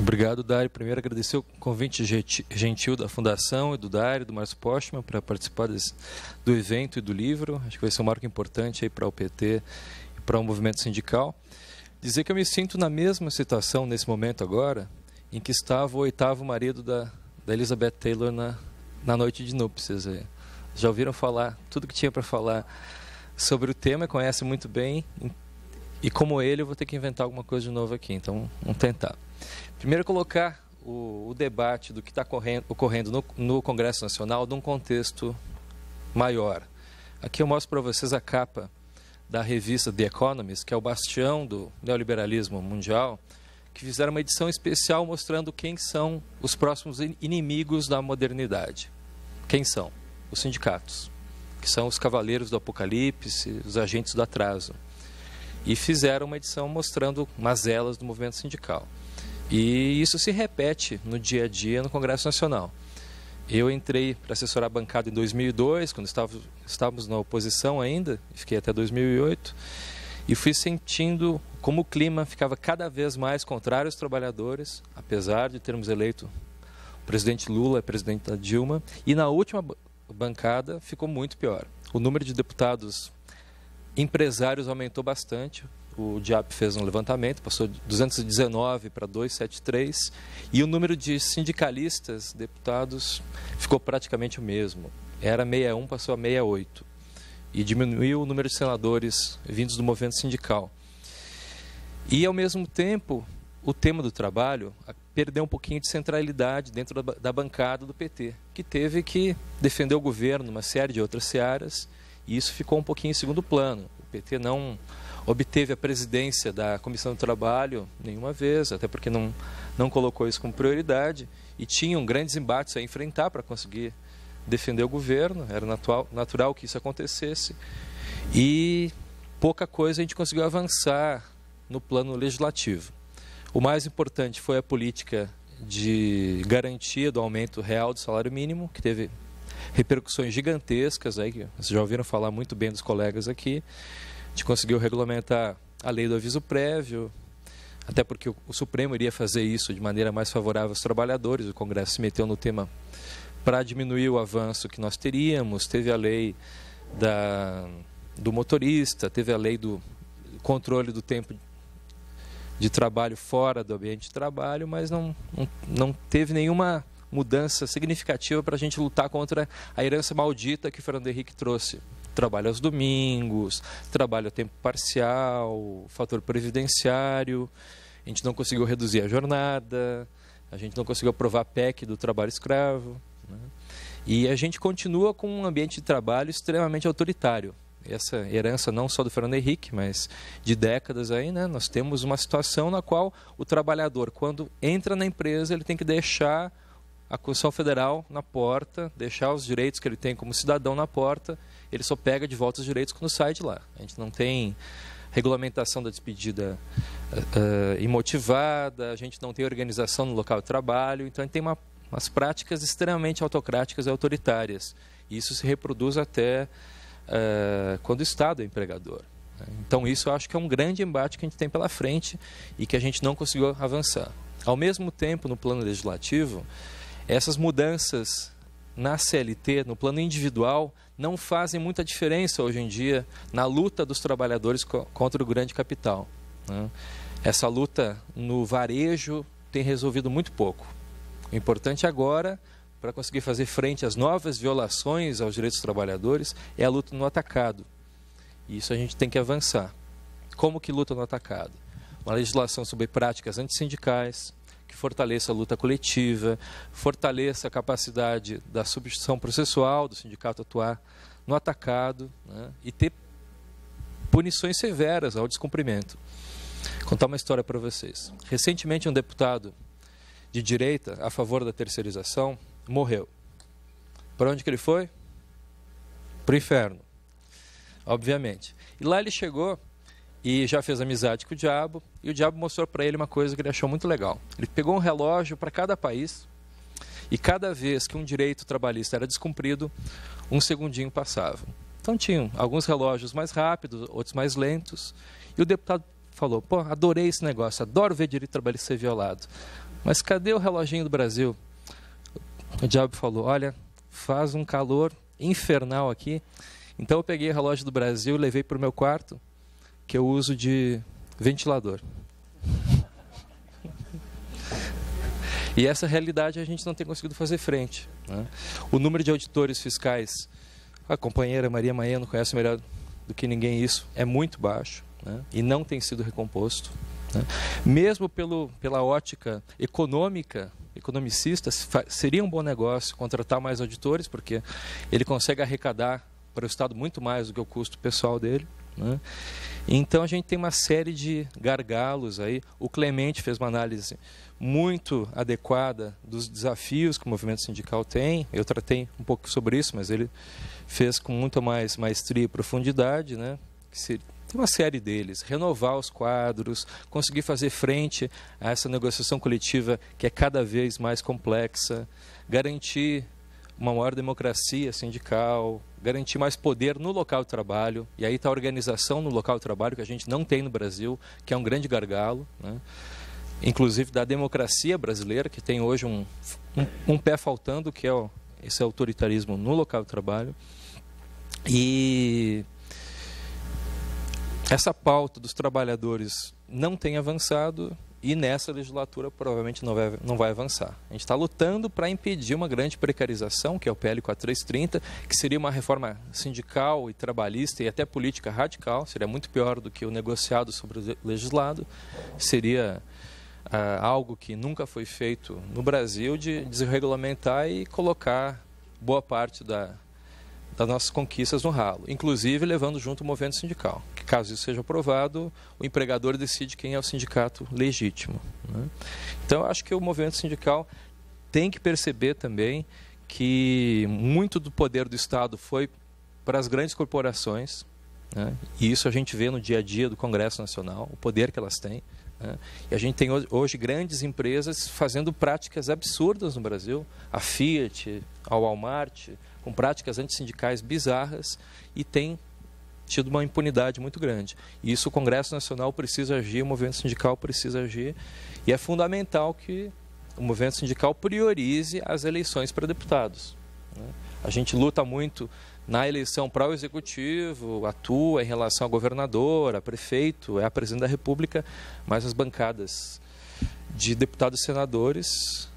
Obrigado, Dário. Primeiro, agradecer o convite gentil da Fundação e do Dário, do Márcio Postman, para participar desse, do evento e do livro. Acho que vai ser um marco importante aí para o PT e para o movimento sindical. Dizer que eu me sinto na mesma situação nesse momento agora, em que estava o oitavo marido da, da Elizabeth Taylor na, na noite de núpcias. É. Já ouviram falar tudo que tinha para falar sobre o tema, conhece muito bem. E como ele, eu vou ter que inventar alguma coisa de novo aqui. Então, vamos tentar. Primeiro, colocar o, o debate do que está ocorrendo no, no Congresso Nacional num contexto maior. Aqui eu mostro para vocês a capa da revista The Economist, que é o bastião do neoliberalismo mundial, que fizeram uma edição especial mostrando quem são os próximos inimigos da modernidade. Quem são? Os sindicatos, que são os cavaleiros do apocalipse, os agentes do atraso. E fizeram uma edição mostrando mazelas do movimento sindical. E isso se repete no dia a dia no Congresso Nacional. Eu entrei para assessorar a bancada em 2002, quando estávamos na oposição ainda, fiquei até 2008, e fui sentindo como o clima ficava cada vez mais contrário aos trabalhadores, apesar de termos eleito o presidente Lula e a presidente Dilma, e na última bancada ficou muito pior. O número de deputados empresários aumentou bastante, o DIAP fez um levantamento, passou de 219 para 273, e o número de sindicalistas, deputados, ficou praticamente o mesmo. Era 61, passou a 68. E diminuiu o número de senadores vindos do movimento sindical. E, ao mesmo tempo, o tema do trabalho perdeu um pouquinho de centralidade dentro da, da bancada do PT, que teve que defender o governo numa série de outras searas, e isso ficou um pouquinho em segundo plano. O PT não obteve a presidência da Comissão do Trabalho nenhuma vez, até porque não, não colocou isso como prioridade, e tinham grandes embates a enfrentar para conseguir defender o governo, era natural, natural que isso acontecesse, e pouca coisa a gente conseguiu avançar no plano legislativo. O mais importante foi a política de garantia do aumento real do salário mínimo, que teve repercussões gigantescas aí, vocês já ouviram falar muito bem dos colegas aqui gente conseguiu regulamentar a lei do aviso prévio, até porque o, o Supremo iria fazer isso de maneira mais favorável aos trabalhadores, o Congresso se meteu no tema para diminuir o avanço que nós teríamos, teve a lei da, do motorista, teve a lei do controle do tempo de trabalho fora do ambiente de trabalho, mas não, não, não teve nenhuma mudança significativa para a gente lutar contra a herança maldita que o Fernando Henrique trouxe trabalho aos domingos, trabalho a tempo parcial, fator previdenciário, a gente não conseguiu reduzir a jornada, a gente não conseguiu aprovar a PEC do trabalho escravo. Né? E a gente continua com um ambiente de trabalho extremamente autoritário. Essa herança não só do Fernando Henrique, mas de décadas aí, né? Nós temos uma situação na qual o trabalhador, quando entra na empresa, ele tem que deixar a Constituição Federal na porta, deixar os direitos que ele tem como cidadão na porta ele só pega de volta os direitos quando sai de lá. A gente não tem regulamentação da despedida uh, imotivada, a gente não tem organização no local de trabalho, então a gente tem uma, umas práticas extremamente autocráticas e autoritárias. E isso se reproduz até uh, quando o Estado é empregador. Né? Então isso eu acho que é um grande embate que a gente tem pela frente e que a gente não conseguiu avançar. Ao mesmo tempo, no plano legislativo, essas mudanças na CLT, no plano individual, não fazem muita diferença hoje em dia na luta dos trabalhadores contra o grande capital. Né? Essa luta no varejo tem resolvido muito pouco. O importante agora, para conseguir fazer frente às novas violações aos direitos dos trabalhadores, é a luta no atacado. E isso a gente tem que avançar. Como que luta no atacado? Uma legislação sobre práticas antissindicais, que fortaleça a luta coletiva, fortaleça a capacidade da substituição processual, do sindicato atuar no atacado né, e ter punições severas ao descumprimento. Vou contar uma história para vocês. Recentemente, um deputado de direita a favor da terceirização morreu. Para onde que ele foi? Para o inferno, obviamente. E lá ele chegou e já fez amizade com o diabo. E o diabo mostrou para ele uma coisa que ele achou muito legal. Ele pegou um relógio para cada país e cada vez que um direito trabalhista era descumprido, um segundinho passava. Então tinham alguns relógios mais rápidos, outros mais lentos. E o deputado falou: pô, adorei esse negócio, adoro ver direito trabalhista ser violado. Mas cadê o reloginho do Brasil? O diabo falou: olha, faz um calor infernal aqui. Então eu peguei o relógio do Brasil levei para o meu quarto que eu uso de ventilador. E essa realidade a gente não tem conseguido fazer frente. Né? O número de auditores fiscais, a companheira Maria Maeno conhece melhor do que ninguém isso, é muito baixo né? e não tem sido recomposto. Né? Mesmo pelo, pela ótica econômica, economicista, seria um bom negócio contratar mais auditores, porque ele consegue arrecadar para o Estado muito mais do que o custo pessoal dele. Né? Então a gente tem uma série de gargalos aí. O Clemente fez uma análise muito adequada dos desafios que o movimento sindical tem. Eu tratei um pouco sobre isso, mas ele fez com muito mais maestria e profundidade, né? tem uma série deles, renovar os quadros, conseguir fazer frente a essa negociação coletiva que é cada vez mais complexa, garantir uma maior democracia sindical, garantir mais poder no local de trabalho, e aí está a organização no local de trabalho que a gente não tem no Brasil, que é um grande gargalo, né? inclusive da democracia brasileira, que tem hoje um, um, um pé faltando, que é ó, esse autoritarismo no local de trabalho. E essa pauta dos trabalhadores não tem avançado, e nessa legislatura provavelmente não vai, não vai avançar. A gente está lutando para impedir uma grande precarização, que é o PL 4330, que seria uma reforma sindical e trabalhista e até política radical, seria muito pior do que o negociado sobre o legislado, seria ah, algo que nunca foi feito no Brasil de desregulamentar e colocar boa parte da, das nossas conquistas no ralo, inclusive levando junto o movimento sindical. Que, caso isso seja aprovado, o empregador decide quem é o sindicato legítimo. Né? Então, acho que o movimento sindical tem que perceber também que muito do poder do Estado foi para as grandes corporações, né? e isso a gente vê no dia a dia do Congresso Nacional, o poder que elas têm. Né? E a gente tem hoje grandes empresas fazendo práticas absurdas no Brasil, a Fiat, a Walmart, com práticas antissindicais bizarras e tem tido uma impunidade muito grande. E isso o Congresso Nacional precisa agir, o movimento sindical precisa agir, e é fundamental que o movimento sindical priorize as eleições para deputados. Né? A gente luta muito na eleição para o executivo, atua em relação ao governador, a prefeito, é a presidente da República, mas as bancadas de deputados e senadores,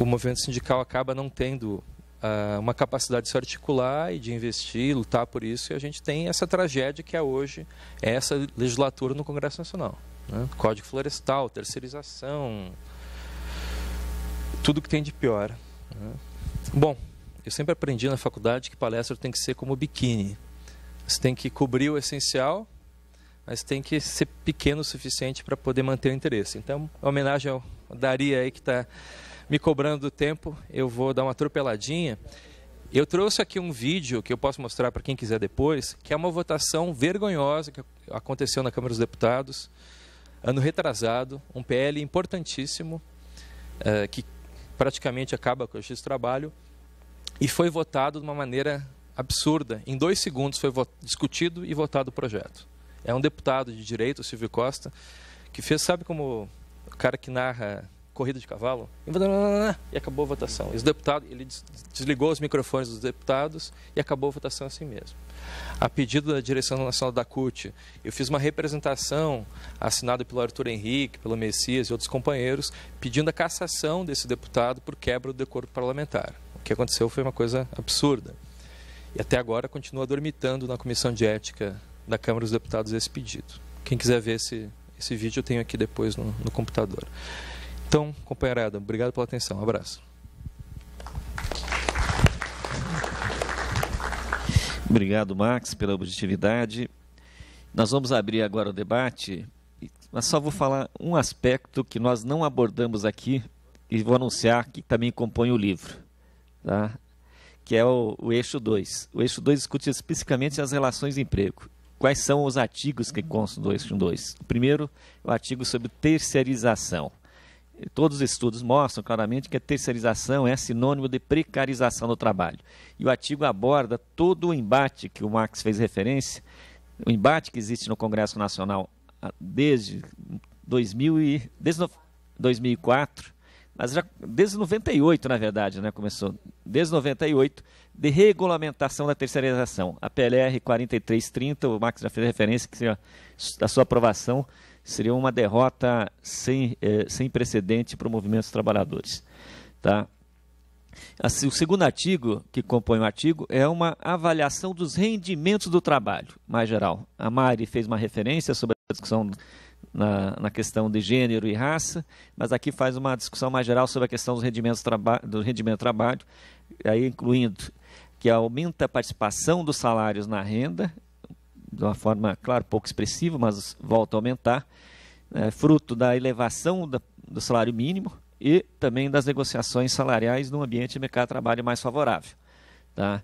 o movimento sindical acaba não tendo uh, uma capacidade de se articular e de investir, lutar por isso, e a gente tem essa tragédia que é hoje é essa legislatura no Congresso Nacional. Né? Código florestal, terceirização, tudo que tem de pior. Né? Bom, eu sempre aprendi na faculdade que palestra tem que ser como biquíni. Você tem que cobrir o essencial, mas tem que ser pequeno o suficiente para poder manter o interesse. Então, a homenagem eu daria aí que está me cobrando do tempo, eu vou dar uma atropeladinha. Eu trouxe aqui um vídeo que eu posso mostrar para quem quiser depois, que é uma votação vergonhosa que aconteceu na Câmara dos Deputados, ano retrasado, um PL importantíssimo, eh, que praticamente acaba com o justiça do trabalho, e foi votado de uma maneira absurda. Em dois segundos foi discutido e votado o projeto. É um deputado de direito, o Silvio Costa, que fez, sabe como o cara que narra corrida de cavalo. E acabou a votação. E os deputados, ele desligou os microfones dos deputados e acabou a votação assim mesmo. A pedido da direção nacional da CUT, eu fiz uma representação assinada pelo Arthur Henrique, pelo Messias e outros companheiros, pedindo a cassação desse deputado por quebra do decoro parlamentar. O que aconteceu foi uma coisa absurda. E até agora continua dormitando na comissão de ética da Câmara dos Deputados esse pedido. Quem quiser ver esse, esse vídeo, eu tenho aqui depois no, no computador. Então, companheirada, obrigado pela atenção. Um abraço. Obrigado, Max, pela objetividade. Nós vamos abrir agora o debate, mas só vou falar um aspecto que nós não abordamos aqui e vou anunciar que também compõe o livro, tá? que é o, o eixo 2. O eixo 2 discute especificamente as relações de emprego. Quais são os artigos que constam do eixo 2? O primeiro é o artigo sobre terceirização todos os estudos mostram claramente que a terceirização é sinônimo de precarização do trabalho. E o artigo aborda todo o embate que o Marx fez referência, o embate que existe no Congresso Nacional ah, desde 2000 e, desde 2004, mas já desde 98, na verdade, né, começou, desde 98, de regulamentação da terceirização. A PLR 4330, o Max já fez referência que a sua aprovação seria uma derrota sem, eh, sem precedente para o movimento dos trabalhadores. Tá? Assim, o segundo artigo, que compõe o artigo, é uma avaliação dos rendimentos do trabalho, mais geral. A Mari fez uma referência sobre a discussão na, na questão de gênero e raça, mas aqui faz uma discussão mais geral sobre a questão dos rendimentos do rendimento do trabalho, aí incluindo que aumenta a participação dos salários na renda, de uma forma, claro, pouco expressiva, mas volta a aumentar, é, fruto da elevação da, do salário mínimo e também das negociações salariais num ambiente de mercado de trabalho é mais favorável. Tá?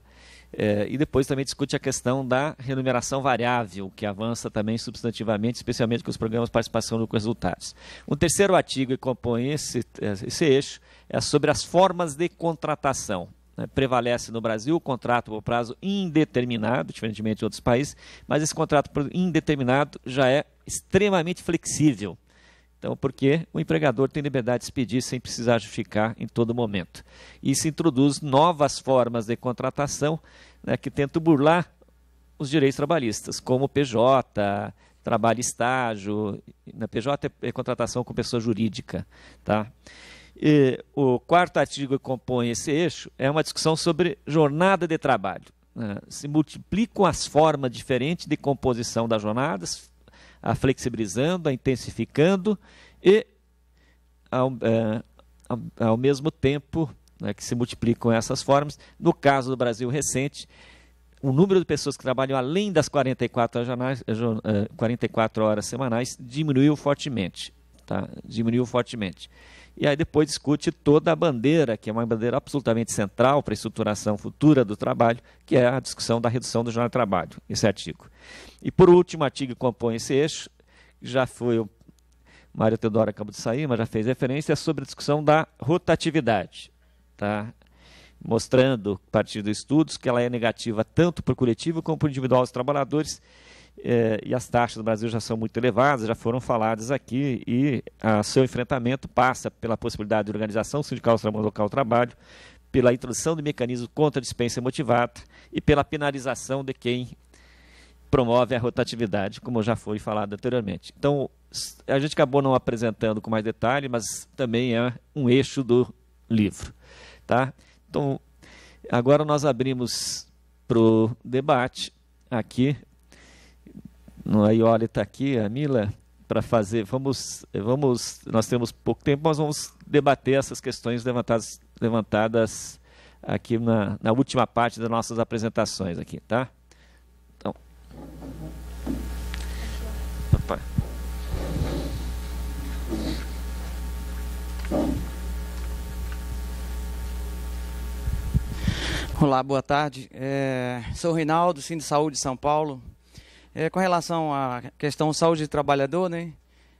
É, e depois também discute a questão da remuneração variável, que avança também substantivamente, especialmente com os programas de participação com resultados. Um terceiro artigo que compõe esse, esse eixo é sobre as formas de contratação né, prevalece no Brasil o contrato por prazo indeterminado, diferentemente de outros países, mas esse contrato por indeterminado já é extremamente flexível. Então, porque o empregador tem liberdade de expedir sem precisar justificar em todo momento. E se introduz novas formas de contratação né, que tentam burlar os direitos trabalhistas, como PJ, trabalho estágio. Na PJ é, é contratação com pessoa jurídica. Tá? E o quarto artigo que compõe esse eixo é uma discussão sobre jornada de trabalho. Né? Se multiplicam as formas diferentes de composição das jornadas, a flexibilizando, a intensificando e, ao, é, ao, ao mesmo tempo né, que se multiplicam essas formas, no caso do Brasil recente, o número de pessoas que trabalham além das 44 horas, 44 horas semanais diminuiu fortemente. Tá? Diminuiu fortemente e aí depois discute toda a bandeira, que é uma bandeira absolutamente central para a estruturação futura do trabalho, que é a discussão da redução do jornal de trabalho, esse artigo. E por último, o artigo que compõe esse eixo, já foi o Mário Teodoro acabou de sair, mas já fez referência, é sobre a discussão da rotatividade, tá? mostrando, a partir dos estudos, que ela é negativa tanto para o coletivo como para o individual dos trabalhadores, é, e as taxas do Brasil já são muito elevadas, já foram faladas aqui, e a, seu enfrentamento passa pela possibilidade de organização sindical do local trabalho, pela introdução do mecanismo contra a dispensa motivada e pela penalização de quem promove a rotatividade, como já foi falado anteriormente. Então, a gente acabou não apresentando com mais detalhe, mas também é um eixo do livro. Tá? Então, agora nós abrimos para o debate aqui a Iori está aqui, a Mila, para fazer. Vamos, vamos, nós temos pouco tempo, nós vamos debater essas questões levantadas, levantadas aqui na, na última parte das nossas apresentações aqui, tá? Então. Opa. Olá, boa tarde. É, sou Reinaldo, Sim de Saúde São Paulo. É, com relação à questão saúde do trabalhador, né?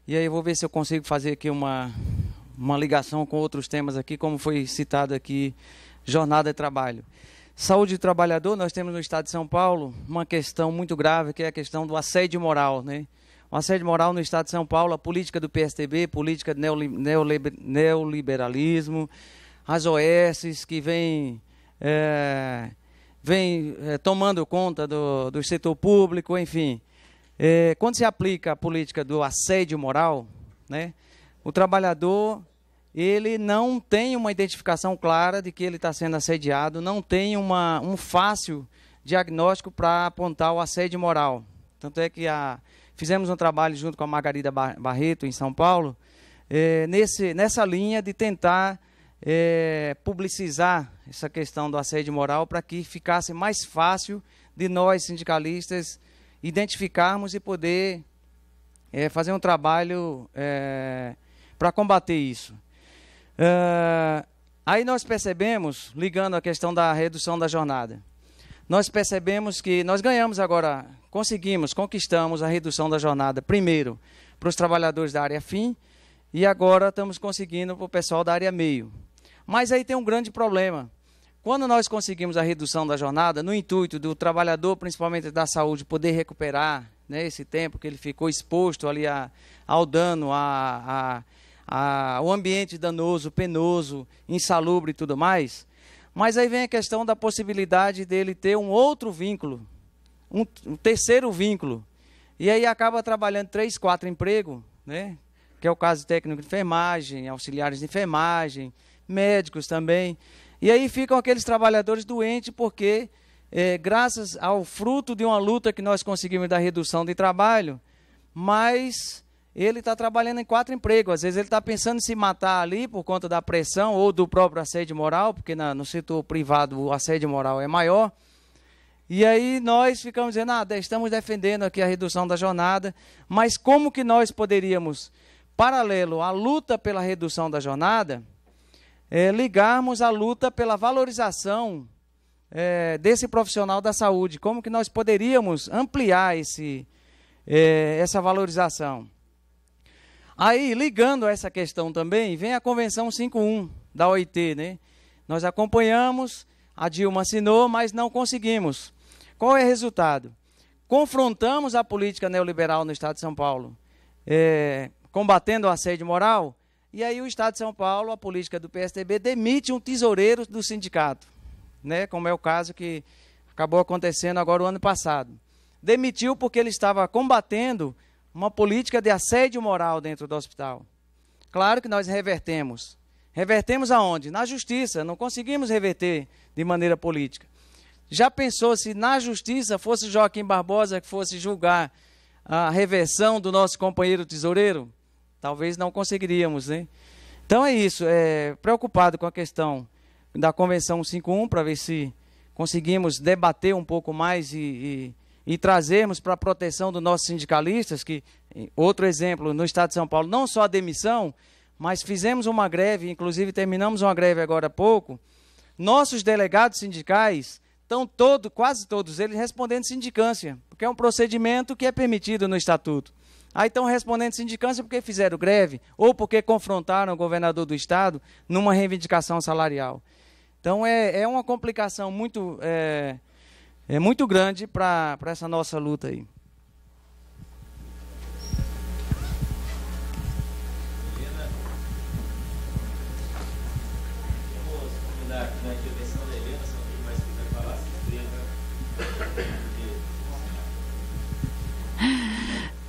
E aí eu vou ver se eu consigo fazer aqui uma, uma ligação com outros temas aqui, como foi citado aqui, jornada de trabalho. Saúde do trabalhador, nós temos no estado de São Paulo uma questão muito grave, que é a questão do assédio moral, né? O assédio moral no estado de São Paulo, a política do PSTB, política do neoliberalismo, as OSs que vem... É, eh, vem é, tomando conta do, do setor público, enfim. É, quando se aplica a política do assédio moral, né, o trabalhador ele não tem uma identificação clara de que ele está sendo assediado, não tem uma, um fácil diagnóstico para apontar o assédio moral. Tanto é que a, fizemos um trabalho junto com a Margarida Barreto, em São Paulo, é, nesse, nessa linha de tentar é, publicizar essa questão do assédio moral para que ficasse mais fácil de nós, sindicalistas, identificarmos e poder é, fazer um trabalho é, para combater isso. Ah, aí nós percebemos, ligando a questão da redução da jornada, nós percebemos que nós ganhamos agora, conseguimos, conquistamos a redução da jornada, primeiro para os trabalhadores da área fim, e agora estamos conseguindo para o pessoal da área meio. Mas aí tem um grande problema. Quando nós conseguimos a redução da jornada, no intuito do trabalhador, principalmente da saúde, poder recuperar né, esse tempo que ele ficou exposto ali a, ao dano, a, a, ao ambiente danoso, penoso, insalubre e tudo mais. Mas aí vem a questão da possibilidade dele ter um outro vínculo, um, um terceiro vínculo. E aí acaba trabalhando três, quatro empregos, né? que é o caso técnico de enfermagem, auxiliares de enfermagem, médicos também. E aí ficam aqueles trabalhadores doentes porque, é, graças ao fruto de uma luta que nós conseguimos da redução de trabalho, mas ele está trabalhando em quatro empregos. Às vezes ele está pensando em se matar ali por conta da pressão ou do próprio assédio moral, porque na, no setor privado o assédio moral é maior. E aí nós ficamos dizendo, ah, estamos defendendo aqui a redução da jornada, mas como que nós poderíamos, paralelo à luta pela redução da jornada, é, ligarmos a luta pela valorização é, desse profissional da saúde, como que nós poderíamos ampliar esse, é, essa valorização. Aí, ligando a essa questão também, vem a Convenção 51 da OIT, né? Nós acompanhamos, a Dilma assinou, mas não conseguimos. Qual é o resultado? Confrontamos a política neoliberal no Estado de São Paulo, é, combatendo o assédio moral, e aí o Estado de São Paulo, a política do PSDB, demite um tesoureiro do sindicato, né? como é o caso que acabou acontecendo agora o ano passado. Demitiu porque ele estava combatendo uma política de assédio moral dentro do hospital. Claro que nós revertemos. Revertemos aonde? Na justiça. Não conseguimos reverter de maneira política. Já pensou se na justiça fosse Joaquim Barbosa que fosse julgar a reversão do nosso companheiro tesoureiro? talvez não conseguiríamos, né? Então é isso, é, preocupado com a questão da Convenção 51 para ver se conseguimos debater um pouco mais e, e, e trazermos para a proteção dos nossos sindicalistas, que, outro exemplo, no Estado de São Paulo, não só a demissão, mas fizemos uma greve, inclusive terminamos uma greve agora há pouco, nossos delegados sindicais estão todos, quase todos eles respondendo sindicância, porque é um procedimento que é permitido no Estatuto. Aí estão respondendo sindicância porque fizeram greve ou porque confrontaram o governador do estado numa reivindicação salarial. Então é, é uma complicação muito, é, é muito grande para essa nossa luta aí.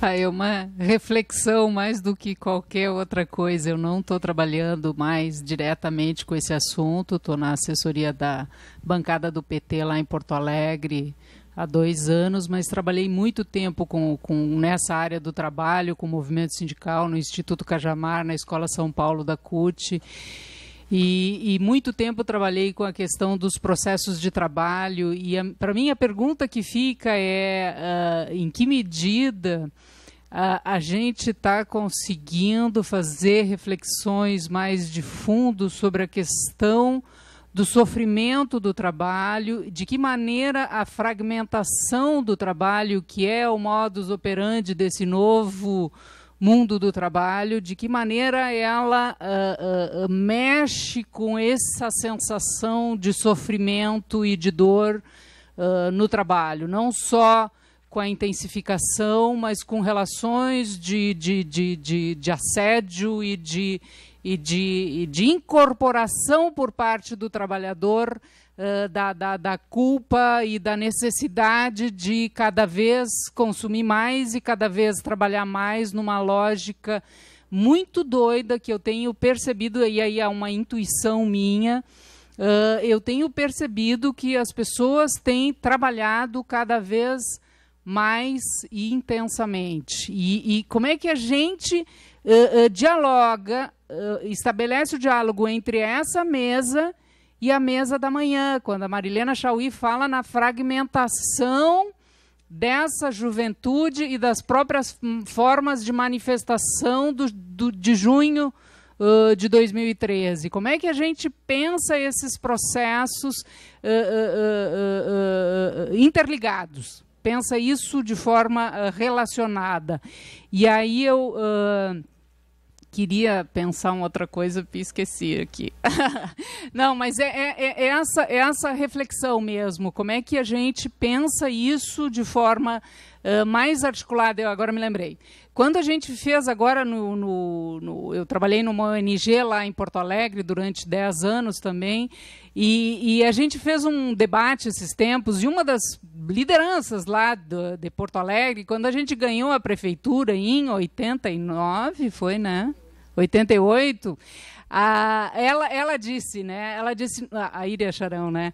é uma reflexão mais do que qualquer outra coisa. Eu não estou trabalhando mais diretamente com esse assunto. Estou na assessoria da bancada do PT lá em Porto Alegre há dois anos, mas trabalhei muito tempo com, com nessa área do trabalho, com o movimento sindical, no Instituto Cajamar, na Escola São Paulo da CUT. E, e, muito tempo trabalhei com a questão dos processos de trabalho. E para mim a pergunta que fica é uh, em que medida uh, a gente está conseguindo fazer reflexões mais de fundo sobre a questão do sofrimento do trabalho, de que maneira a fragmentação do trabalho, que é o modus operandi desse novo mundo do trabalho, de que maneira ela uh, uh, mexe com essa sensação de sofrimento e de dor uh, no trabalho, não só com a intensificação, mas com relações de, de, de, de, de assédio e de, e de, e de incorporação por parte do trabalhador eh, da, da, da culpa e da necessidade de cada vez consumir mais e cada vez trabalhar mais numa lógica muito doida que eu tenho percebido, e aí é uma intuição minha. Uh, eu tenho percebido que as pessoas têm trabalhado cada vez mais e intensamente. E, e como é que a gente uh, uh, dialoga, estabelece o diálogo entre essa mesa e a mesa da manhã, quando a Marilena Chauí fala na fragmentação dessa juventude e das próprias hum, formas de manifestação do, do de junho uh, de 2013. Como é que a gente pensa esses processos uh, uh, interligados? Pensa isso de forma relacionada. E aí eu queria pensar uma outra coisa e esqueci aqui. Não, mas é, é, é, é essa, é essa reflexão mesmo. Como é que a gente pensa isso de forma uh, mais articulada? Eu agora me lembrei. Quando a gente fez agora no, no, no, Eu trabalhei numa ONG lá em Porto Alegre durante 10 anos também, e, e a gente fez um debate esses tempos, e uma das lideranças lá do, de Porto Alegre, quando a gente ganhou a prefeitura em 89, foi, né? 88, a, ela, ela disse, né? Ela disse, a Iria Charão, né?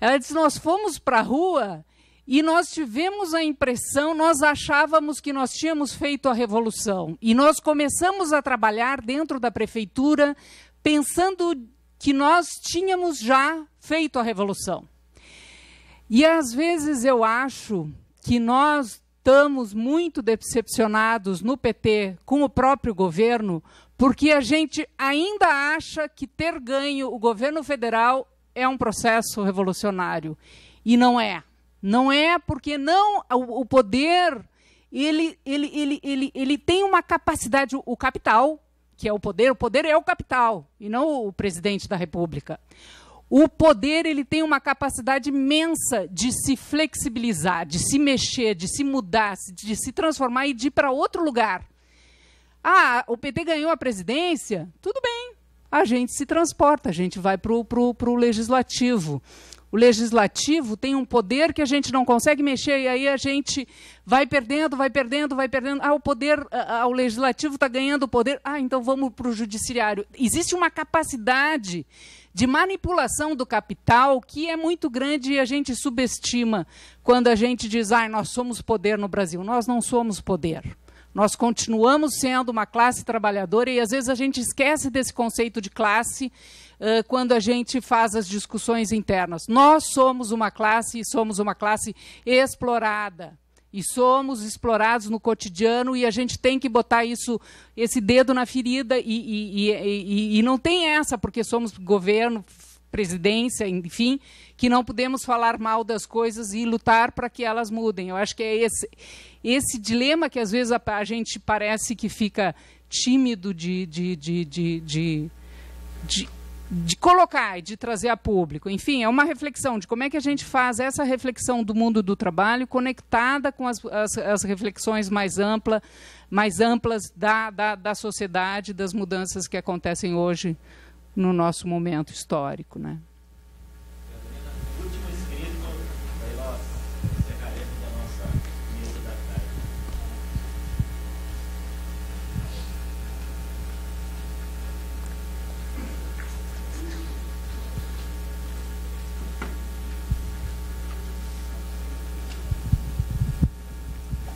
Ela disse: nós fomos para a rua e nós tivemos a impressão, nós achávamos que nós tínhamos feito a revolução. E nós começamos a trabalhar dentro da prefeitura pensando que nós tínhamos já feito a revolução. E às vezes eu acho que nós estamos muito decepcionados no PT com o próprio governo, porque a gente ainda acha que ter ganho o governo federal é um processo revolucionário. E não é. Não é porque não o poder ele, ele, ele, ele, ele tem uma capacidade, o capital, que é o poder, o poder é o capital e não o presidente da república. O poder ele tem uma capacidade imensa de se flexibilizar, de se mexer, de se mudar, de se transformar e de ir para outro lugar. Ah, o PT ganhou a presidência? Tudo bem. A gente se transporta, a gente vai para o legislativo o legislativo tem um poder que a gente não consegue mexer, e aí a gente vai perdendo, vai perdendo, vai perdendo. Ah, o poder, ah, ah o legislativo está ganhando o poder, ah, então vamos para o judiciário. Existe uma capacidade de manipulação do capital que é muito grande e a gente subestima quando a gente diz, ah, nós somos poder no Brasil. Nós não somos poder. Nós continuamos sendo uma classe trabalhadora e às vezes a gente esquece desse conceito de classe uh, quando a gente faz as discussões internas. Nós somos uma classe e somos uma classe explorada e somos explorados no cotidiano e a gente tem que botar isso, esse dedo na ferida e, e, e, e não tem essa porque somos governo presidência, enfim, que não podemos falar mal das coisas e lutar para que elas mudem. Eu acho que é esse, esse dilema que às vezes a, a gente parece que fica tímido de, de, de, de, de, de, de colocar e de trazer a público. Enfim, é uma reflexão de como é que a gente faz essa reflexão do mundo do trabalho conectada com as, as, as reflexões mais amplas mais amplas da, da, da sociedade, das mudanças que acontecem hoje no nosso momento histórico, né?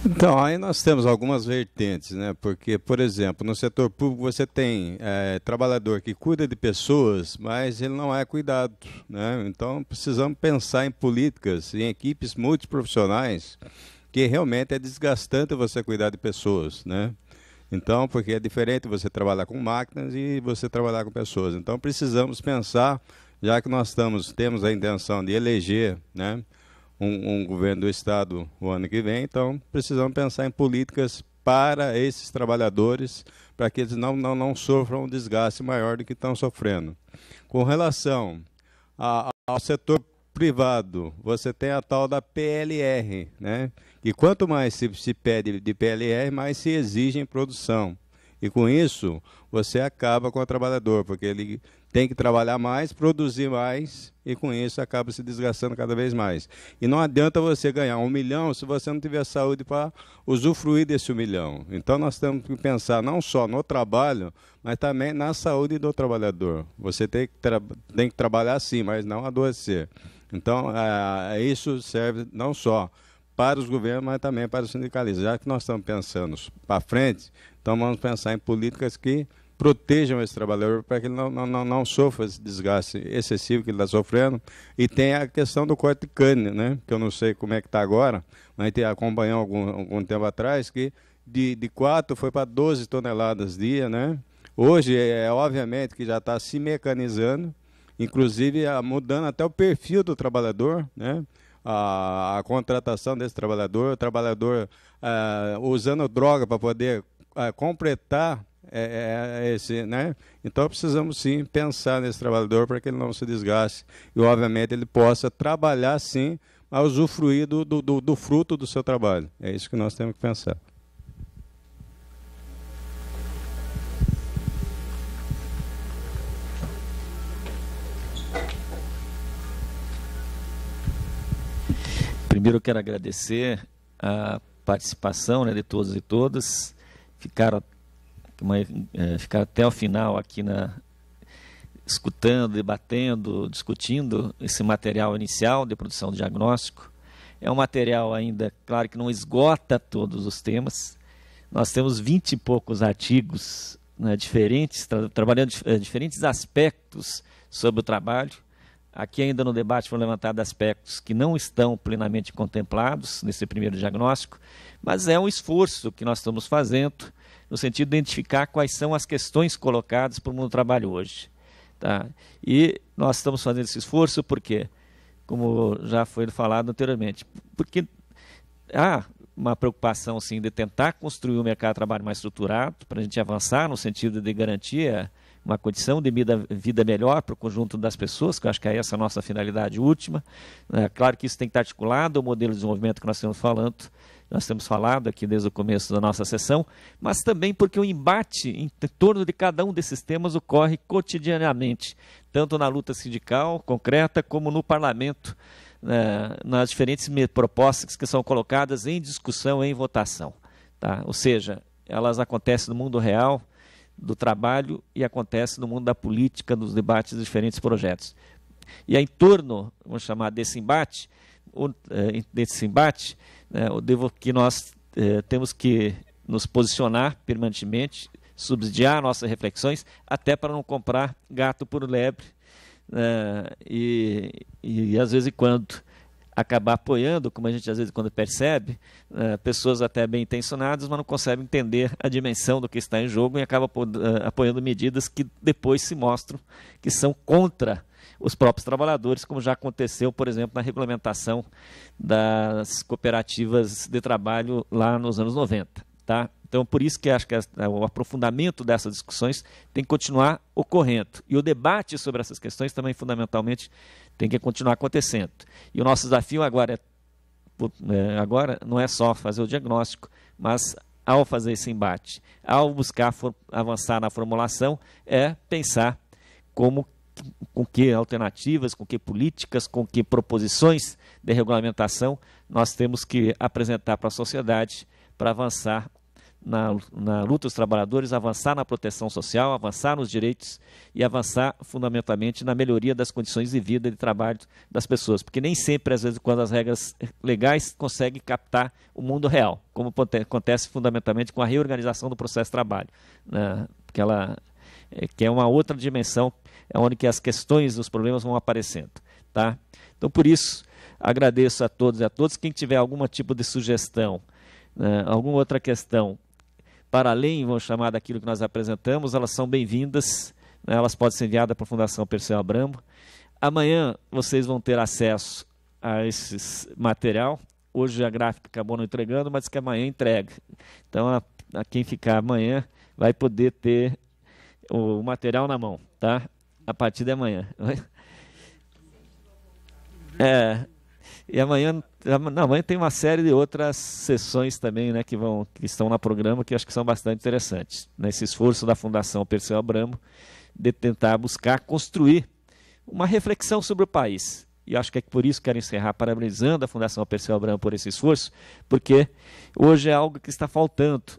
Então, aí nós temos algumas vertentes, né? Porque, por exemplo, no setor público você tem é, trabalhador que cuida de pessoas, mas ele não é cuidado, né? Então, precisamos pensar em políticas, em equipes multiprofissionais, que realmente é desgastante você cuidar de pessoas, né? Então, porque é diferente você trabalhar com máquinas e você trabalhar com pessoas. Então, precisamos pensar, já que nós estamos, temos a intenção de eleger, né? um, um governo do Estado o ano que vem, então precisamos pensar em políticas para esses trabalhadores, para que eles não, não, não sofram um desgaste maior do que estão sofrendo. Com relação a, ao setor privado, você tem a tal da PLR, né? E quanto mais se, se pede de PLR, mais se exige em produção. E com isso, você acaba com o trabalhador, porque ele tem que trabalhar mais, produzir mais e com isso acaba se desgastando cada vez mais. E não adianta você ganhar um milhão se você não tiver saúde para usufruir desse um milhão. Então nós temos que pensar não só no trabalho, mas também na saúde do trabalhador. Você tem que, tem que trabalhar sim, mas não adoecer. Então é, é, isso serve não só para os governos, mas também para os sindicalistas. Já que nós estamos pensando para frente, então vamos pensar em políticas que protejam esse trabalhador para que ele não, não, não, sofra esse desgaste excessivo que ele está sofrendo. E tem a questão do corte de cana, né? que eu não sei como é que está agora, mas acompanhou algum, algum tempo atrás que de, de 4 foi para 12 toneladas dia. Né? Hoje, é, é obviamente que já está se mecanizando, inclusive a, ah, mudando até o perfil do trabalhador, né? a, a contratação desse trabalhador, o trabalhador a, ah, usando droga para poder ah, completar é, é, é esse, né? Então precisamos sim pensar nesse trabalhador para que ele não se desgaste e, obviamente, ele possa trabalhar sim, mas usufruir do, do, do fruto do seu trabalho. É isso que nós temos que pensar. Primeiro eu quero agradecer a participação né, de todos e todas. Ficaram mas, é, ficar até o final aqui na escutando, debatendo, discutindo esse material inicial de produção de diagnóstico. É um material ainda, claro que não esgota todos os temas. Nós temos vinte e poucos artigos né, diferentes, tra trabalhando é, diferentes aspectos sobre o trabalho. Aqui, ainda no debate, foram levantados aspectos que não estão plenamente contemplados nesse primeiro diagnóstico, mas é um esforço que nós estamos fazendo no sentido de identificar quais são as questões colocadas para o mundo do trabalho hoje. Tá? E nós estamos fazendo esse esforço porque, como já foi falado anteriormente, porque há uma preocupação sim, de tentar construir um mercado de trabalho mais estruturado, para a gente avançar no sentido de garantir uma condição de vida, melhor para o conjunto das pessoas, que eu acho que é essa a nossa finalidade última. É claro que isso tem que estar articulado ao modelo de desenvolvimento que nós estamos falando, nós temos falado aqui desde o começo da nossa sessão, mas também porque o embate em torno de cada um desses temas ocorre cotidianamente, tanto na luta sindical concreta como no parlamento, né, nas diferentes propostas que são colocadas em discussão, em votação. Tá? Ou seja, elas acontecem no mundo real, do trabalho e acontece no mundo da política, nos debates de diferentes projetos. E é em torno, vamos chamar desse embate, eh, desse embate, né, devo que nós eh, temos que nos posicionar permanentemente, subsidiar nossas reflexões, até para não comprar gato por lebre, né, e, e às vezes quando acabar apoiando, como a gente às vezes quando percebe, eh, pessoas até bem intencionadas, mas não conseguem entender a dimensão do que está em jogo e acaba eh, apoiando medidas que depois se mostram que são contra os próprios trabalhadores, como já aconteceu, por exemplo, na regulamentação das cooperativas de trabalho lá nos anos 90. Tá? Então, por isso que acho que né, o aprofundamento dessas discussões tem que continuar ocorrendo. E o debate sobre essas questões também, fundamentalmente, tem que continuar acontecendo. E o nosso desafio agora, é, é, agora não é só fazer o diagnóstico, mas ao fazer esse embate, ao buscar for, avançar na formulação, é pensar como com que alternativas, com que políticas, com que proposições de regulamentação nós temos que apresentar para a sociedade para avançar na, na luta dos trabalhadores, avançar na proteção social, avançar nos direitos e avançar fundamentalmente na melhoria das condições de vida e de trabalho das pessoas, porque nem sempre, às vezes, quando as regras legais conseguem captar o mundo real, como acontece fundamentalmente com a reorganização do processo de trabalho, né? que, ela, é, que é uma outra dimensão é onde que as questões, os problemas vão aparecendo. Tá? Então, por isso, agradeço a todos e a todos. Quem tiver algum tipo de sugestão, né, alguma outra questão para além, vamos chamar daquilo que nós apresentamos, elas são bem-vindas, né? elas podem ser enviadas para a Fundação Perseu Abramo. Amanhã vocês vão ter acesso a esse material. Hoje a gráfica acabou não entregando, mas que amanhã entrega. Então, a, a quem ficar amanhã vai poder ter o material na mão, tá? A partir de amanhã. É, e amanhã, amanhã tem uma série de outras sessões também, né, que vão que estão na programa que eu acho que são bastante interessantes. Nesse né, esforço da Fundação Perseu Abramo de tentar buscar construir uma reflexão sobre o país. E acho que é por isso que quero encerrar parabenizando a Fundação Perseu Abramo por esse esforço, porque hoje é algo que está faltando.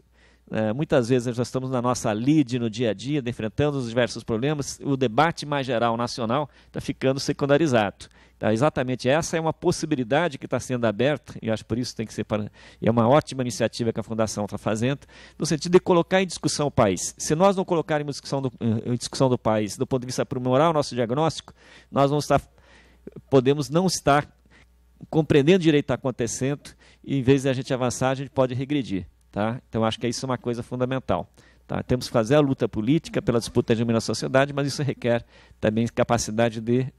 É, muitas vezes nós estamos na nossa lide no dia a dia, enfrentando os diversos problemas, o debate mais geral nacional está ficando secundarizado. Ah, exatamente essa é uma possibilidade que está sendo aberta, e acho por isso tem que ser para, é uma ótima iniciativa que a Fundação está fazendo, no sentido de colocar em discussão o país. Se nós não colocarmos discussão do, em discussão do país do ponto de vista o nosso diagnóstico, nós vamos estar podemos não estar compreendendo direito o que está acontecendo, e em vez de a gente avançar, a gente pode regredir. Tá? Então, acho que isso é uma coisa fundamental. Tá, temos que fazer a luta política pela disputa de domínio na sociedade, mas isso requer também capacidade de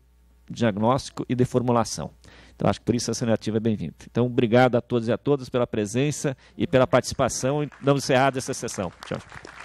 diagnóstico e de formulação. Então, acho que por isso a iniciativa é bem-vinda. Então, obrigado a todos e a todas pela presença e pela participação. damos encerrada essa sessão. Tchau.